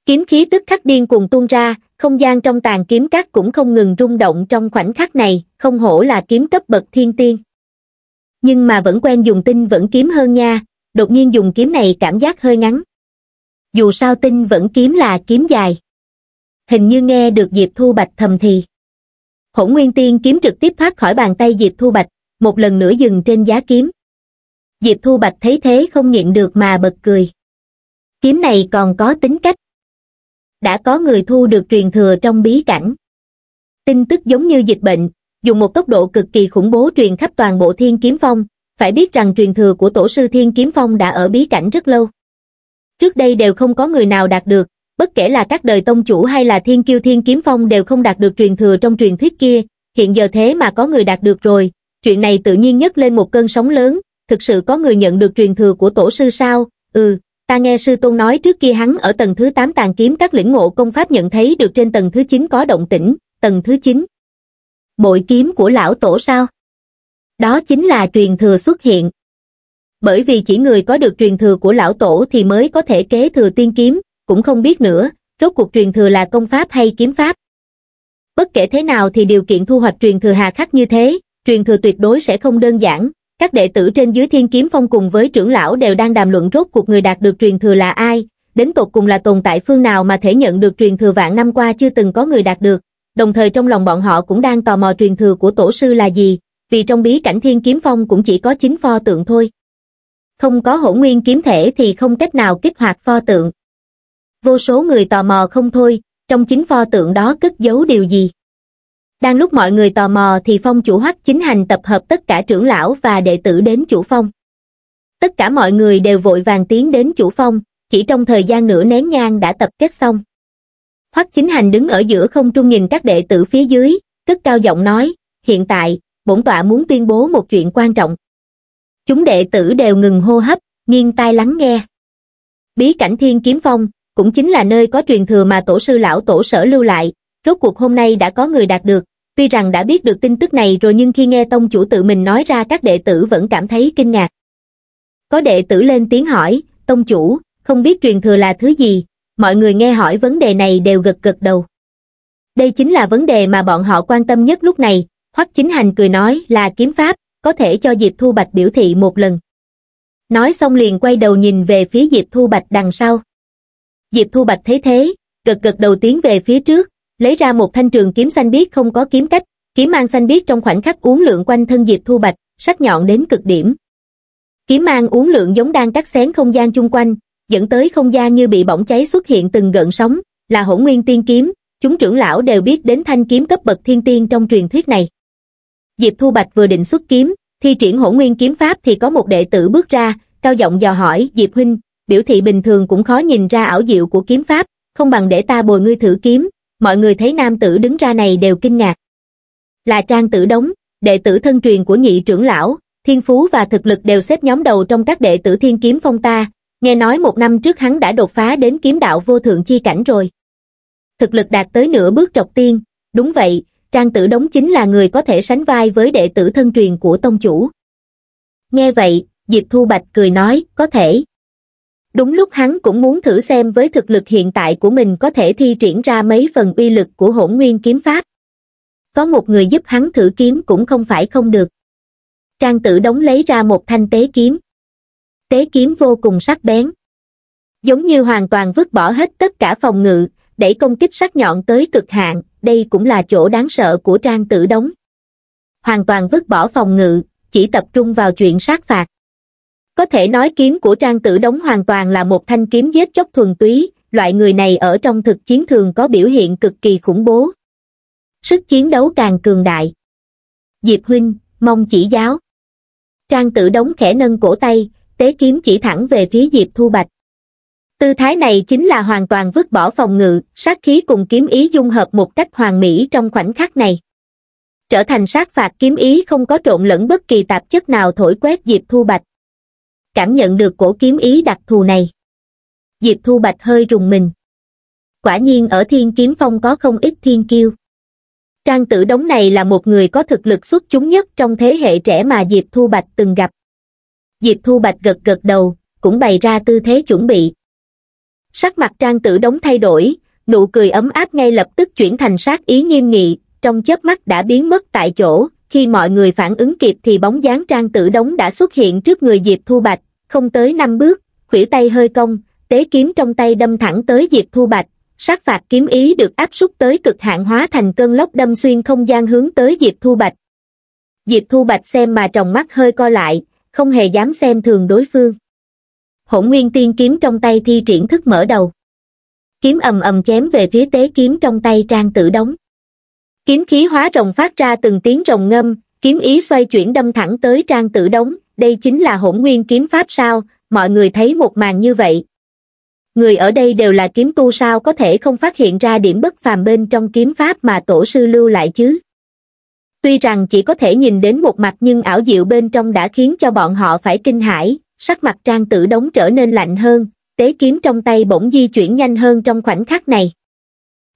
kiếm khí tức khắc điên cuồng tuôn ra không gian trong tàn kiếm cát cũng không ngừng rung động trong khoảnh khắc này không hổ là kiếm cấp bậc thiên tiên nhưng mà vẫn quen dùng tinh vẫn kiếm hơn nha đột nhiên dùng kiếm này cảm giác hơi ngắn dù sao tinh vẫn kiếm là kiếm dài hình như nghe được diệp thu bạch thầm thì hỗn nguyên tiên kiếm trực tiếp thoát khỏi bàn tay diệp thu bạch một lần nữa dừng trên giá kiếm diệp thu bạch thấy thế không nhịn được mà bật cười kiếm này còn có tính cách đã có người thu được truyền thừa trong bí cảnh. Tin tức giống như dịch bệnh, dùng một tốc độ cực kỳ khủng bố truyền khắp toàn bộ thiên kiếm phong, phải biết rằng truyền thừa của tổ sư thiên kiếm phong đã ở bí cảnh rất lâu. Trước đây đều không có người nào đạt được, bất kể là các đời tông chủ hay là thiên kiêu thiên kiếm phong đều không đạt được truyền thừa trong truyền thuyết kia, hiện giờ thế mà có người đạt được rồi, chuyện này tự nhiên nhất lên một cơn sóng lớn, thực sự có người nhận được truyền thừa của tổ sư sao, ừ, Ta nghe sư tôn nói trước kia hắn ở tầng thứ 8 tàn kiếm các lĩnh ngộ công pháp nhận thấy được trên tầng thứ 9 có động tĩnh, tầng thứ 9. Bội kiếm của lão tổ sao? Đó chính là truyền thừa xuất hiện. Bởi vì chỉ người có được truyền thừa của lão tổ thì mới có thể kế thừa tiên kiếm, cũng không biết nữa, rốt cuộc truyền thừa là công pháp hay kiếm pháp. Bất kể thế nào thì điều kiện thu hoạch truyền thừa hà khắc như thế, truyền thừa tuyệt đối sẽ không đơn giản, các đệ tử trên dưới thiên kiếm phong cùng với trưởng lão đều đang đàm luận rốt cuộc người đạt được truyền thừa là ai, đến tột cùng là tồn tại phương nào mà thể nhận được truyền thừa vạn năm qua chưa từng có người đạt được, đồng thời trong lòng bọn họ cũng đang tò mò truyền thừa của tổ sư là gì, vì trong bí cảnh thiên kiếm phong cũng chỉ có 9 pho tượng thôi. Không có hổ nguyên kiếm thể thì không cách nào kích hoạt pho tượng. Vô số người tò mò không thôi, trong chính pho tượng đó cất giấu điều gì đang lúc mọi người tò mò thì phong chủ hoắc chính hành tập hợp tất cả trưởng lão và đệ tử đến chủ phong tất cả mọi người đều vội vàng tiến đến chủ phong chỉ trong thời gian nửa nén nhang đã tập kết xong hoắc chính hành đứng ở giữa không trung nhìn các đệ tử phía dưới cất cao giọng nói hiện tại bổn tọa muốn tuyên bố một chuyện quan trọng chúng đệ tử đều ngừng hô hấp nghiêng tai lắng nghe bí cảnh thiên kiếm phong cũng chính là nơi có truyền thừa mà tổ sư lão tổ sở lưu lại rốt cuộc hôm nay đã có người đạt được, tuy rằng đã biết được tin tức này rồi nhưng khi nghe tông chủ tự mình nói ra các đệ tử vẫn cảm thấy kinh ngạc. Có đệ tử lên tiếng hỏi, tông chủ, không biết truyền thừa là thứ gì, mọi người nghe hỏi vấn đề này đều gật gật đầu. Đây chính là vấn đề mà bọn họ quan tâm nhất lúc này, Hoắc Chính Hành cười nói là kiếm pháp, có thể cho Diệp Thu Bạch biểu thị một lần. Nói xong liền quay đầu nhìn về phía Diệp Thu Bạch đằng sau. Diệp Thu Bạch thấy thế, gật gật đầu tiến về phía trước, lấy ra một thanh trường kiếm xanh biếc không có kiếm cách, kiếm mang xanh biếc trong khoảnh khắc uốn lượn quanh thân Diệp Thu Bạch, sắc nhọn đến cực điểm. Kiếm mang uốn lượn giống đang cắt xén không gian chung quanh, dẫn tới không gian như bị bỏng cháy xuất hiện từng gợn sóng, là Hỗn Nguyên Tiên kiếm, chúng trưởng lão đều biết đến thanh kiếm cấp bậc thiên tiên trong truyền thuyết này. Diệp Thu Bạch vừa định xuất kiếm, thi triển Hỗn Nguyên kiếm pháp thì có một đệ tử bước ra, cao giọng dò hỏi, "Diệp huynh, biểu thị bình thường cũng khó nhìn ra ảo diệu của kiếm pháp, không bằng để ta bồi ngươi thử kiếm, mọi người thấy nam tử đứng ra này đều kinh ngạc. Là Trang Tử Đống, đệ tử thân truyền của nhị trưởng lão, thiên phú và thực lực đều xếp nhóm đầu trong các đệ tử thiên kiếm phong ta, nghe nói một năm trước hắn đã đột phá đến kiếm đạo vô thượng chi cảnh rồi. Thực lực đạt tới nửa bước trọc tiên, đúng vậy, Trang Tử Đống chính là người có thể sánh vai với đệ tử thân truyền của tông chủ. Nghe vậy, Diệp Thu Bạch cười nói, có thể. Đúng lúc hắn cũng muốn thử xem với thực lực hiện tại của mình có thể thi triển ra mấy phần uy lực của hỗn nguyên kiếm pháp. Có một người giúp hắn thử kiếm cũng không phải không được. Trang tử đóng lấy ra một thanh tế kiếm. Tế kiếm vô cùng sắc bén. Giống như hoàn toàn vứt bỏ hết tất cả phòng ngự, đẩy công kích sắc nhọn tới cực hạn, đây cũng là chỗ đáng sợ của trang tử đóng. Hoàn toàn vứt bỏ phòng ngự, chỉ tập trung vào chuyện sát phạt có thể nói kiếm của trang tử đống hoàn toàn là một thanh kiếm giết chóc thuần túy loại người này ở trong thực chiến thường có biểu hiện cực kỳ khủng bố sức chiến đấu càng cường đại diệp huynh mong chỉ giáo trang tử đống khẽ nâng cổ tay tế kiếm chỉ thẳng về phía diệp thu bạch tư thái này chính là hoàn toàn vứt bỏ phòng ngự sát khí cùng kiếm ý dung hợp một cách hoàn mỹ trong khoảnh khắc này trở thành sát phạt kiếm ý không có trộn lẫn bất kỳ tạp chất nào thổi quét diệp thu bạch cảm nhận được cổ kiếm ý đặc thù này. Diệp Thu Bạch hơi rùng mình. Quả nhiên ở Thiên Kiếm Phong có không ít thiên kiêu. Trang tử đống này là một người có thực lực xuất chúng nhất trong thế hệ trẻ mà Diệp Thu Bạch từng gặp. Diệp Thu Bạch gật gật đầu, cũng bày ra tư thế chuẩn bị. Sắc mặt trang tử đống thay đổi, nụ cười ấm áp ngay lập tức chuyển thành sát ý nghiêm nghị, trong chớp mắt đã biến mất tại chỗ, khi mọi người phản ứng kịp thì bóng dáng trang tử đống đã xuất hiện trước người Diệp Thu Bạch, không tới năm bước khuỷu tay hơi cong tế kiếm trong tay đâm thẳng tới diệp thu bạch sát phạt kiếm ý được áp suất tới cực hạn hóa thành cơn lốc đâm xuyên không gian hướng tới diệp thu bạch diệp thu bạch xem mà tròng mắt hơi co lại không hề dám xem thường đối phương hỗn nguyên tiên kiếm trong tay thi triển thức mở đầu kiếm ầm ầm chém về phía tế kiếm trong tay trang tử đóng kiếm khí hóa rồng phát ra từng tiếng rồng ngâm kiếm ý xoay chuyển đâm thẳng tới trang tử đóng đây chính là hỗn nguyên kiếm pháp sao, mọi người thấy một màn như vậy. Người ở đây đều là kiếm tu sao có thể không phát hiện ra điểm bất phàm bên trong kiếm pháp mà tổ sư lưu lại chứ. Tuy rằng chỉ có thể nhìn đến một mặt nhưng ảo diệu bên trong đã khiến cho bọn họ phải kinh hãi, sắc mặt trang tử đóng trở nên lạnh hơn, tế kiếm trong tay bỗng di chuyển nhanh hơn trong khoảnh khắc này.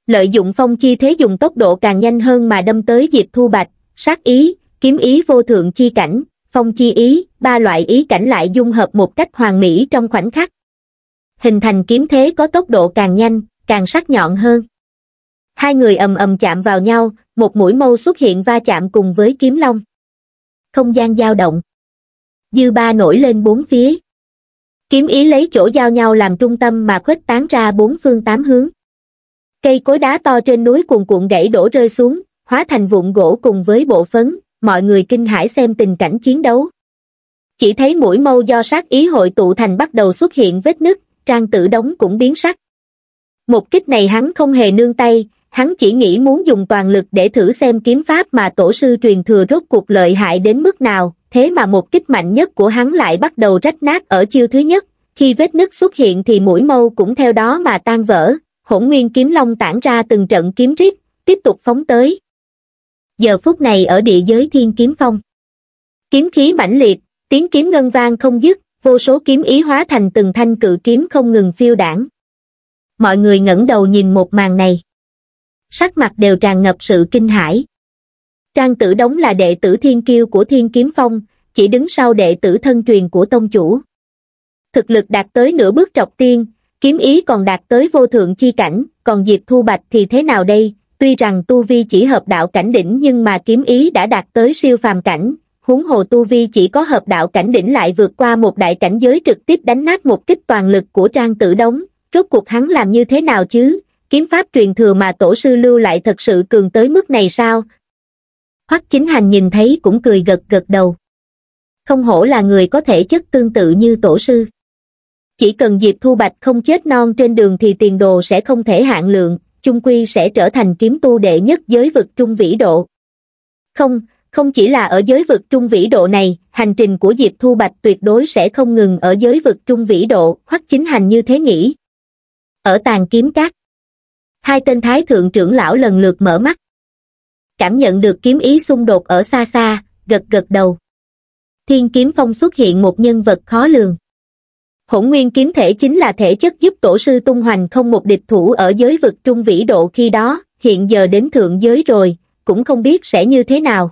Lợi dụng phong chi thế dùng tốc độ càng nhanh hơn mà đâm tới Diệp Thu Bạch, sát ý, kiếm ý vô thượng chi cảnh, phong chi ý ba loại ý cảnh lại dung hợp một cách hoàn mỹ trong khoảnh khắc hình thành kiếm thế có tốc độ càng nhanh càng sắc nhọn hơn hai người ầm ầm chạm vào nhau một mũi mâu xuất hiện va chạm cùng với kiếm long không gian dao động dư ba nổi lên bốn phía kiếm ý lấy chỗ giao nhau làm trung tâm mà khuếch tán ra bốn phương tám hướng cây cối đá to trên núi cuồn cuộn gãy đổ rơi xuống hóa thành vụn gỗ cùng với bộ phấn mọi người kinh hãi xem tình cảnh chiến đấu. Chỉ thấy mũi mâu do sát ý hội tụ thành bắt đầu xuất hiện vết nứt, trang tử đống cũng biến sắc. Một kích này hắn không hề nương tay, hắn chỉ nghĩ muốn dùng toàn lực để thử xem kiếm pháp mà tổ sư truyền thừa rốt cuộc lợi hại đến mức nào, thế mà một kích mạnh nhất của hắn lại bắt đầu rách nát ở chiêu thứ nhất, khi vết nứt xuất hiện thì mũi mâu cũng theo đó mà tan vỡ, hỗn nguyên kiếm long tản ra từng trận kiếm rít, tiếp tục phóng tới giờ phút này ở địa giới thiên kiếm phong kiếm khí mãnh liệt tiếng kiếm ngân vang không dứt vô số kiếm ý hóa thành từng thanh cự kiếm không ngừng phiêu đảng mọi người ngẩng đầu nhìn một màn này sắc mặt đều tràn ngập sự kinh hãi trang tử đống là đệ tử thiên kiêu của thiên kiếm phong chỉ đứng sau đệ tử thân truyền của tông chủ thực lực đạt tới nửa bước trọc tiên kiếm ý còn đạt tới vô thượng chi cảnh còn diệp thu bạch thì thế nào đây tuy rằng tu vi chỉ hợp đạo cảnh đỉnh nhưng mà kiếm ý đã đạt tới siêu phàm cảnh, huống hồ tu vi chỉ có hợp đạo cảnh đỉnh lại vượt qua một đại cảnh giới trực tiếp đánh nát một kích toàn lực của trang tử đống, rốt cuộc hắn làm như thế nào chứ, kiếm pháp truyền thừa mà tổ sư lưu lại thật sự cường tới mức này sao? Hoắc chính hành nhìn thấy cũng cười gật gật đầu. Không hổ là người có thể chất tương tự như tổ sư. Chỉ cần Diệp Thu Bạch không chết non trên đường thì tiền đồ sẽ không thể hạn lượng, chung quy sẽ trở thành kiếm tu đệ nhất giới vực trung vĩ độ. Không, không chỉ là ở giới vực trung vĩ độ này, hành trình của Diệp Thu Bạch tuyệt đối sẽ không ngừng ở giới vực trung vĩ độ, hoặc chính hành như thế nghĩ. Ở tàn kiếm cát, hai tên thái thượng trưởng lão lần lượt mở mắt. Cảm nhận được kiếm ý xung đột ở xa xa, gật gật đầu. Thiên kiếm phong xuất hiện một nhân vật khó lường hỗn nguyên kiếm thể chính là thể chất giúp tổ sư tung hoành không một địch thủ ở giới vực trung vĩ độ khi đó, hiện giờ đến thượng giới rồi, cũng không biết sẽ như thế nào.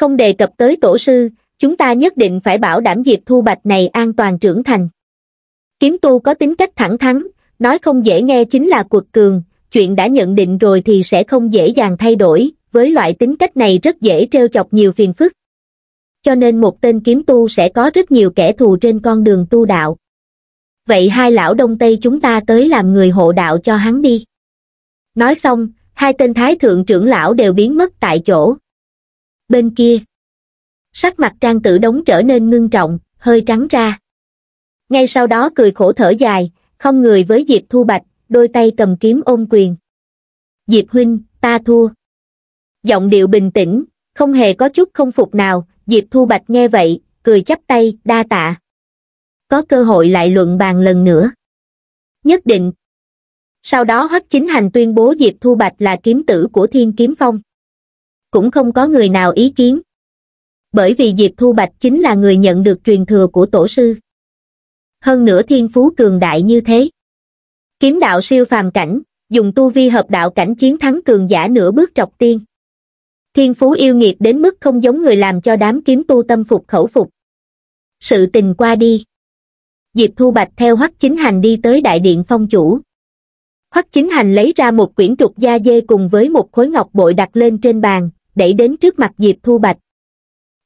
Không đề cập tới tổ sư, chúng ta nhất định phải bảo đảm Diệp Thu Bạch này an toàn trưởng thành. Kiếm tu có tính cách thẳng thắn, nói không dễ nghe chính là cuộc cường, chuyện đã nhận định rồi thì sẽ không dễ dàng thay đổi, với loại tính cách này rất dễ trêu chọc nhiều phiền phức cho nên một tên kiếm tu sẽ có rất nhiều kẻ thù trên con đường tu đạo. Vậy hai lão Đông Tây chúng ta tới làm người hộ đạo cho hắn đi. Nói xong, hai tên thái thượng trưởng lão đều biến mất tại chỗ. Bên kia, sắc mặt trang tử đống trở nên ngưng trọng, hơi trắng ra. Ngay sau đó cười khổ thở dài, không người với Diệp Thu Bạch, đôi tay cầm kiếm ôm quyền. Diệp Huynh, ta thua. Giọng điệu bình tĩnh, không hề có chút không phục nào, diệp thu bạch nghe vậy cười chắp tay đa tạ có cơ hội lại luận bàn lần nữa nhất định sau đó hoắc chính hành tuyên bố diệp thu bạch là kiếm tử của thiên kiếm phong cũng không có người nào ý kiến bởi vì diệp thu bạch chính là người nhận được truyền thừa của tổ sư hơn nữa thiên phú cường đại như thế kiếm đạo siêu phàm cảnh dùng tu vi hợp đạo cảnh chiến thắng cường giả nửa bước trọc tiên thiên phú yêu nghiệt đến mức không giống người làm cho đám kiếm tu tâm phục khẩu phục sự tình qua đi diệp thu bạch theo hoắc chính hành đi tới đại điện phong chủ hoắc chính hành lấy ra một quyển trục da dê cùng với một khối ngọc bội đặt lên trên bàn đẩy đến trước mặt diệp thu bạch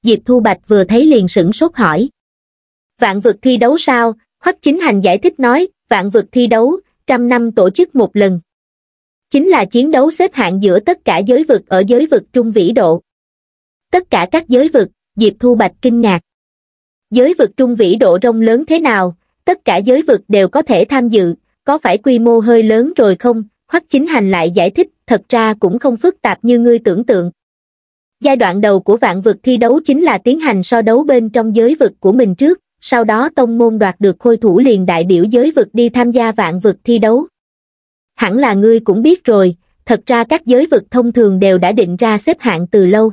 diệp thu bạch vừa thấy liền sửng sốt hỏi vạn vực thi đấu sao hoắc chính hành giải thích nói vạn vực thi đấu trăm năm tổ chức một lần chính là chiến đấu xếp hạng giữa tất cả giới vực ở giới vực trung vĩ độ. Tất cả các giới vực, Diệp Thu Bạch kinh ngạc. Giới vực trung vĩ độ rông lớn thế nào, tất cả giới vực đều có thể tham dự, có phải quy mô hơi lớn rồi không? Hoắc Chính Hành lại giải thích, thật ra cũng không phức tạp như ngươi tưởng tượng. Giai đoạn đầu của vạn vực thi đấu chính là tiến hành so đấu bên trong giới vực của mình trước, sau đó tông môn đoạt được khôi thủ liền đại biểu giới vực đi tham gia vạn vực thi đấu hẳn là ngươi cũng biết rồi, thật ra các giới vực thông thường đều đã định ra xếp hạng từ lâu.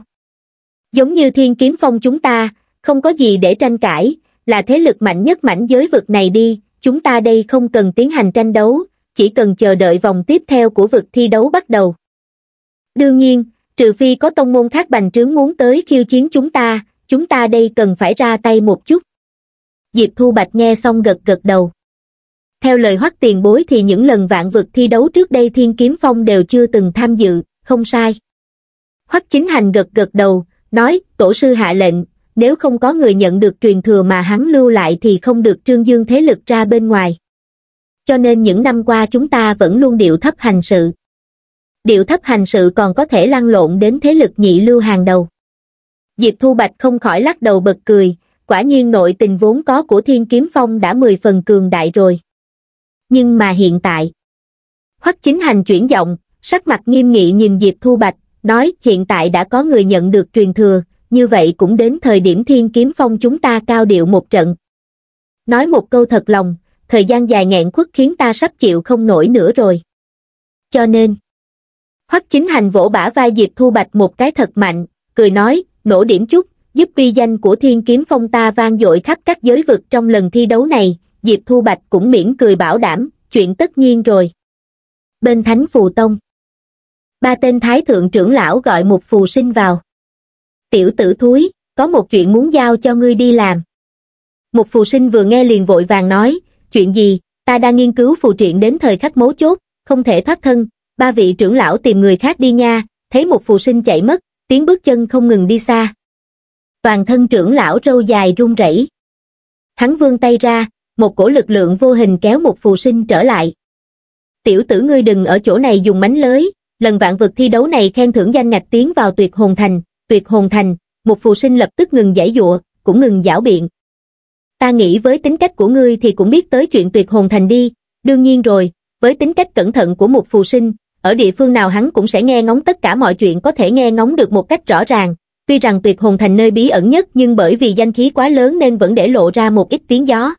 Giống như thiên kiếm phong chúng ta, không có gì để tranh cãi, là thế lực mạnh nhất mảnh giới vực này đi, chúng ta đây không cần tiến hành tranh đấu, chỉ cần chờ đợi vòng tiếp theo của vực thi đấu bắt đầu. Đương nhiên, trừ phi có tông môn thác bành trướng muốn tới khiêu chiến chúng ta, chúng ta đây cần phải ra tay một chút. Diệp Thu Bạch nghe xong gật gật đầu. Theo lời hoắc tiền bối thì những lần vạn vực thi đấu trước đây Thiên Kiếm Phong đều chưa từng tham dự, không sai. Hoắc chính hành gật gật đầu, nói, tổ sư hạ lệnh, nếu không có người nhận được truyền thừa mà hắn lưu lại thì không được trương dương thế lực ra bên ngoài. Cho nên những năm qua chúng ta vẫn luôn điệu thấp hành sự. Điệu thấp hành sự còn có thể lăn lộn đến thế lực nhị lưu hàng đầu. Diệp Thu Bạch không khỏi lắc đầu bật cười, quả nhiên nội tình vốn có của Thiên Kiếm Phong đã mười phần cường đại rồi nhưng mà hiện tại. Hoắc Chính Hành chuyển giọng, sắc mặt nghiêm nghị nhìn Diệp Thu Bạch, nói hiện tại đã có người nhận được truyền thừa, như vậy cũng đến thời điểm thiên kiếm phong chúng ta cao điệu một trận. Nói một câu thật lòng, thời gian dài nghẹn khuất khiến ta sắp chịu không nổi nữa rồi. Cho nên, Hoắc Chính Hành vỗ bả vai Diệp Thu Bạch một cái thật mạnh, cười nói, nổ điểm chút, giúp uy danh của thiên kiếm phong ta vang dội khắp các giới vực trong lần thi đấu này, Diệp Thu Bạch cũng miễn cười bảo đảm, chuyện tất nhiên rồi. Bên Thánh Phù Tông Ba tên Thái Thượng trưởng lão gọi một phù sinh vào. Tiểu tử thúi, có một chuyện muốn giao cho ngươi đi làm. Một phù sinh vừa nghe liền vội vàng nói, chuyện gì, ta đang nghiên cứu phù triện đến thời khắc mấu chốt, không thể thoát thân, ba vị trưởng lão tìm người khác đi nha, thấy một phù sinh chạy mất, tiếng bước chân không ngừng đi xa. Toàn thân trưởng lão râu dài run rẩy. Hắn vươn tay ra, một cổ lực lượng vô hình kéo một phù sinh trở lại. Tiểu tử ngươi đừng ở chỗ này dùng mánh lới, lần vạn vực thi đấu này khen thưởng danh ngạch tiến vào tuyệt hồn thành, tuyệt hồn thành, một phù sinh lập tức ngừng giải dụa, cũng ngừng giảo biện. Ta nghĩ với tính cách của ngươi thì cũng biết tới chuyện tuyệt hồn thành đi, đương nhiên rồi, với tính cách cẩn thận của một phù sinh, ở địa phương nào hắn cũng sẽ nghe ngóng tất cả mọi chuyện có thể nghe ngóng được một cách rõ ràng. Tuy rằng tuyệt hồn thành nơi bí ẩn nhất nhưng bởi vì danh khí quá lớn nên vẫn để lộ ra một ít tiếng gió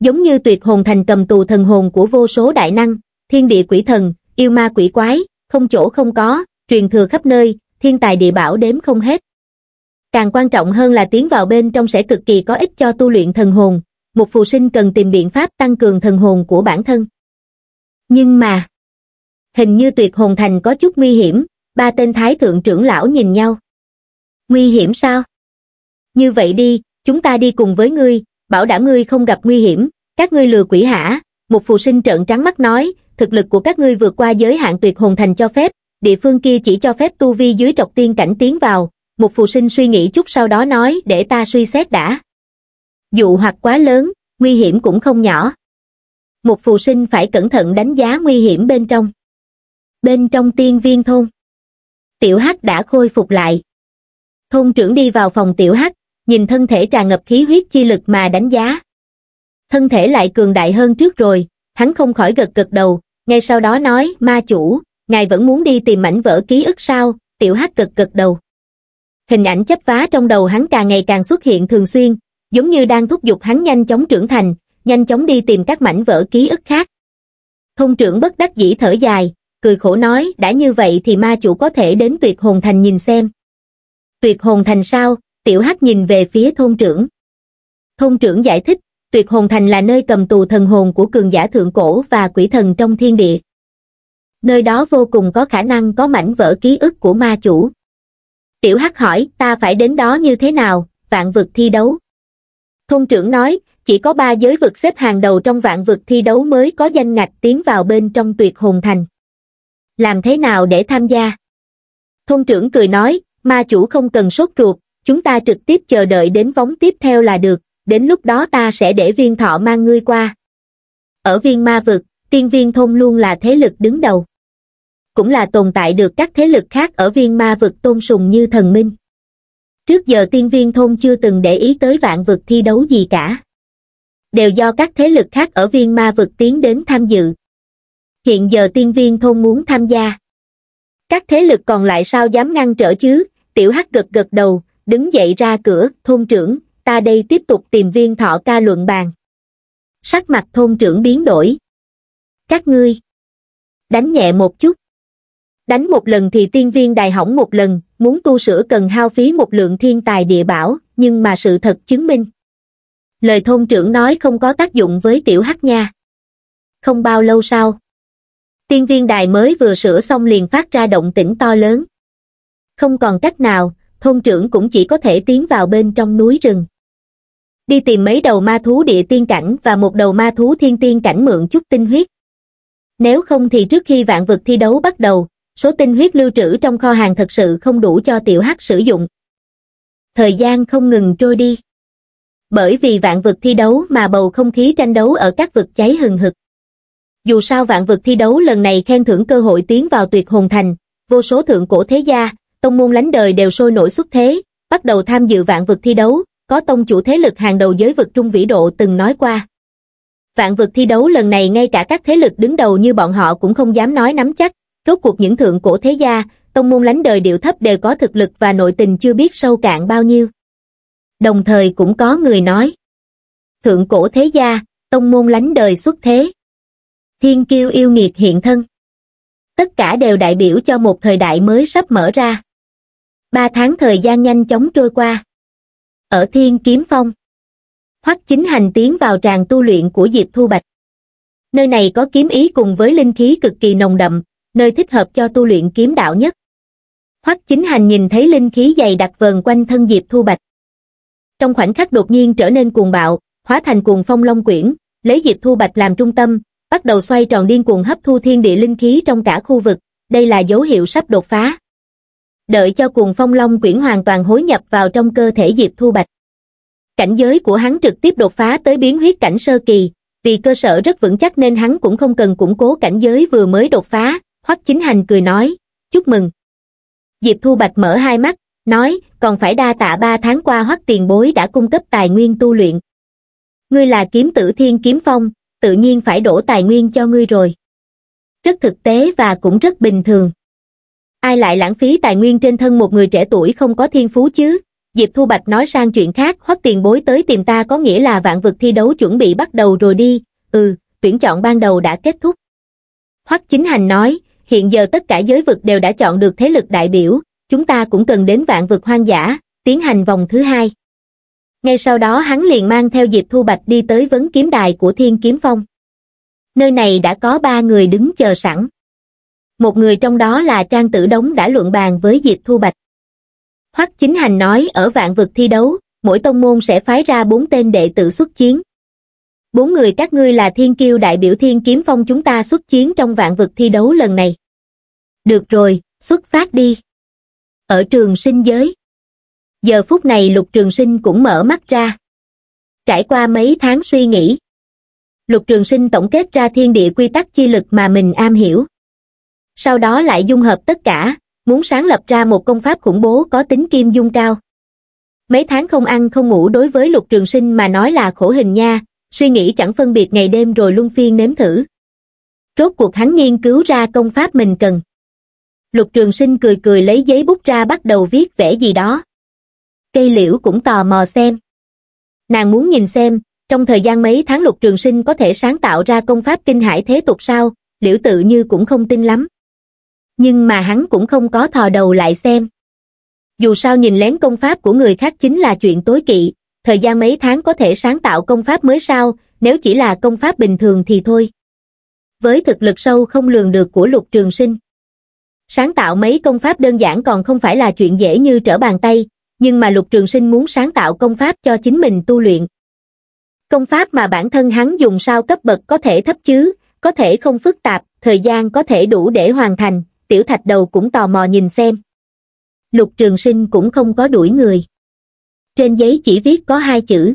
giống như tuyệt hồn thành cầm tù thần hồn của vô số đại năng, thiên địa quỷ thần, yêu ma quỷ quái, không chỗ không có, truyền thừa khắp nơi, thiên tài địa bảo đếm không hết. Càng quan trọng hơn là tiến vào bên trong sẽ cực kỳ có ích cho tu luyện thần hồn, một phù sinh cần tìm biện pháp tăng cường thần hồn của bản thân. Nhưng mà, hình như tuyệt hồn thành có chút nguy hiểm, ba tên thái thượng trưởng lão nhìn nhau. Nguy hiểm sao? Như vậy đi, chúng ta đi cùng với ngươi, bảo đảm ngươi không gặp nguy hiểm, các ngươi lừa quỷ hả? Một phù sinh trợn trắng mắt nói, thực lực của các ngươi vượt qua giới hạn tuyệt hồn thành cho phép, địa phương kia chỉ cho phép tu vi dưới trọc tiên cảnh tiến vào. Một phù sinh suy nghĩ chút sau đó nói để ta suy xét đã. Dụ hoặc quá lớn, nguy hiểm cũng không nhỏ. Một phù sinh phải cẩn thận đánh giá nguy hiểm bên trong. Bên trong tiên viên thôn. Tiểu Hắc đã khôi phục lại. Thôn trưởng đi vào phòng Tiểu Hắc, nhìn thân thể tràn ngập khí huyết chi lực mà đánh giá. Thân thể lại cường đại hơn trước rồi, hắn không khỏi gật gật đầu, ngay sau đó nói, ma chủ, ngài vẫn muốn đi tìm mảnh vỡ ký ức sao, tiểu hát gật gật đầu. Hình ảnh chấp phá trong đầu hắn càng ngày càng xuất hiện thường xuyên, giống như đang thúc giục hắn nhanh chóng trưởng thành, nhanh chóng đi tìm các mảnh vỡ ký ức khác. Thông trưởng bất đắc dĩ thở dài, cười khổ nói, đã như vậy thì ma chủ có thể đến tuyệt hồn thành nhìn xem. Tuyệt hồn thành sao, tiểu hắc nhìn về phía thôn trưởng. Thôn trưởng giải thích, tuyệt hồn thành là nơi cầm tù thần hồn của cường giả thượng cổ và quỷ thần trong thiên địa. Nơi đó vô cùng có khả năng có mảnh vỡ ký ức của ma chủ. Tiểu hắc hỏi ta phải đến đó như thế nào, vạn vực thi đấu. Thôn trưởng nói, chỉ có ba giới vực xếp hàng đầu trong vạn vực thi đấu mới có danh ngạch tiến vào bên trong tuyệt hồn thành. Làm thế nào để tham gia? Thôn trưởng cười nói, ma chủ không cần sốt ruột, chúng ta trực tiếp chờ đợi đến vóng tiếp theo là được, đến lúc đó ta sẽ để viên thọ mang ngươi qua. Ở viên ma vực, tiên viên thôn luôn là thế lực đứng đầu. Cũng là tồn tại được các thế lực khác ở viên ma vực tôn sùng như thần minh. Trước giờ tiên viên thôn chưa từng để ý tới vạn vực thi đấu gì cả. Đều do các thế lực khác ở viên ma vực tiến đến tham dự. Hiện giờ tiên viên thôn muốn tham gia. Các thế lực còn lại sao dám ngăn trở chứ, tiểu hắc gật gật đầu, đứng dậy ra cửa thôn trưởng ta đây tiếp tục tìm viên thọ ca luận bàn sắc mặt thôn trưởng biến đổi các ngươi đánh nhẹ một chút đánh một lần thì tiên viên đài hỏng một lần muốn tu sửa cần hao phí một lượng thiên tài địa bảo nhưng mà sự thật chứng minh lời thôn trưởng nói không có tác dụng với tiểu hắc nha không bao lâu sau tiên viên đài mới vừa sửa xong liền phát ra động tĩnh to lớn không còn cách nào thôn trưởng cũng chỉ có thể tiến vào bên trong núi rừng. Đi tìm mấy đầu ma thú địa tiên cảnh và một đầu ma thú thiên tiên cảnh mượn chút tinh huyết. Nếu không thì trước khi vạn vực thi đấu bắt đầu, số tinh huyết lưu trữ trong kho hàng thật sự không đủ cho tiểu hắc sử dụng. Thời gian không ngừng trôi đi. Bởi vì vạn vực thi đấu mà bầu không khí tranh đấu ở các vực cháy hừng hực. Dù sao vạn vực thi đấu lần này khen thưởng cơ hội tiến vào tuyệt hồn thành, vô số thượng cổ thế gia, tông môn lánh đời đều sôi nổi xuất thế, bắt đầu tham dự vạn vực thi đấu, có tông chủ thế lực hàng đầu giới vực trung vĩ độ từng nói qua. Vạn vực thi đấu lần này ngay cả các thế lực đứng đầu như bọn họ cũng không dám nói nắm chắc, rốt cuộc những thượng cổ thế gia, tông môn lánh đời điệu thấp đều có thực lực và nội tình chưa biết sâu cạn bao nhiêu. Đồng thời cũng có người nói, thượng cổ thế gia, tông môn lánh đời xuất thế. Thiên kiêu yêu nghiệt hiện thân. Tất cả đều đại biểu cho một thời đại mới sắp mở ra ba tháng thời gian nhanh chóng trôi qua ở thiên kiếm phong hoắc chính hành tiến vào tràng tu luyện của diệp thu bạch nơi này có kiếm ý cùng với linh khí cực kỳ nồng đậm nơi thích hợp cho tu luyện kiếm đạo nhất hoắc chính hành nhìn thấy linh khí dày đặc vờn quanh thân diệp thu bạch trong khoảnh khắc đột nhiên trở nên cuồng bạo hóa thành cuồng phong long quyển lấy diệp thu bạch làm trung tâm bắt đầu xoay tròn điên cuồng hấp thu thiên địa linh khí trong cả khu vực đây là dấu hiệu sắp đột phá đợi cho cuồng phong long quyển hoàn toàn hối nhập vào trong cơ thể diệp thu bạch cảnh giới của hắn trực tiếp đột phá tới biến huyết cảnh sơ kỳ vì cơ sở rất vững chắc nên hắn cũng không cần củng cố cảnh giới vừa mới đột phá hoắc chính hành cười nói chúc mừng diệp thu bạch mở hai mắt nói còn phải đa tạ ba tháng qua hoắc tiền bối đã cung cấp tài nguyên tu luyện ngươi là kiếm tử thiên kiếm phong tự nhiên phải đổ tài nguyên cho ngươi rồi rất thực tế và cũng rất bình thường ai lại lãng phí tài nguyên trên thân một người trẻ tuổi không có thiên phú chứ? Diệp Thu Bạch nói sang chuyện khác, hoắc tiền bối tới tìm ta có nghĩa là vạn vực thi đấu chuẩn bị bắt đầu rồi đi, ừ, tuyển chọn ban đầu đã kết thúc. hoắc chính hành nói, hiện giờ tất cả giới vực đều đã chọn được thế lực đại biểu, chúng ta cũng cần đến vạn vực hoang dã, tiến hành vòng thứ hai. Ngay sau đó hắn liền mang theo Diệp Thu Bạch đi tới vấn kiếm đài của Thiên Kiếm Phong. Nơi này đã có ba người đứng chờ sẵn một người trong đó là Trang Tử Đống đã luận bàn với Diệp Thu Bạch. Hoắc Chính Hành nói ở vạn vực thi đấu, mỗi tông môn sẽ phái ra bốn tên đệ tử xuất chiến. Bốn người các ngươi là thiên kiêu đại biểu thiên kiếm phong chúng ta xuất chiến trong vạn vực thi đấu lần này. Được rồi, xuất phát đi. Ở trường sinh giới. Giờ phút này lục trường sinh cũng mở mắt ra. Trải qua mấy tháng suy nghĩ. Lục trường sinh tổng kết ra thiên địa quy tắc chi lực mà mình am hiểu sau đó lại dung hợp tất cả, muốn sáng lập ra một công pháp khủng bố có tính kim dung cao. Mấy tháng không ăn không ngủ đối với lục trường sinh mà nói là khổ hình nha, suy nghĩ chẳng phân biệt ngày đêm rồi luân phiên nếm thử. Rốt cuộc hắn nghiên cứu ra công pháp mình cần. Lục trường sinh cười cười lấy giấy bút ra bắt đầu viết vẽ gì đó. Cây liễu cũng tò mò xem. Nàng muốn nhìn xem, trong thời gian mấy tháng lục trường sinh có thể sáng tạo ra công pháp kinh hải thế tục sao, liễu tự như cũng không tin lắm nhưng mà hắn cũng không có thò đầu lại xem. Dù sao nhìn lén công pháp của người khác chính là chuyện tối kỵ, thời gian mấy tháng có thể sáng tạo công pháp mới sao, nếu chỉ là công pháp bình thường thì thôi. Với thực lực sâu không lường được của lục trường sinh, sáng tạo mấy công pháp đơn giản còn không phải là chuyện dễ như trở bàn tay, nhưng mà lục trường sinh muốn sáng tạo công pháp cho chính mình tu luyện. Công pháp mà bản thân hắn dùng sao cấp bậc có thể thấp chứ, có thể không phức tạp, thời gian có thể đủ để hoàn thành, tiểu thạch đầu cũng tò mò nhìn xem. Lục trường sinh cũng không có đuổi người. Trên giấy chỉ viết có hai chữ.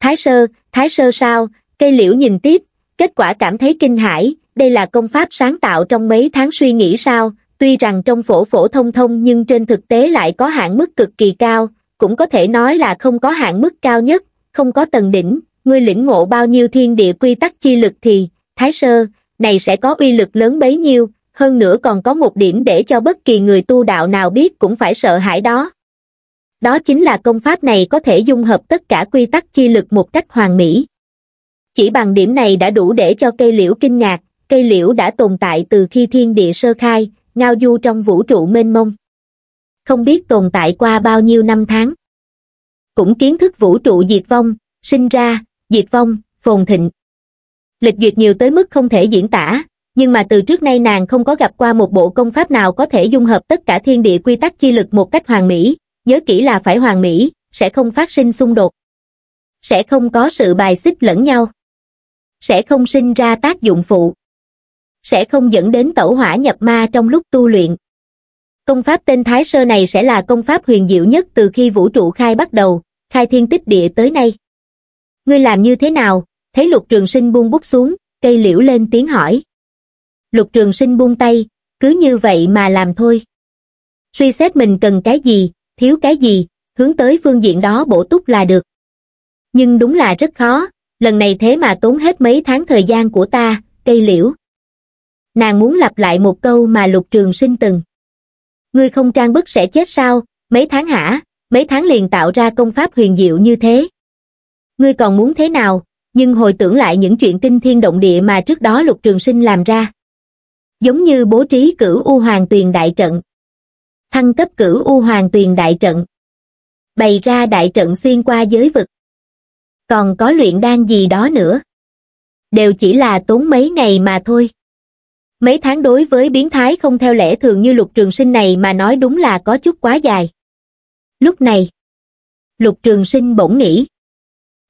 Thái sơ, thái sơ sao, cây liễu nhìn tiếp, kết quả cảm thấy kinh hãi, đây là công pháp sáng tạo trong mấy tháng suy nghĩ sao, tuy rằng trong phổ phổ thông thông nhưng trên thực tế lại có hạn mức cực kỳ cao, cũng có thể nói là không có hạn mức cao nhất, không có tầng đỉnh, ngươi lĩnh ngộ bao nhiêu thiên địa quy tắc chi lực thì, thái sơ, này sẽ có uy lực lớn bấy nhiêu, hơn nữa còn có một điểm để cho bất kỳ người tu đạo nào biết cũng phải sợ hãi đó đó chính là công pháp này có thể dung hợp tất cả quy tắc chi lực một cách hoàn mỹ chỉ bằng điểm này đã đủ để cho cây liễu kinh ngạc cây liễu đã tồn tại từ khi thiên địa sơ khai ngao du trong vũ trụ mênh mông không biết tồn tại qua bao nhiêu năm tháng cũng kiến thức vũ trụ diệt vong sinh ra diệt vong phồn thịnh lịch duyệt nhiều tới mức không thể diễn tả nhưng mà từ trước nay nàng không có gặp qua một bộ công pháp nào có thể dung hợp tất cả thiên địa quy tắc chi lực một cách hoàn mỹ, nhớ kỹ là phải hoàn mỹ, sẽ không phát sinh xung đột. Sẽ không có sự bài xích lẫn nhau. Sẽ không sinh ra tác dụng phụ. Sẽ không dẫn đến tẩu hỏa nhập ma trong lúc tu luyện. Công pháp tên Thái Sơ này sẽ là công pháp huyền diệu nhất từ khi vũ trụ khai bắt đầu, khai thiên tích địa tới nay. Ngươi làm như thế nào? Thấy lục trường sinh buông bút xuống, cây liễu lên tiếng hỏi lục trường sinh buông tay, cứ như vậy mà làm thôi. Suy xét mình cần cái gì, thiếu cái gì, hướng tới phương diện đó bổ túc là được. Nhưng đúng là rất khó, lần này thế mà tốn hết mấy tháng thời gian của ta, cây liễu. Nàng muốn lặp lại một câu mà lục trường sinh từng. Ngươi không trang bức sẽ chết sao, mấy tháng hả, mấy tháng liền tạo ra công pháp huyền diệu như thế. Ngươi còn muốn thế nào, nhưng hồi tưởng lại những chuyện kinh thiên động địa mà trước đó lục trường sinh làm ra giống như bố trí cửu u hoàng tuyền đại trận thăng cấp cửu u hoàng tuyền đại trận bày ra đại trận xuyên qua giới vực còn có luyện đan gì đó nữa đều chỉ là tốn mấy ngày mà thôi mấy tháng đối với biến thái không theo lẽ thường như lục trường sinh này mà nói đúng là có chút quá dài lúc này lục trường sinh bỗng nghĩ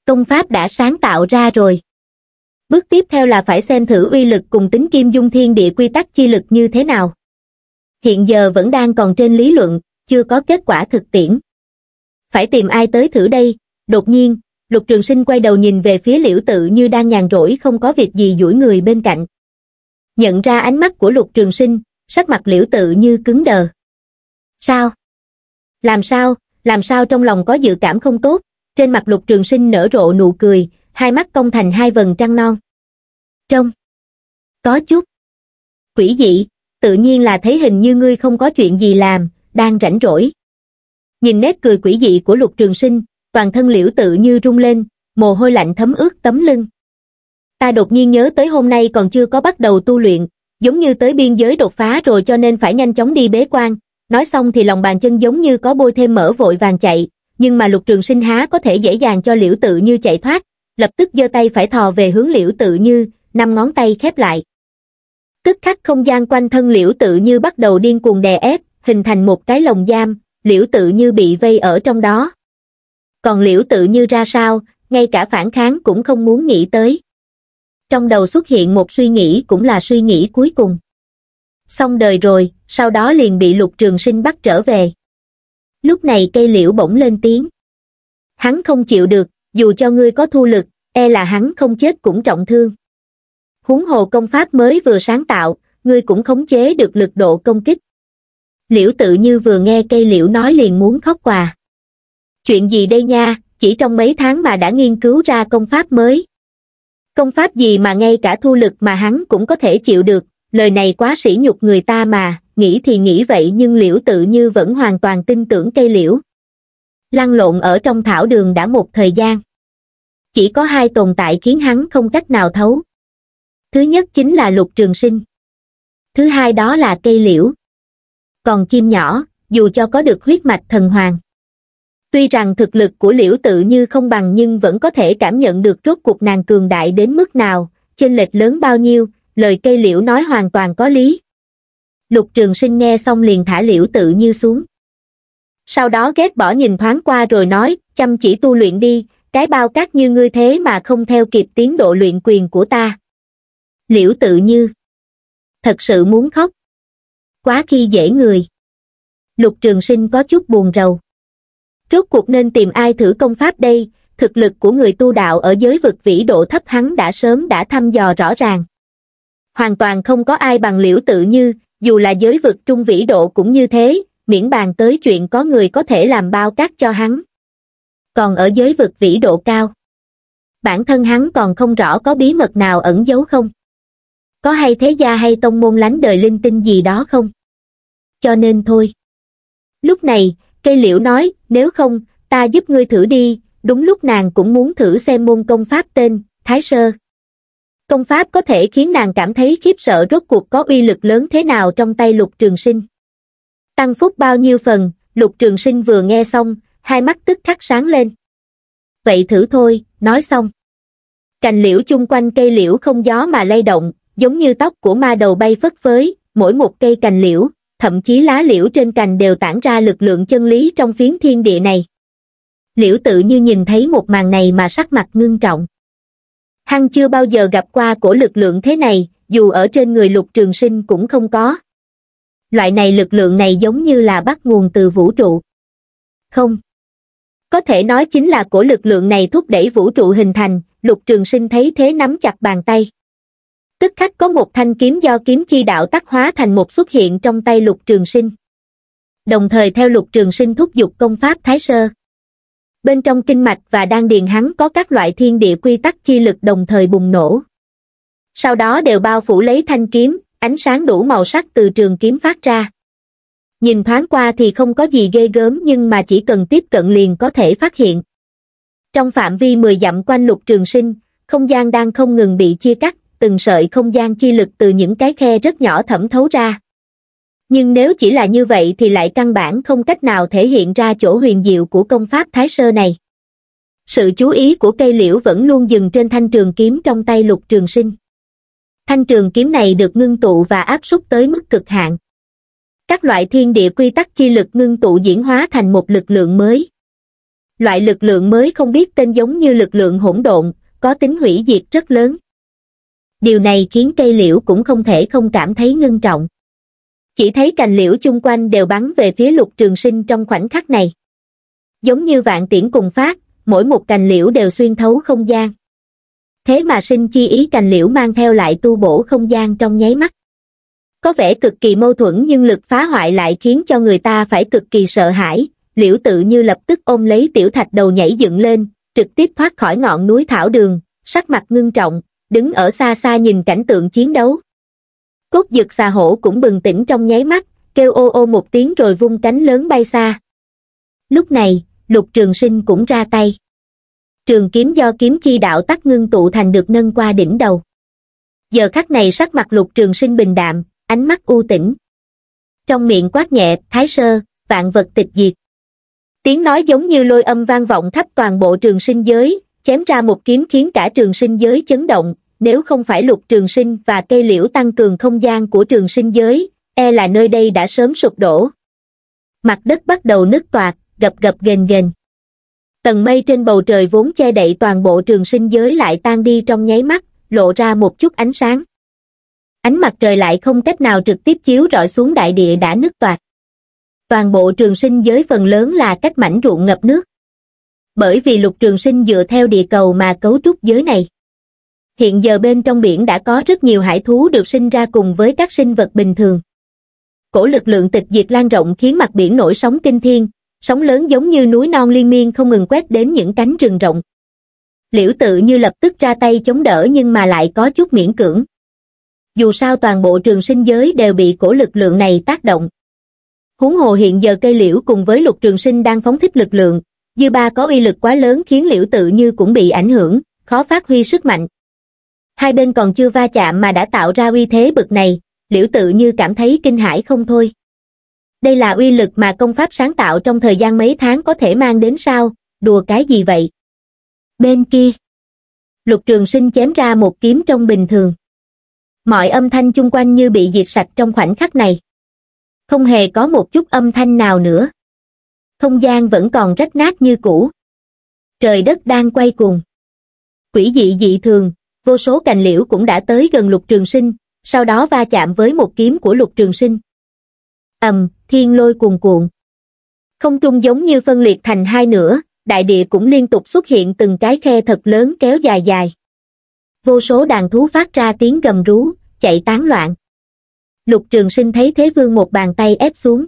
công pháp đã sáng tạo ra rồi bước tiếp theo là phải xem thử uy lực cùng tính kim dung thiên địa quy tắc chi lực như thế nào. Hiện giờ vẫn đang còn trên lý luận, chưa có kết quả thực tiễn. Phải tìm ai tới thử đây, đột nhiên, lục trường sinh quay đầu nhìn về phía liễu tự như đang nhàn rỗi không có việc gì duỗi người bên cạnh. Nhận ra ánh mắt của lục trường sinh, sắc mặt liễu tự như cứng đờ. Sao? Làm sao, làm sao trong lòng có dự cảm không tốt, trên mặt lục trường sinh nở rộ nụ cười, hai mắt công thành hai vần trăng non. Trong. Có chút. Quỷ dị, tự nhiên là thấy hình như ngươi không có chuyện gì làm, đang rảnh rỗi. Nhìn nét cười quỷ dị của lục trường sinh, toàn thân liễu tự như rung lên, mồ hôi lạnh thấm ướt tấm lưng. Ta đột nhiên nhớ tới hôm nay còn chưa có bắt đầu tu luyện, giống như tới biên giới đột phá rồi cho nên phải nhanh chóng đi bế quan. Nói xong thì lòng bàn chân giống như có bôi thêm mỡ vội vàng chạy, nhưng mà lục trường sinh há có thể dễ dàng cho liễu tự như chạy thoát, lập tức giơ tay phải thò về hướng liễu tự như, năm ngón tay khép lại. Tức khắc không gian quanh thân liễu tự như bắt đầu điên cuồng đè ép, hình thành một cái lồng giam, liễu tự như bị vây ở trong đó. Còn liễu tự như ra sao, ngay cả phản kháng cũng không muốn nghĩ tới. Trong đầu xuất hiện một suy nghĩ cũng là suy nghĩ cuối cùng. Xong đời rồi, sau đó liền bị lục trường sinh bắt trở về. Lúc này cây liễu bỗng lên tiếng. Hắn không chịu được, dù cho ngươi có thu lực, e là hắn không chết cũng trọng thương huống hồ công pháp mới vừa sáng tạo, ngươi cũng khống chế được lực độ công kích. Liễu tự như vừa nghe cây liễu nói liền muốn khóc quà. Chuyện gì đây nha, chỉ trong mấy tháng mà đã nghiên cứu ra công pháp mới. Công pháp gì mà ngay cả thu lực mà hắn cũng có thể chịu được, lời này quá sỉ nhục người ta mà, nghĩ thì nghĩ vậy nhưng liễu tự như vẫn hoàn toàn tin tưởng cây liễu. Lăn lộn ở trong thảo đường đã một thời gian. Chỉ có hai tồn tại khiến hắn không cách nào thấu, Thứ nhất chính là lục trường sinh. Thứ hai đó là cây liễu. Còn chim nhỏ, dù cho có được huyết mạch thần hoàng. Tuy rằng thực lực của liễu tự như không bằng nhưng vẫn có thể cảm nhận được rốt cuộc nàng cường đại đến mức nào, trên lệch lớn bao nhiêu, lời cây liễu nói hoàn toàn có lý. Lục trường sinh nghe xong liền thả liễu tự như xuống. Sau đó ghét bỏ nhìn thoáng qua rồi nói, chăm chỉ tu luyện đi, cái bao cát như ngươi thế mà không theo kịp tiến độ luyện quyền của ta liễu tự như thật sự muốn khóc quá khi dễ người lục trường sinh có chút buồn rầu rốt cuộc nên tìm ai thử công pháp đây thực lực của người tu đạo ở giới vực vĩ độ thấp hắn đã sớm đã thăm dò rõ ràng hoàn toàn không có ai bằng liễu tự như dù là giới vực trung vĩ độ cũng như thế miễn bàn tới chuyện có người có thể làm bao cát cho hắn còn ở giới vực vĩ độ cao bản thân hắn còn không rõ có bí mật nào ẩn giấu không có hay thế gia hay tông môn lánh đời linh tinh gì đó không? Cho nên thôi. Lúc này, cây liễu nói, nếu không, ta giúp ngươi thử đi, đúng lúc nàng cũng muốn thử xem môn công pháp tên, Thái Sơ. Công pháp có thể khiến nàng cảm thấy khiếp sợ rốt cuộc có uy lực lớn thế nào trong tay lục trường sinh. Tăng phúc bao nhiêu phần, lục trường sinh vừa nghe xong, hai mắt tức khắc sáng lên. Vậy thử thôi, nói xong. Cành liễu chung quanh cây liễu không gió mà lay động, giống như tóc của ma đầu bay phất phới, mỗi một cây cành liễu, thậm chí lá liễu trên cành đều tản ra lực lượng chân lý trong phiến thiên địa này. Liễu tự như nhìn thấy một màn này mà sắc mặt ngưng trọng. Hăng chưa bao giờ gặp qua của lực lượng thế này, dù ở trên người lục trường sinh cũng không có. Loại này lực lượng này giống như là bắt nguồn từ vũ trụ. Không. Có thể nói chính là của lực lượng này thúc đẩy vũ trụ hình thành, lục trường sinh thấy thế nắm chặt bàn tay tức khắc có một thanh kiếm do kiếm chi đạo tác hóa thành một xuất hiện trong tay lục trường sinh. Đồng thời theo lục trường sinh thúc giục công pháp Thái Sơ. Bên trong kinh mạch và đan điền hắn có các loại thiên địa quy tắc chi lực đồng thời bùng nổ. Sau đó đều bao phủ lấy thanh kiếm, ánh sáng đủ màu sắc từ trường kiếm phát ra. Nhìn thoáng qua thì không có gì ghê gớm nhưng mà chỉ cần tiếp cận liền có thể phát hiện. Trong phạm vi 10 dặm quanh lục trường sinh, không gian đang không ngừng bị chia cắt, từng sợi không gian chi lực từ những cái khe rất nhỏ thẩm thấu ra nhưng nếu chỉ là như vậy thì lại căn bản không cách nào thể hiện ra chỗ huyền diệu của công pháp thái sơ này sự chú ý của cây liễu vẫn luôn dừng trên thanh trường kiếm trong tay lục trường sinh thanh trường kiếm này được ngưng tụ và áp suất tới mức cực hạn các loại thiên địa quy tắc chi lực ngưng tụ diễn hóa thành một lực lượng mới loại lực lượng mới không biết tên giống như lực lượng hỗn độn có tính hủy diệt rất lớn điều này khiến cây liễu cũng không thể không cảm thấy ngưng trọng chỉ thấy cành liễu chung quanh đều bắn về phía lục trường sinh trong khoảnh khắc này giống như vạn tiễn cùng phát mỗi một cành liễu đều xuyên thấu không gian thế mà sinh chi ý cành liễu mang theo lại tu bổ không gian trong nháy mắt có vẻ cực kỳ mâu thuẫn nhưng lực phá hoại lại khiến cho người ta phải cực kỳ sợ hãi liễu tự như lập tức ôm lấy tiểu thạch đầu nhảy dựng lên trực tiếp thoát khỏi ngọn núi thảo đường sắc mặt ngưng trọng đứng ở xa xa nhìn cảnh tượng chiến đấu cốt dực xà hổ cũng bừng tỉnh trong nháy mắt kêu ô ô một tiếng rồi vung cánh lớn bay xa lúc này lục trường sinh cũng ra tay trường kiếm do kiếm chi đạo tắc ngưng tụ thành được nâng qua đỉnh đầu giờ khắc này sắc mặt lục trường sinh bình đạm ánh mắt u tĩnh trong miệng quát nhẹ thái sơ vạn vật tịch diệt tiếng nói giống như lôi âm vang vọng khắp toàn bộ trường sinh giới chém ra một kiếm khiến cả trường sinh giới chấn động nếu không phải lục trường sinh và cây liễu tăng cường không gian của trường sinh giới, e là nơi đây đã sớm sụp đổ. Mặt đất bắt đầu nứt toạc, gập gập ghềnh ghềnh. Tầng mây trên bầu trời vốn che đậy toàn bộ trường sinh giới lại tan đi trong nháy mắt, lộ ra một chút ánh sáng. Ánh mặt trời lại không cách nào trực tiếp chiếu rọi xuống đại địa đã nứt toạc. Toàn bộ trường sinh giới phần lớn là các mảnh ruộng ngập nước. Bởi vì lục trường sinh dựa theo địa cầu mà cấu trúc giới này hiện giờ bên trong biển đã có rất nhiều hải thú được sinh ra cùng với các sinh vật bình thường. Cổ lực lượng tịch diệt lan rộng khiến mặt biển nổi sóng kinh thiên, sóng lớn giống như núi non liên miên không ngừng quét đến những cánh rừng rộng. Liễu tự như lập tức ra tay chống đỡ nhưng mà lại có chút miễn cưỡng. Dù sao toàn bộ trường sinh giới đều bị cổ lực lượng này tác động. Huống hồ hiện giờ cây liễu cùng với lục trường sinh đang phóng thích lực lượng, dư ba có uy lực quá lớn khiến liễu tự như cũng bị ảnh hưởng, khó phát huy sức mạnh hai bên còn chưa va chạm mà đã tạo ra uy thế bực này liễu tự như cảm thấy kinh hãi không thôi đây là uy lực mà công pháp sáng tạo trong thời gian mấy tháng có thể mang đến sao đùa cái gì vậy bên kia lục trường sinh chém ra một kiếm trong bình thường mọi âm thanh chung quanh như bị diệt sạch trong khoảnh khắc này không hề có một chút âm thanh nào nữa không gian vẫn còn rách nát như cũ trời đất đang quay cuồng quỷ dị dị thường vô số cành liễu cũng đã tới gần lục trường sinh, sau đó va chạm với một kiếm của lục trường sinh. ầm, thiên lôi cuồn cuộn. Không trung giống như phân liệt thành hai nửa, đại địa cũng liên tục xuất hiện từng cái khe thật lớn kéo dài dài. Vô số đàn thú phát ra tiếng gầm rú, chạy tán loạn. Lục trường sinh thấy thế vương một bàn tay ép xuống.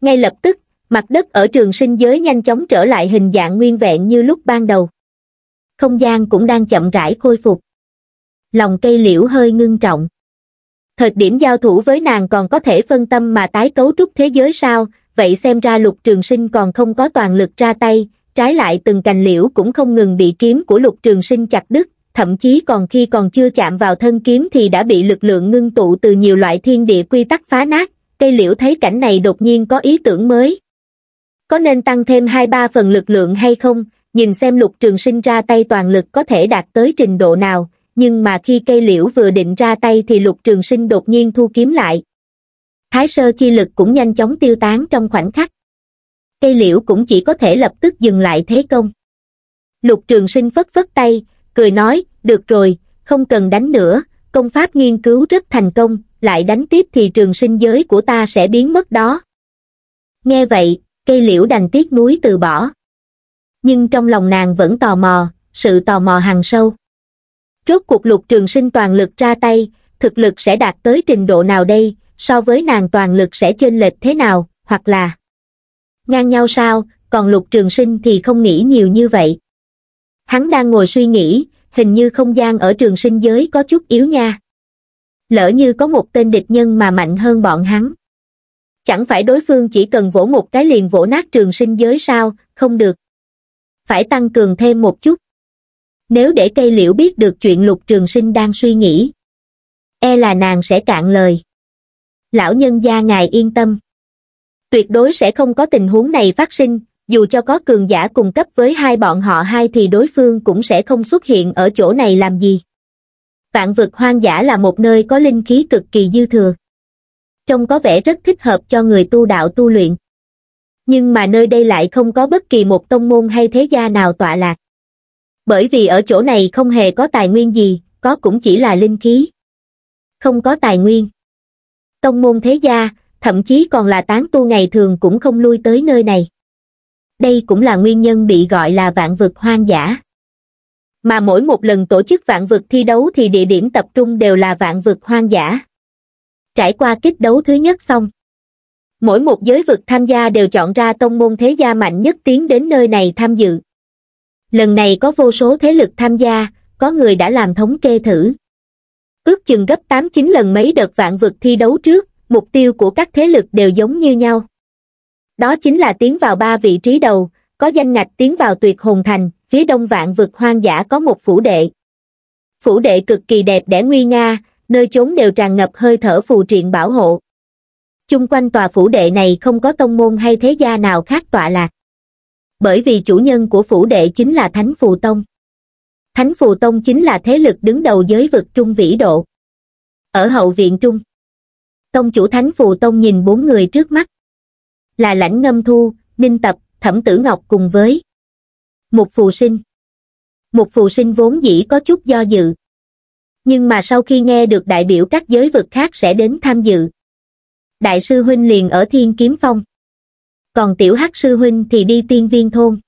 Ngay lập tức, mặt đất ở trường sinh giới nhanh chóng trở lại hình dạng nguyên vẹn như lúc ban đầu không gian cũng đang chậm rãi khôi phục. Lòng cây liễu hơi ngưng trọng. Thời điểm giao thủ với nàng còn có thể phân tâm mà tái cấu trúc thế giới sao, vậy xem ra lục trường sinh còn không có toàn lực ra tay, trái lại từng cành liễu cũng không ngừng bị kiếm của lục trường sinh chặt đứt, thậm chí còn khi còn chưa chạm vào thân kiếm thì đã bị lực lượng ngưng tụ từ nhiều loại thiên địa quy tắc phá nát, cây liễu thấy cảnh này đột nhiên có ý tưởng mới. Có nên tăng thêm 2-3 phần lực lượng hay không, nhìn xem lục trường sinh ra tay toàn lực có thể đạt tới trình độ nào, nhưng mà khi cây liễu vừa định ra tay thì lục trường sinh đột nhiên thu kiếm lại. Thái sơ chi lực cũng nhanh chóng tiêu tán trong khoảnh khắc. Cây liễu cũng chỉ có thể lập tức dừng lại thế công. Lục trường sinh phất phất tay, cười nói, được rồi, không cần đánh nữa, công pháp nghiên cứu rất thành công, lại đánh tiếp thì trường sinh giới của ta sẽ biến mất đó. Nghe vậy, cây liễu đành tiếc núi từ bỏ nhưng trong lòng nàng vẫn tò mò, sự tò mò hàng sâu. Rốt cuộc lục trường sinh toàn lực ra tay, thực lực sẽ đạt tới trình độ nào đây, so với nàng toàn lực sẽ chênh lệch thế nào, hoặc là ngang nhau sao, còn lục trường sinh thì không nghĩ nhiều như vậy. Hắn đang ngồi suy nghĩ, hình như không gian ở trường sinh giới có chút yếu nha. Lỡ như có một tên địch nhân mà mạnh hơn bọn hắn. Chẳng phải đối phương chỉ cần vỗ một cái liền vỗ nát trường sinh giới sao, không được phải tăng cường thêm một chút. Nếu để cây liễu biết được chuyện lục trường sinh đang suy nghĩ, e là nàng sẽ cạn lời. Lão nhân gia ngài yên tâm. Tuyệt đối sẽ không có tình huống này phát sinh, dù cho có cường giả cùng cấp với hai bọn họ hai thì đối phương cũng sẽ không xuất hiện ở chỗ này làm gì. Vạn vực hoang dã là một nơi có linh khí cực kỳ dư thừa. Trông có vẻ rất thích hợp cho người tu đạo tu luyện nhưng mà nơi đây lại không có bất kỳ một tông môn hay thế gia nào tọa lạc. Bởi vì ở chỗ này không hề có tài nguyên gì, có cũng chỉ là linh khí. Không có tài nguyên. Tông môn thế gia, thậm chí còn là tán tu ngày thường cũng không lui tới nơi này. Đây cũng là nguyên nhân bị gọi là vạn vực hoang dã. Mà mỗi một lần tổ chức vạn vực thi đấu thì địa điểm tập trung đều là vạn vực hoang dã. Trải qua kích đấu thứ nhất xong, mỗi một giới vực tham gia đều chọn ra tông môn thế gia mạnh nhất tiến đến nơi này tham dự. Lần này có vô số thế lực tham gia, có người đã làm thống kê thử. Ước chừng gấp 8-9 lần mấy đợt vạn vực thi đấu trước, mục tiêu của các thế lực đều giống như nhau. Đó chính là tiến vào ba vị trí đầu, có danh ngạch tiến vào tuyệt hồn thành, phía đông vạn vực hoang dã có một phủ đệ. Phủ đệ cực kỳ đẹp đẽ nguy nga, nơi chốn đều tràn ngập hơi thở phù triện bảo hộ chung quanh tòa phủ đệ này không có tông môn hay thế gia nào khác tọa lạc. Bởi vì chủ nhân của phủ đệ chính là Thánh Phù Tông. Thánh Phù Tông chính là thế lực đứng đầu giới vực Trung Vĩ Độ. Ở hậu viện Trung, Tông chủ Thánh Phù Tông nhìn bốn người trước mắt. Là Lãnh Ngâm Thu, Ninh Tập, Thẩm Tử Ngọc cùng với một Phù Sinh. một Phù Sinh vốn dĩ có chút do dự. Nhưng mà sau khi nghe được đại biểu các giới vực khác sẽ đến tham dự, đại sư huynh liền ở thiên kiếm phong. Còn tiểu hắc sư huynh thì đi tiên viên thôn.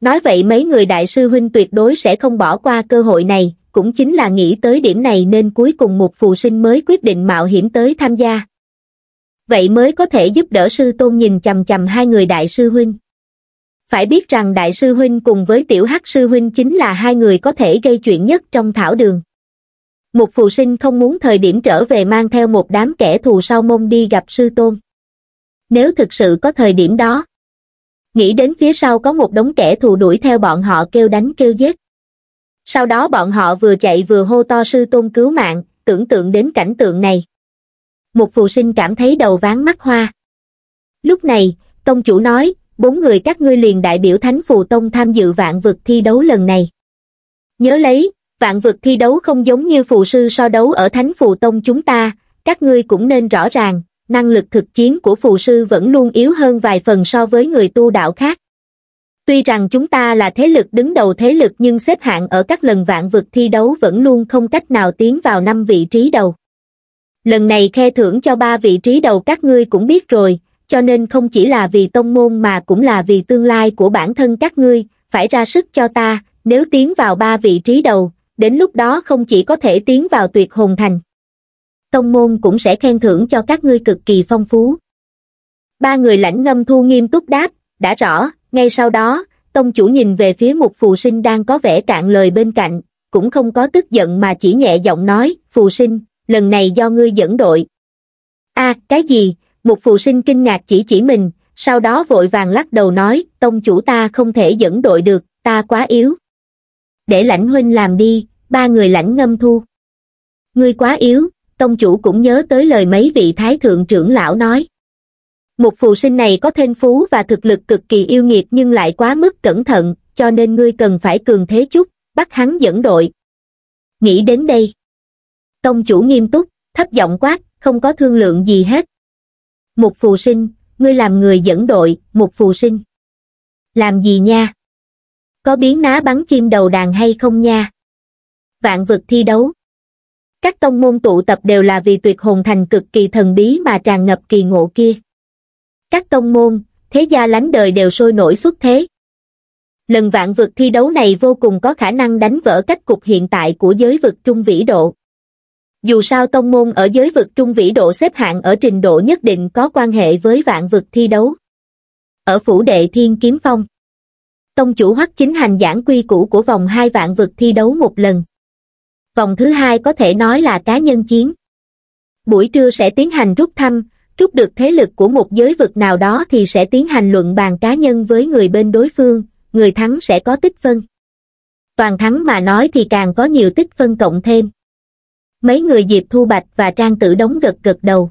Nói vậy mấy người đại sư huynh tuyệt đối sẽ không bỏ qua cơ hội này, cũng chính là nghĩ tới điểm này nên cuối cùng một phù sinh mới quyết định mạo hiểm tới tham gia. Vậy mới có thể giúp đỡ sư tôn nhìn chầm chầm hai người đại sư huynh. Phải biết rằng đại sư huynh cùng với tiểu hắc sư huynh chính là hai người có thể gây chuyện nhất trong thảo đường một phụ sinh không muốn thời điểm trở về mang theo một đám kẻ thù sau mông đi gặp sư tôn. Nếu thực sự có thời điểm đó, nghĩ đến phía sau có một đống kẻ thù đuổi theo bọn họ kêu đánh kêu giết. Sau đó bọn họ vừa chạy vừa hô to sư tôn cứu mạng, tưởng tượng đến cảnh tượng này. Một phụ sinh cảm thấy đầu ván mắt hoa. Lúc này, tông chủ nói, bốn người các ngươi liền đại biểu thánh phù tông tham dự vạn vực thi đấu lần này. Nhớ lấy, vạn vực thi đấu không giống như phù sư so đấu ở Thánh Phù Tông chúng ta, các ngươi cũng nên rõ ràng, năng lực thực chiến của phù sư vẫn luôn yếu hơn vài phần so với người tu đạo khác. Tuy rằng chúng ta là thế lực đứng đầu thế lực nhưng xếp hạng ở các lần vạn vực thi đấu vẫn luôn không cách nào tiến vào năm vị trí đầu. Lần này khe thưởng cho ba vị trí đầu các ngươi cũng biết rồi, cho nên không chỉ là vì tông môn mà cũng là vì tương lai của bản thân các ngươi, phải ra sức cho ta, nếu tiến vào ba vị trí đầu, đến lúc đó không chỉ có thể tiến vào tuyệt hồn thành. Tông môn cũng sẽ khen thưởng cho các ngươi cực kỳ phong phú. Ba người lãnh ngâm thu nghiêm túc đáp, đã rõ, ngay sau đó, tông chủ nhìn về phía một phù sinh đang có vẻ cạn lời bên cạnh, cũng không có tức giận mà chỉ nhẹ giọng nói, phù sinh, lần này do ngươi dẫn đội. a cái gì, một phù sinh kinh ngạc chỉ chỉ mình, sau đó vội vàng lắc đầu nói, tông chủ ta không thể dẫn đội được, ta quá yếu để lãnh huynh làm đi, ba người lãnh ngâm thu. Ngươi quá yếu, tông chủ cũng nhớ tới lời mấy vị thái thượng trưởng lão nói. Một phù sinh này có thiên phú và thực lực cực kỳ yêu nghiệt nhưng lại quá mức cẩn thận, cho nên ngươi cần phải cường thế chút, bắt hắn dẫn đội. Nghĩ đến đây. Tông chủ nghiêm túc, thấp giọng quát, không có thương lượng gì hết. Một phù sinh, ngươi làm người dẫn đội, một phù sinh. Làm gì nha? có biến ná bắn chim đầu đàn hay không nha vạn vực thi đấu các tông môn tụ tập đều là vì tuyệt hồn thành cực kỳ thần bí mà tràn ngập kỳ ngộ kia các tông môn thế gia lánh đời đều sôi nổi xuất thế lần vạn vực thi đấu này vô cùng có khả năng đánh vỡ cách cục hiện tại của giới vực trung vĩ độ dù sao tông môn ở giới vực trung vĩ độ xếp hạng ở trình độ nhất định có quan hệ với vạn vực thi đấu ở phủ đệ thiên kiếm phong tông chủ hoắc chính hành giảng quy củ của vòng hai vạn vực thi đấu một lần. Vòng thứ hai có thể nói là cá nhân chiến. Buổi trưa sẽ tiến hành rút thăm, rút được thế lực của một giới vực nào đó thì sẽ tiến hành luận bàn cá nhân với người bên đối phương, người thắng sẽ có tích phân. Toàn thắng mà nói thì càng có nhiều tích phân cộng thêm. Mấy người Diệp Thu Bạch và Trang Tử Đống gật gật đầu.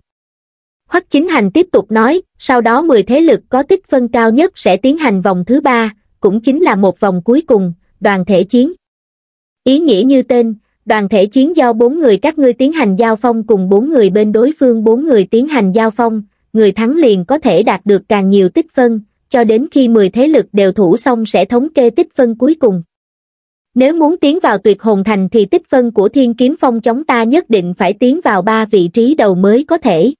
Hoắc Chính Hành tiếp tục nói, sau đó 10 thế lực có tích phân cao nhất sẽ tiến hành vòng thứ ba, cũng chính là một vòng cuối cùng, đoàn thể chiến. Ý nghĩa như tên, đoàn thể chiến do bốn người các ngươi tiến hành giao phong cùng bốn người bên đối phương bốn người tiến hành giao phong, người thắng liền có thể đạt được càng nhiều tích phân, cho đến khi 10 thế lực đều thủ xong sẽ thống kê tích phân cuối cùng. Nếu muốn tiến vào tuyệt hồn thành thì tích phân của thiên kiếm phong chống ta nhất định phải tiến vào ba vị trí đầu mới có thể.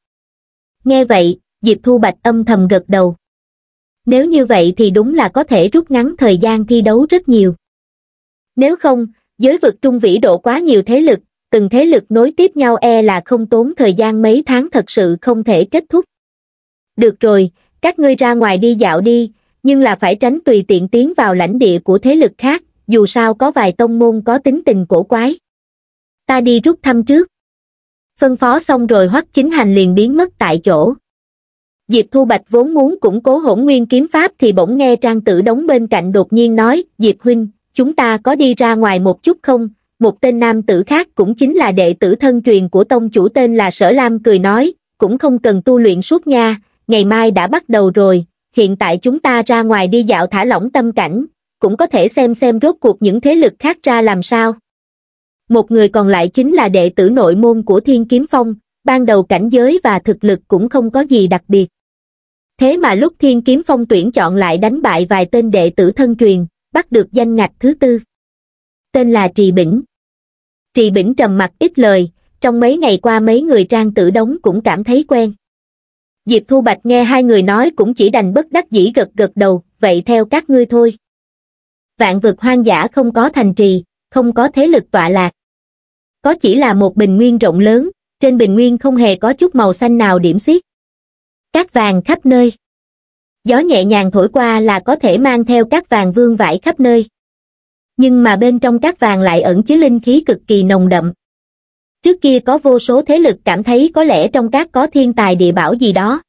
Nghe vậy, Diệp Thu Bạch âm thầm gật đầu nếu như vậy thì đúng là có thể rút ngắn thời gian thi đấu rất nhiều. Nếu không, giới vực trung vĩ độ quá nhiều thế lực, từng thế lực nối tiếp nhau e là không tốn thời gian mấy tháng thật sự không thể kết thúc. Được rồi, các ngươi ra ngoài đi dạo đi, nhưng là phải tránh tùy tiện tiến vào lãnh địa của thế lực khác, dù sao có vài tông môn có tính tình cổ quái. Ta đi rút thăm trước. Phân phó xong rồi hoắc chính hành liền biến mất tại chỗ. Diệp Thu Bạch vốn muốn củng cố hỗn nguyên kiếm pháp thì bỗng nghe Trang Tử Đống bên cạnh đột nhiên nói, Diệp Huynh, chúng ta có đi ra ngoài một chút không? Một tên nam tử khác cũng chính là đệ tử thân truyền của tông chủ tên là Sở Lam cười nói, cũng không cần tu luyện suốt nha, ngày mai đã bắt đầu rồi, hiện tại chúng ta ra ngoài đi dạo thả lỏng tâm cảnh, cũng có thể xem xem rốt cuộc những thế lực khác ra làm sao. Một người còn lại chính là đệ tử nội môn của Thiên Kiếm Phong, ban đầu cảnh giới và thực lực cũng không có gì đặc biệt. Thế mà lúc thiên kiếm phong tuyển chọn lại đánh bại vài tên đệ tử thân truyền, bắt được danh ngạch thứ tư. Tên là Trì Bỉnh. Trì Bỉnh trầm mặt ít lời, trong mấy ngày qua mấy người trang tử đóng cũng cảm thấy quen. Diệp Thu Bạch nghe hai người nói cũng chỉ đành bất đắc dĩ gật gật đầu, vậy theo các ngươi thôi. Vạn vực hoang dã không có thành trì, không có thế lực tọa lạc. Có chỉ là một bình nguyên rộng lớn, trên bình nguyên không hề có chút màu xanh nào điểm xuyết cát vàng khắp nơi. Gió nhẹ nhàng thổi qua là có thể mang theo cát vàng vương vãi khắp nơi. Nhưng mà bên trong cát vàng lại ẩn chứa linh khí cực kỳ nồng đậm. Trước kia có vô số thế lực cảm thấy có lẽ trong cát có thiên tài địa bảo gì đó.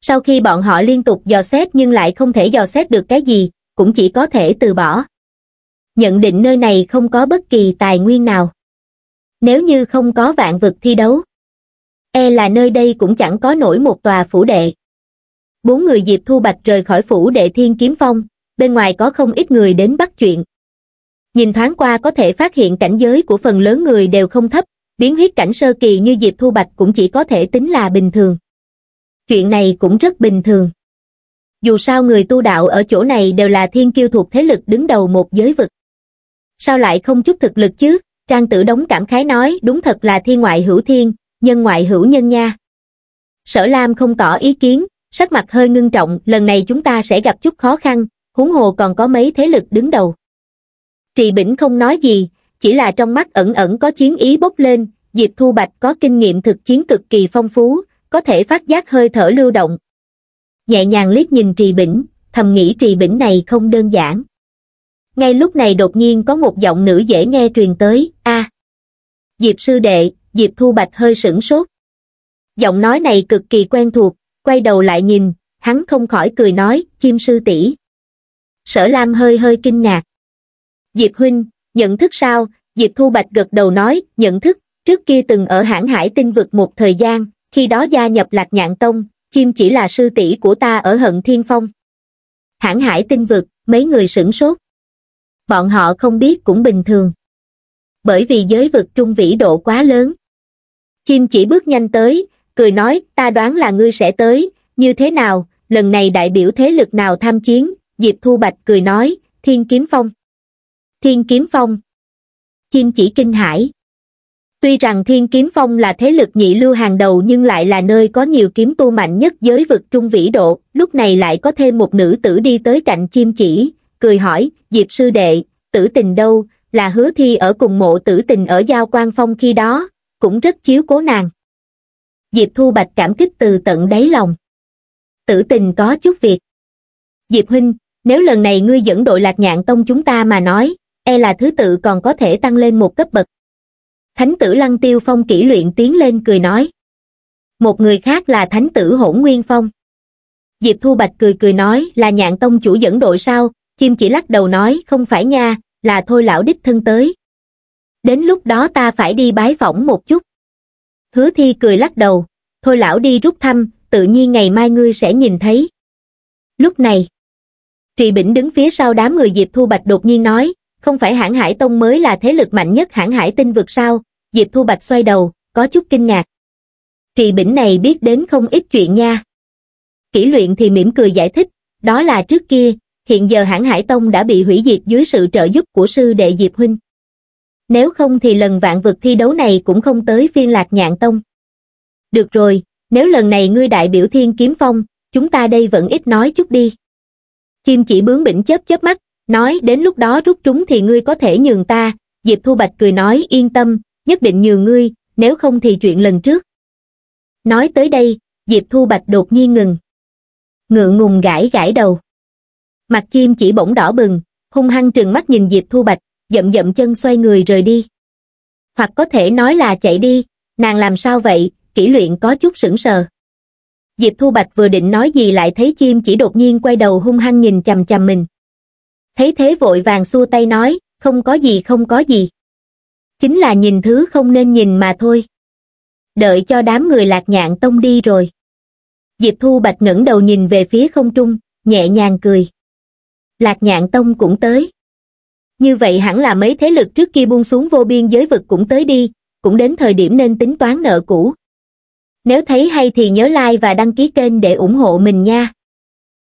Sau khi bọn họ liên tục dò xét nhưng lại không thể dò xét được cái gì, cũng chỉ có thể từ bỏ. Nhận định nơi này không có bất kỳ tài nguyên nào. Nếu như không có vạn vực thi đấu, e là nơi đây cũng chẳng có nổi một tòa phủ đệ. Bốn người Diệp Thu Bạch rời khỏi phủ đệ Thiên Kiếm Phong, bên ngoài có không ít người đến bắt chuyện. Nhìn thoáng qua có thể phát hiện cảnh giới của phần lớn người đều không thấp, biến huyết cảnh sơ kỳ như Diệp Thu Bạch cũng chỉ có thể tính là bình thường. Chuyện này cũng rất bình thường. Dù sao người tu đạo ở chỗ này đều là thiên kiêu thuộc thế lực đứng đầu một giới vực. Sao lại không chút thực lực chứ? Trang tử đóng cảm khái nói đúng thật là thiên ngoại hữu thiên, nhân ngoại hữu nhân nha. Sở Lam không tỏ ý kiến, sắc mặt hơi ngưng trọng, lần này chúng ta sẽ gặp chút khó khăn, huống hồ còn có mấy thế lực đứng đầu. Trì Bỉnh không nói gì, chỉ là trong mắt ẩn ẩn có chiến ý bốc lên, Diệp Thu Bạch có kinh nghiệm thực chiến cực kỳ phong phú, có thể phát giác hơi thở lưu động. Nhẹ nhàng liếc nhìn Trì Bỉnh, thầm nghĩ Trì Bỉnh này không đơn giản. Ngay lúc này đột nhiên có một giọng nữ dễ nghe truyền tới, a Diệp sư đệ, Diệp Thu Bạch hơi sửng sốt. Giọng nói này cực kỳ quen thuộc, quay đầu lại nhìn, hắn không khỏi cười nói, chim sư tỷ. Sở Lam hơi hơi kinh ngạc. Diệp Huynh, nhận thức sao? Diệp Thu Bạch gật đầu nói, nhận thức, trước kia từng ở hãng hải tinh vực một thời gian, khi đó gia nhập lạc nhạn tông, chim chỉ là sư tỷ của ta ở hận thiên phong. Hãng hải tinh vực, mấy người sửng sốt. Bọn họ không biết cũng bình thường. Bởi vì giới vực trung vĩ độ quá lớn, chim chỉ bước nhanh tới cười nói ta đoán là ngươi sẽ tới như thế nào lần này đại biểu thế lực nào tham chiến diệp thu bạch cười nói thiên kiếm phong thiên kiếm phong chim chỉ kinh hãi tuy rằng thiên kiếm phong là thế lực nhị lưu hàng đầu nhưng lại là nơi có nhiều kiếm tu mạnh nhất giới vực trung vĩ độ lúc này lại có thêm một nữ tử đi tới cạnh chim chỉ cười hỏi diệp sư đệ tử tình đâu là hứa thi ở cùng mộ tử tình ở giao quan phong khi đó cũng rất chiếu cố nàng. Diệp Thu Bạch cảm kích từ tận đáy lòng. Tử tình có chút việc. Diệp Huynh, nếu lần này ngươi dẫn đội lạc nhạn tông chúng ta mà nói, e là thứ tự còn có thể tăng lên một cấp bậc. Thánh tử Lăng Tiêu Phong kỹ luyện tiến lên cười nói. Một người khác là thánh tử Hỗn Nguyên Phong. Diệp Thu Bạch cười cười nói là nhạn tông chủ dẫn đội sao, chim chỉ lắc đầu nói không phải nha, là thôi lão đích thân tới, đến lúc đó ta phải đi bái phỏng một chút hứa thi cười lắc đầu thôi lão đi rút thăm tự nhiên ngày mai ngươi sẽ nhìn thấy lúc này trì bỉnh đứng phía sau đám người diệp thu bạch đột nhiên nói không phải hãng hải tông mới là thế lực mạnh nhất hãng hải tinh vực sao diệp thu bạch xoay đầu có chút kinh ngạc trì bỉnh này biết đến không ít chuyện nha kỷ luyện thì mỉm cười giải thích đó là trước kia hiện giờ hãng hải tông đã bị hủy diệt dưới sự trợ giúp của sư đệ diệp huynh nếu không thì lần vạn vực thi đấu này cũng không tới phiên lạc nhạn tông. Được rồi, nếu lần này ngươi đại biểu thiên kiếm phong, chúng ta đây vẫn ít nói chút đi. chim chỉ bướng bỉnh chớp chớp mắt, nói đến lúc đó rút trúng thì ngươi có thể nhường ta, Diệp Thu Bạch cười nói yên tâm, nhất định nhường ngươi, nếu không thì chuyện lần trước. Nói tới đây, Diệp Thu Bạch đột nhiên ngừng. ngựa ngùng gãi gãi đầu. Mặt chim chỉ bỗng đỏ bừng, hung hăng trừng mắt nhìn Diệp Thu Bạch, dậm dậm chân xoay người rời đi. Hoặc có thể nói là chạy đi, nàng làm sao vậy, kỷ luyện có chút sững sờ. Diệp Thu Bạch vừa định nói gì lại thấy chim chỉ đột nhiên quay đầu hung hăng nhìn chằm chằm mình. Thấy thế vội vàng xua tay nói, không có gì không có gì. Chính là nhìn thứ không nên nhìn mà thôi. Đợi cho đám người lạc nhạn tông đi rồi. Diệp Thu Bạch ngẩng đầu nhìn về phía không trung, nhẹ nhàng cười. Lạc nhạn tông cũng tới như vậy hẳn là mấy thế lực trước kia buông xuống vô biên giới vực cũng tới đi cũng đến thời điểm nên tính toán nợ cũ nếu thấy hay thì nhớ like và đăng ký kênh để ủng hộ mình nha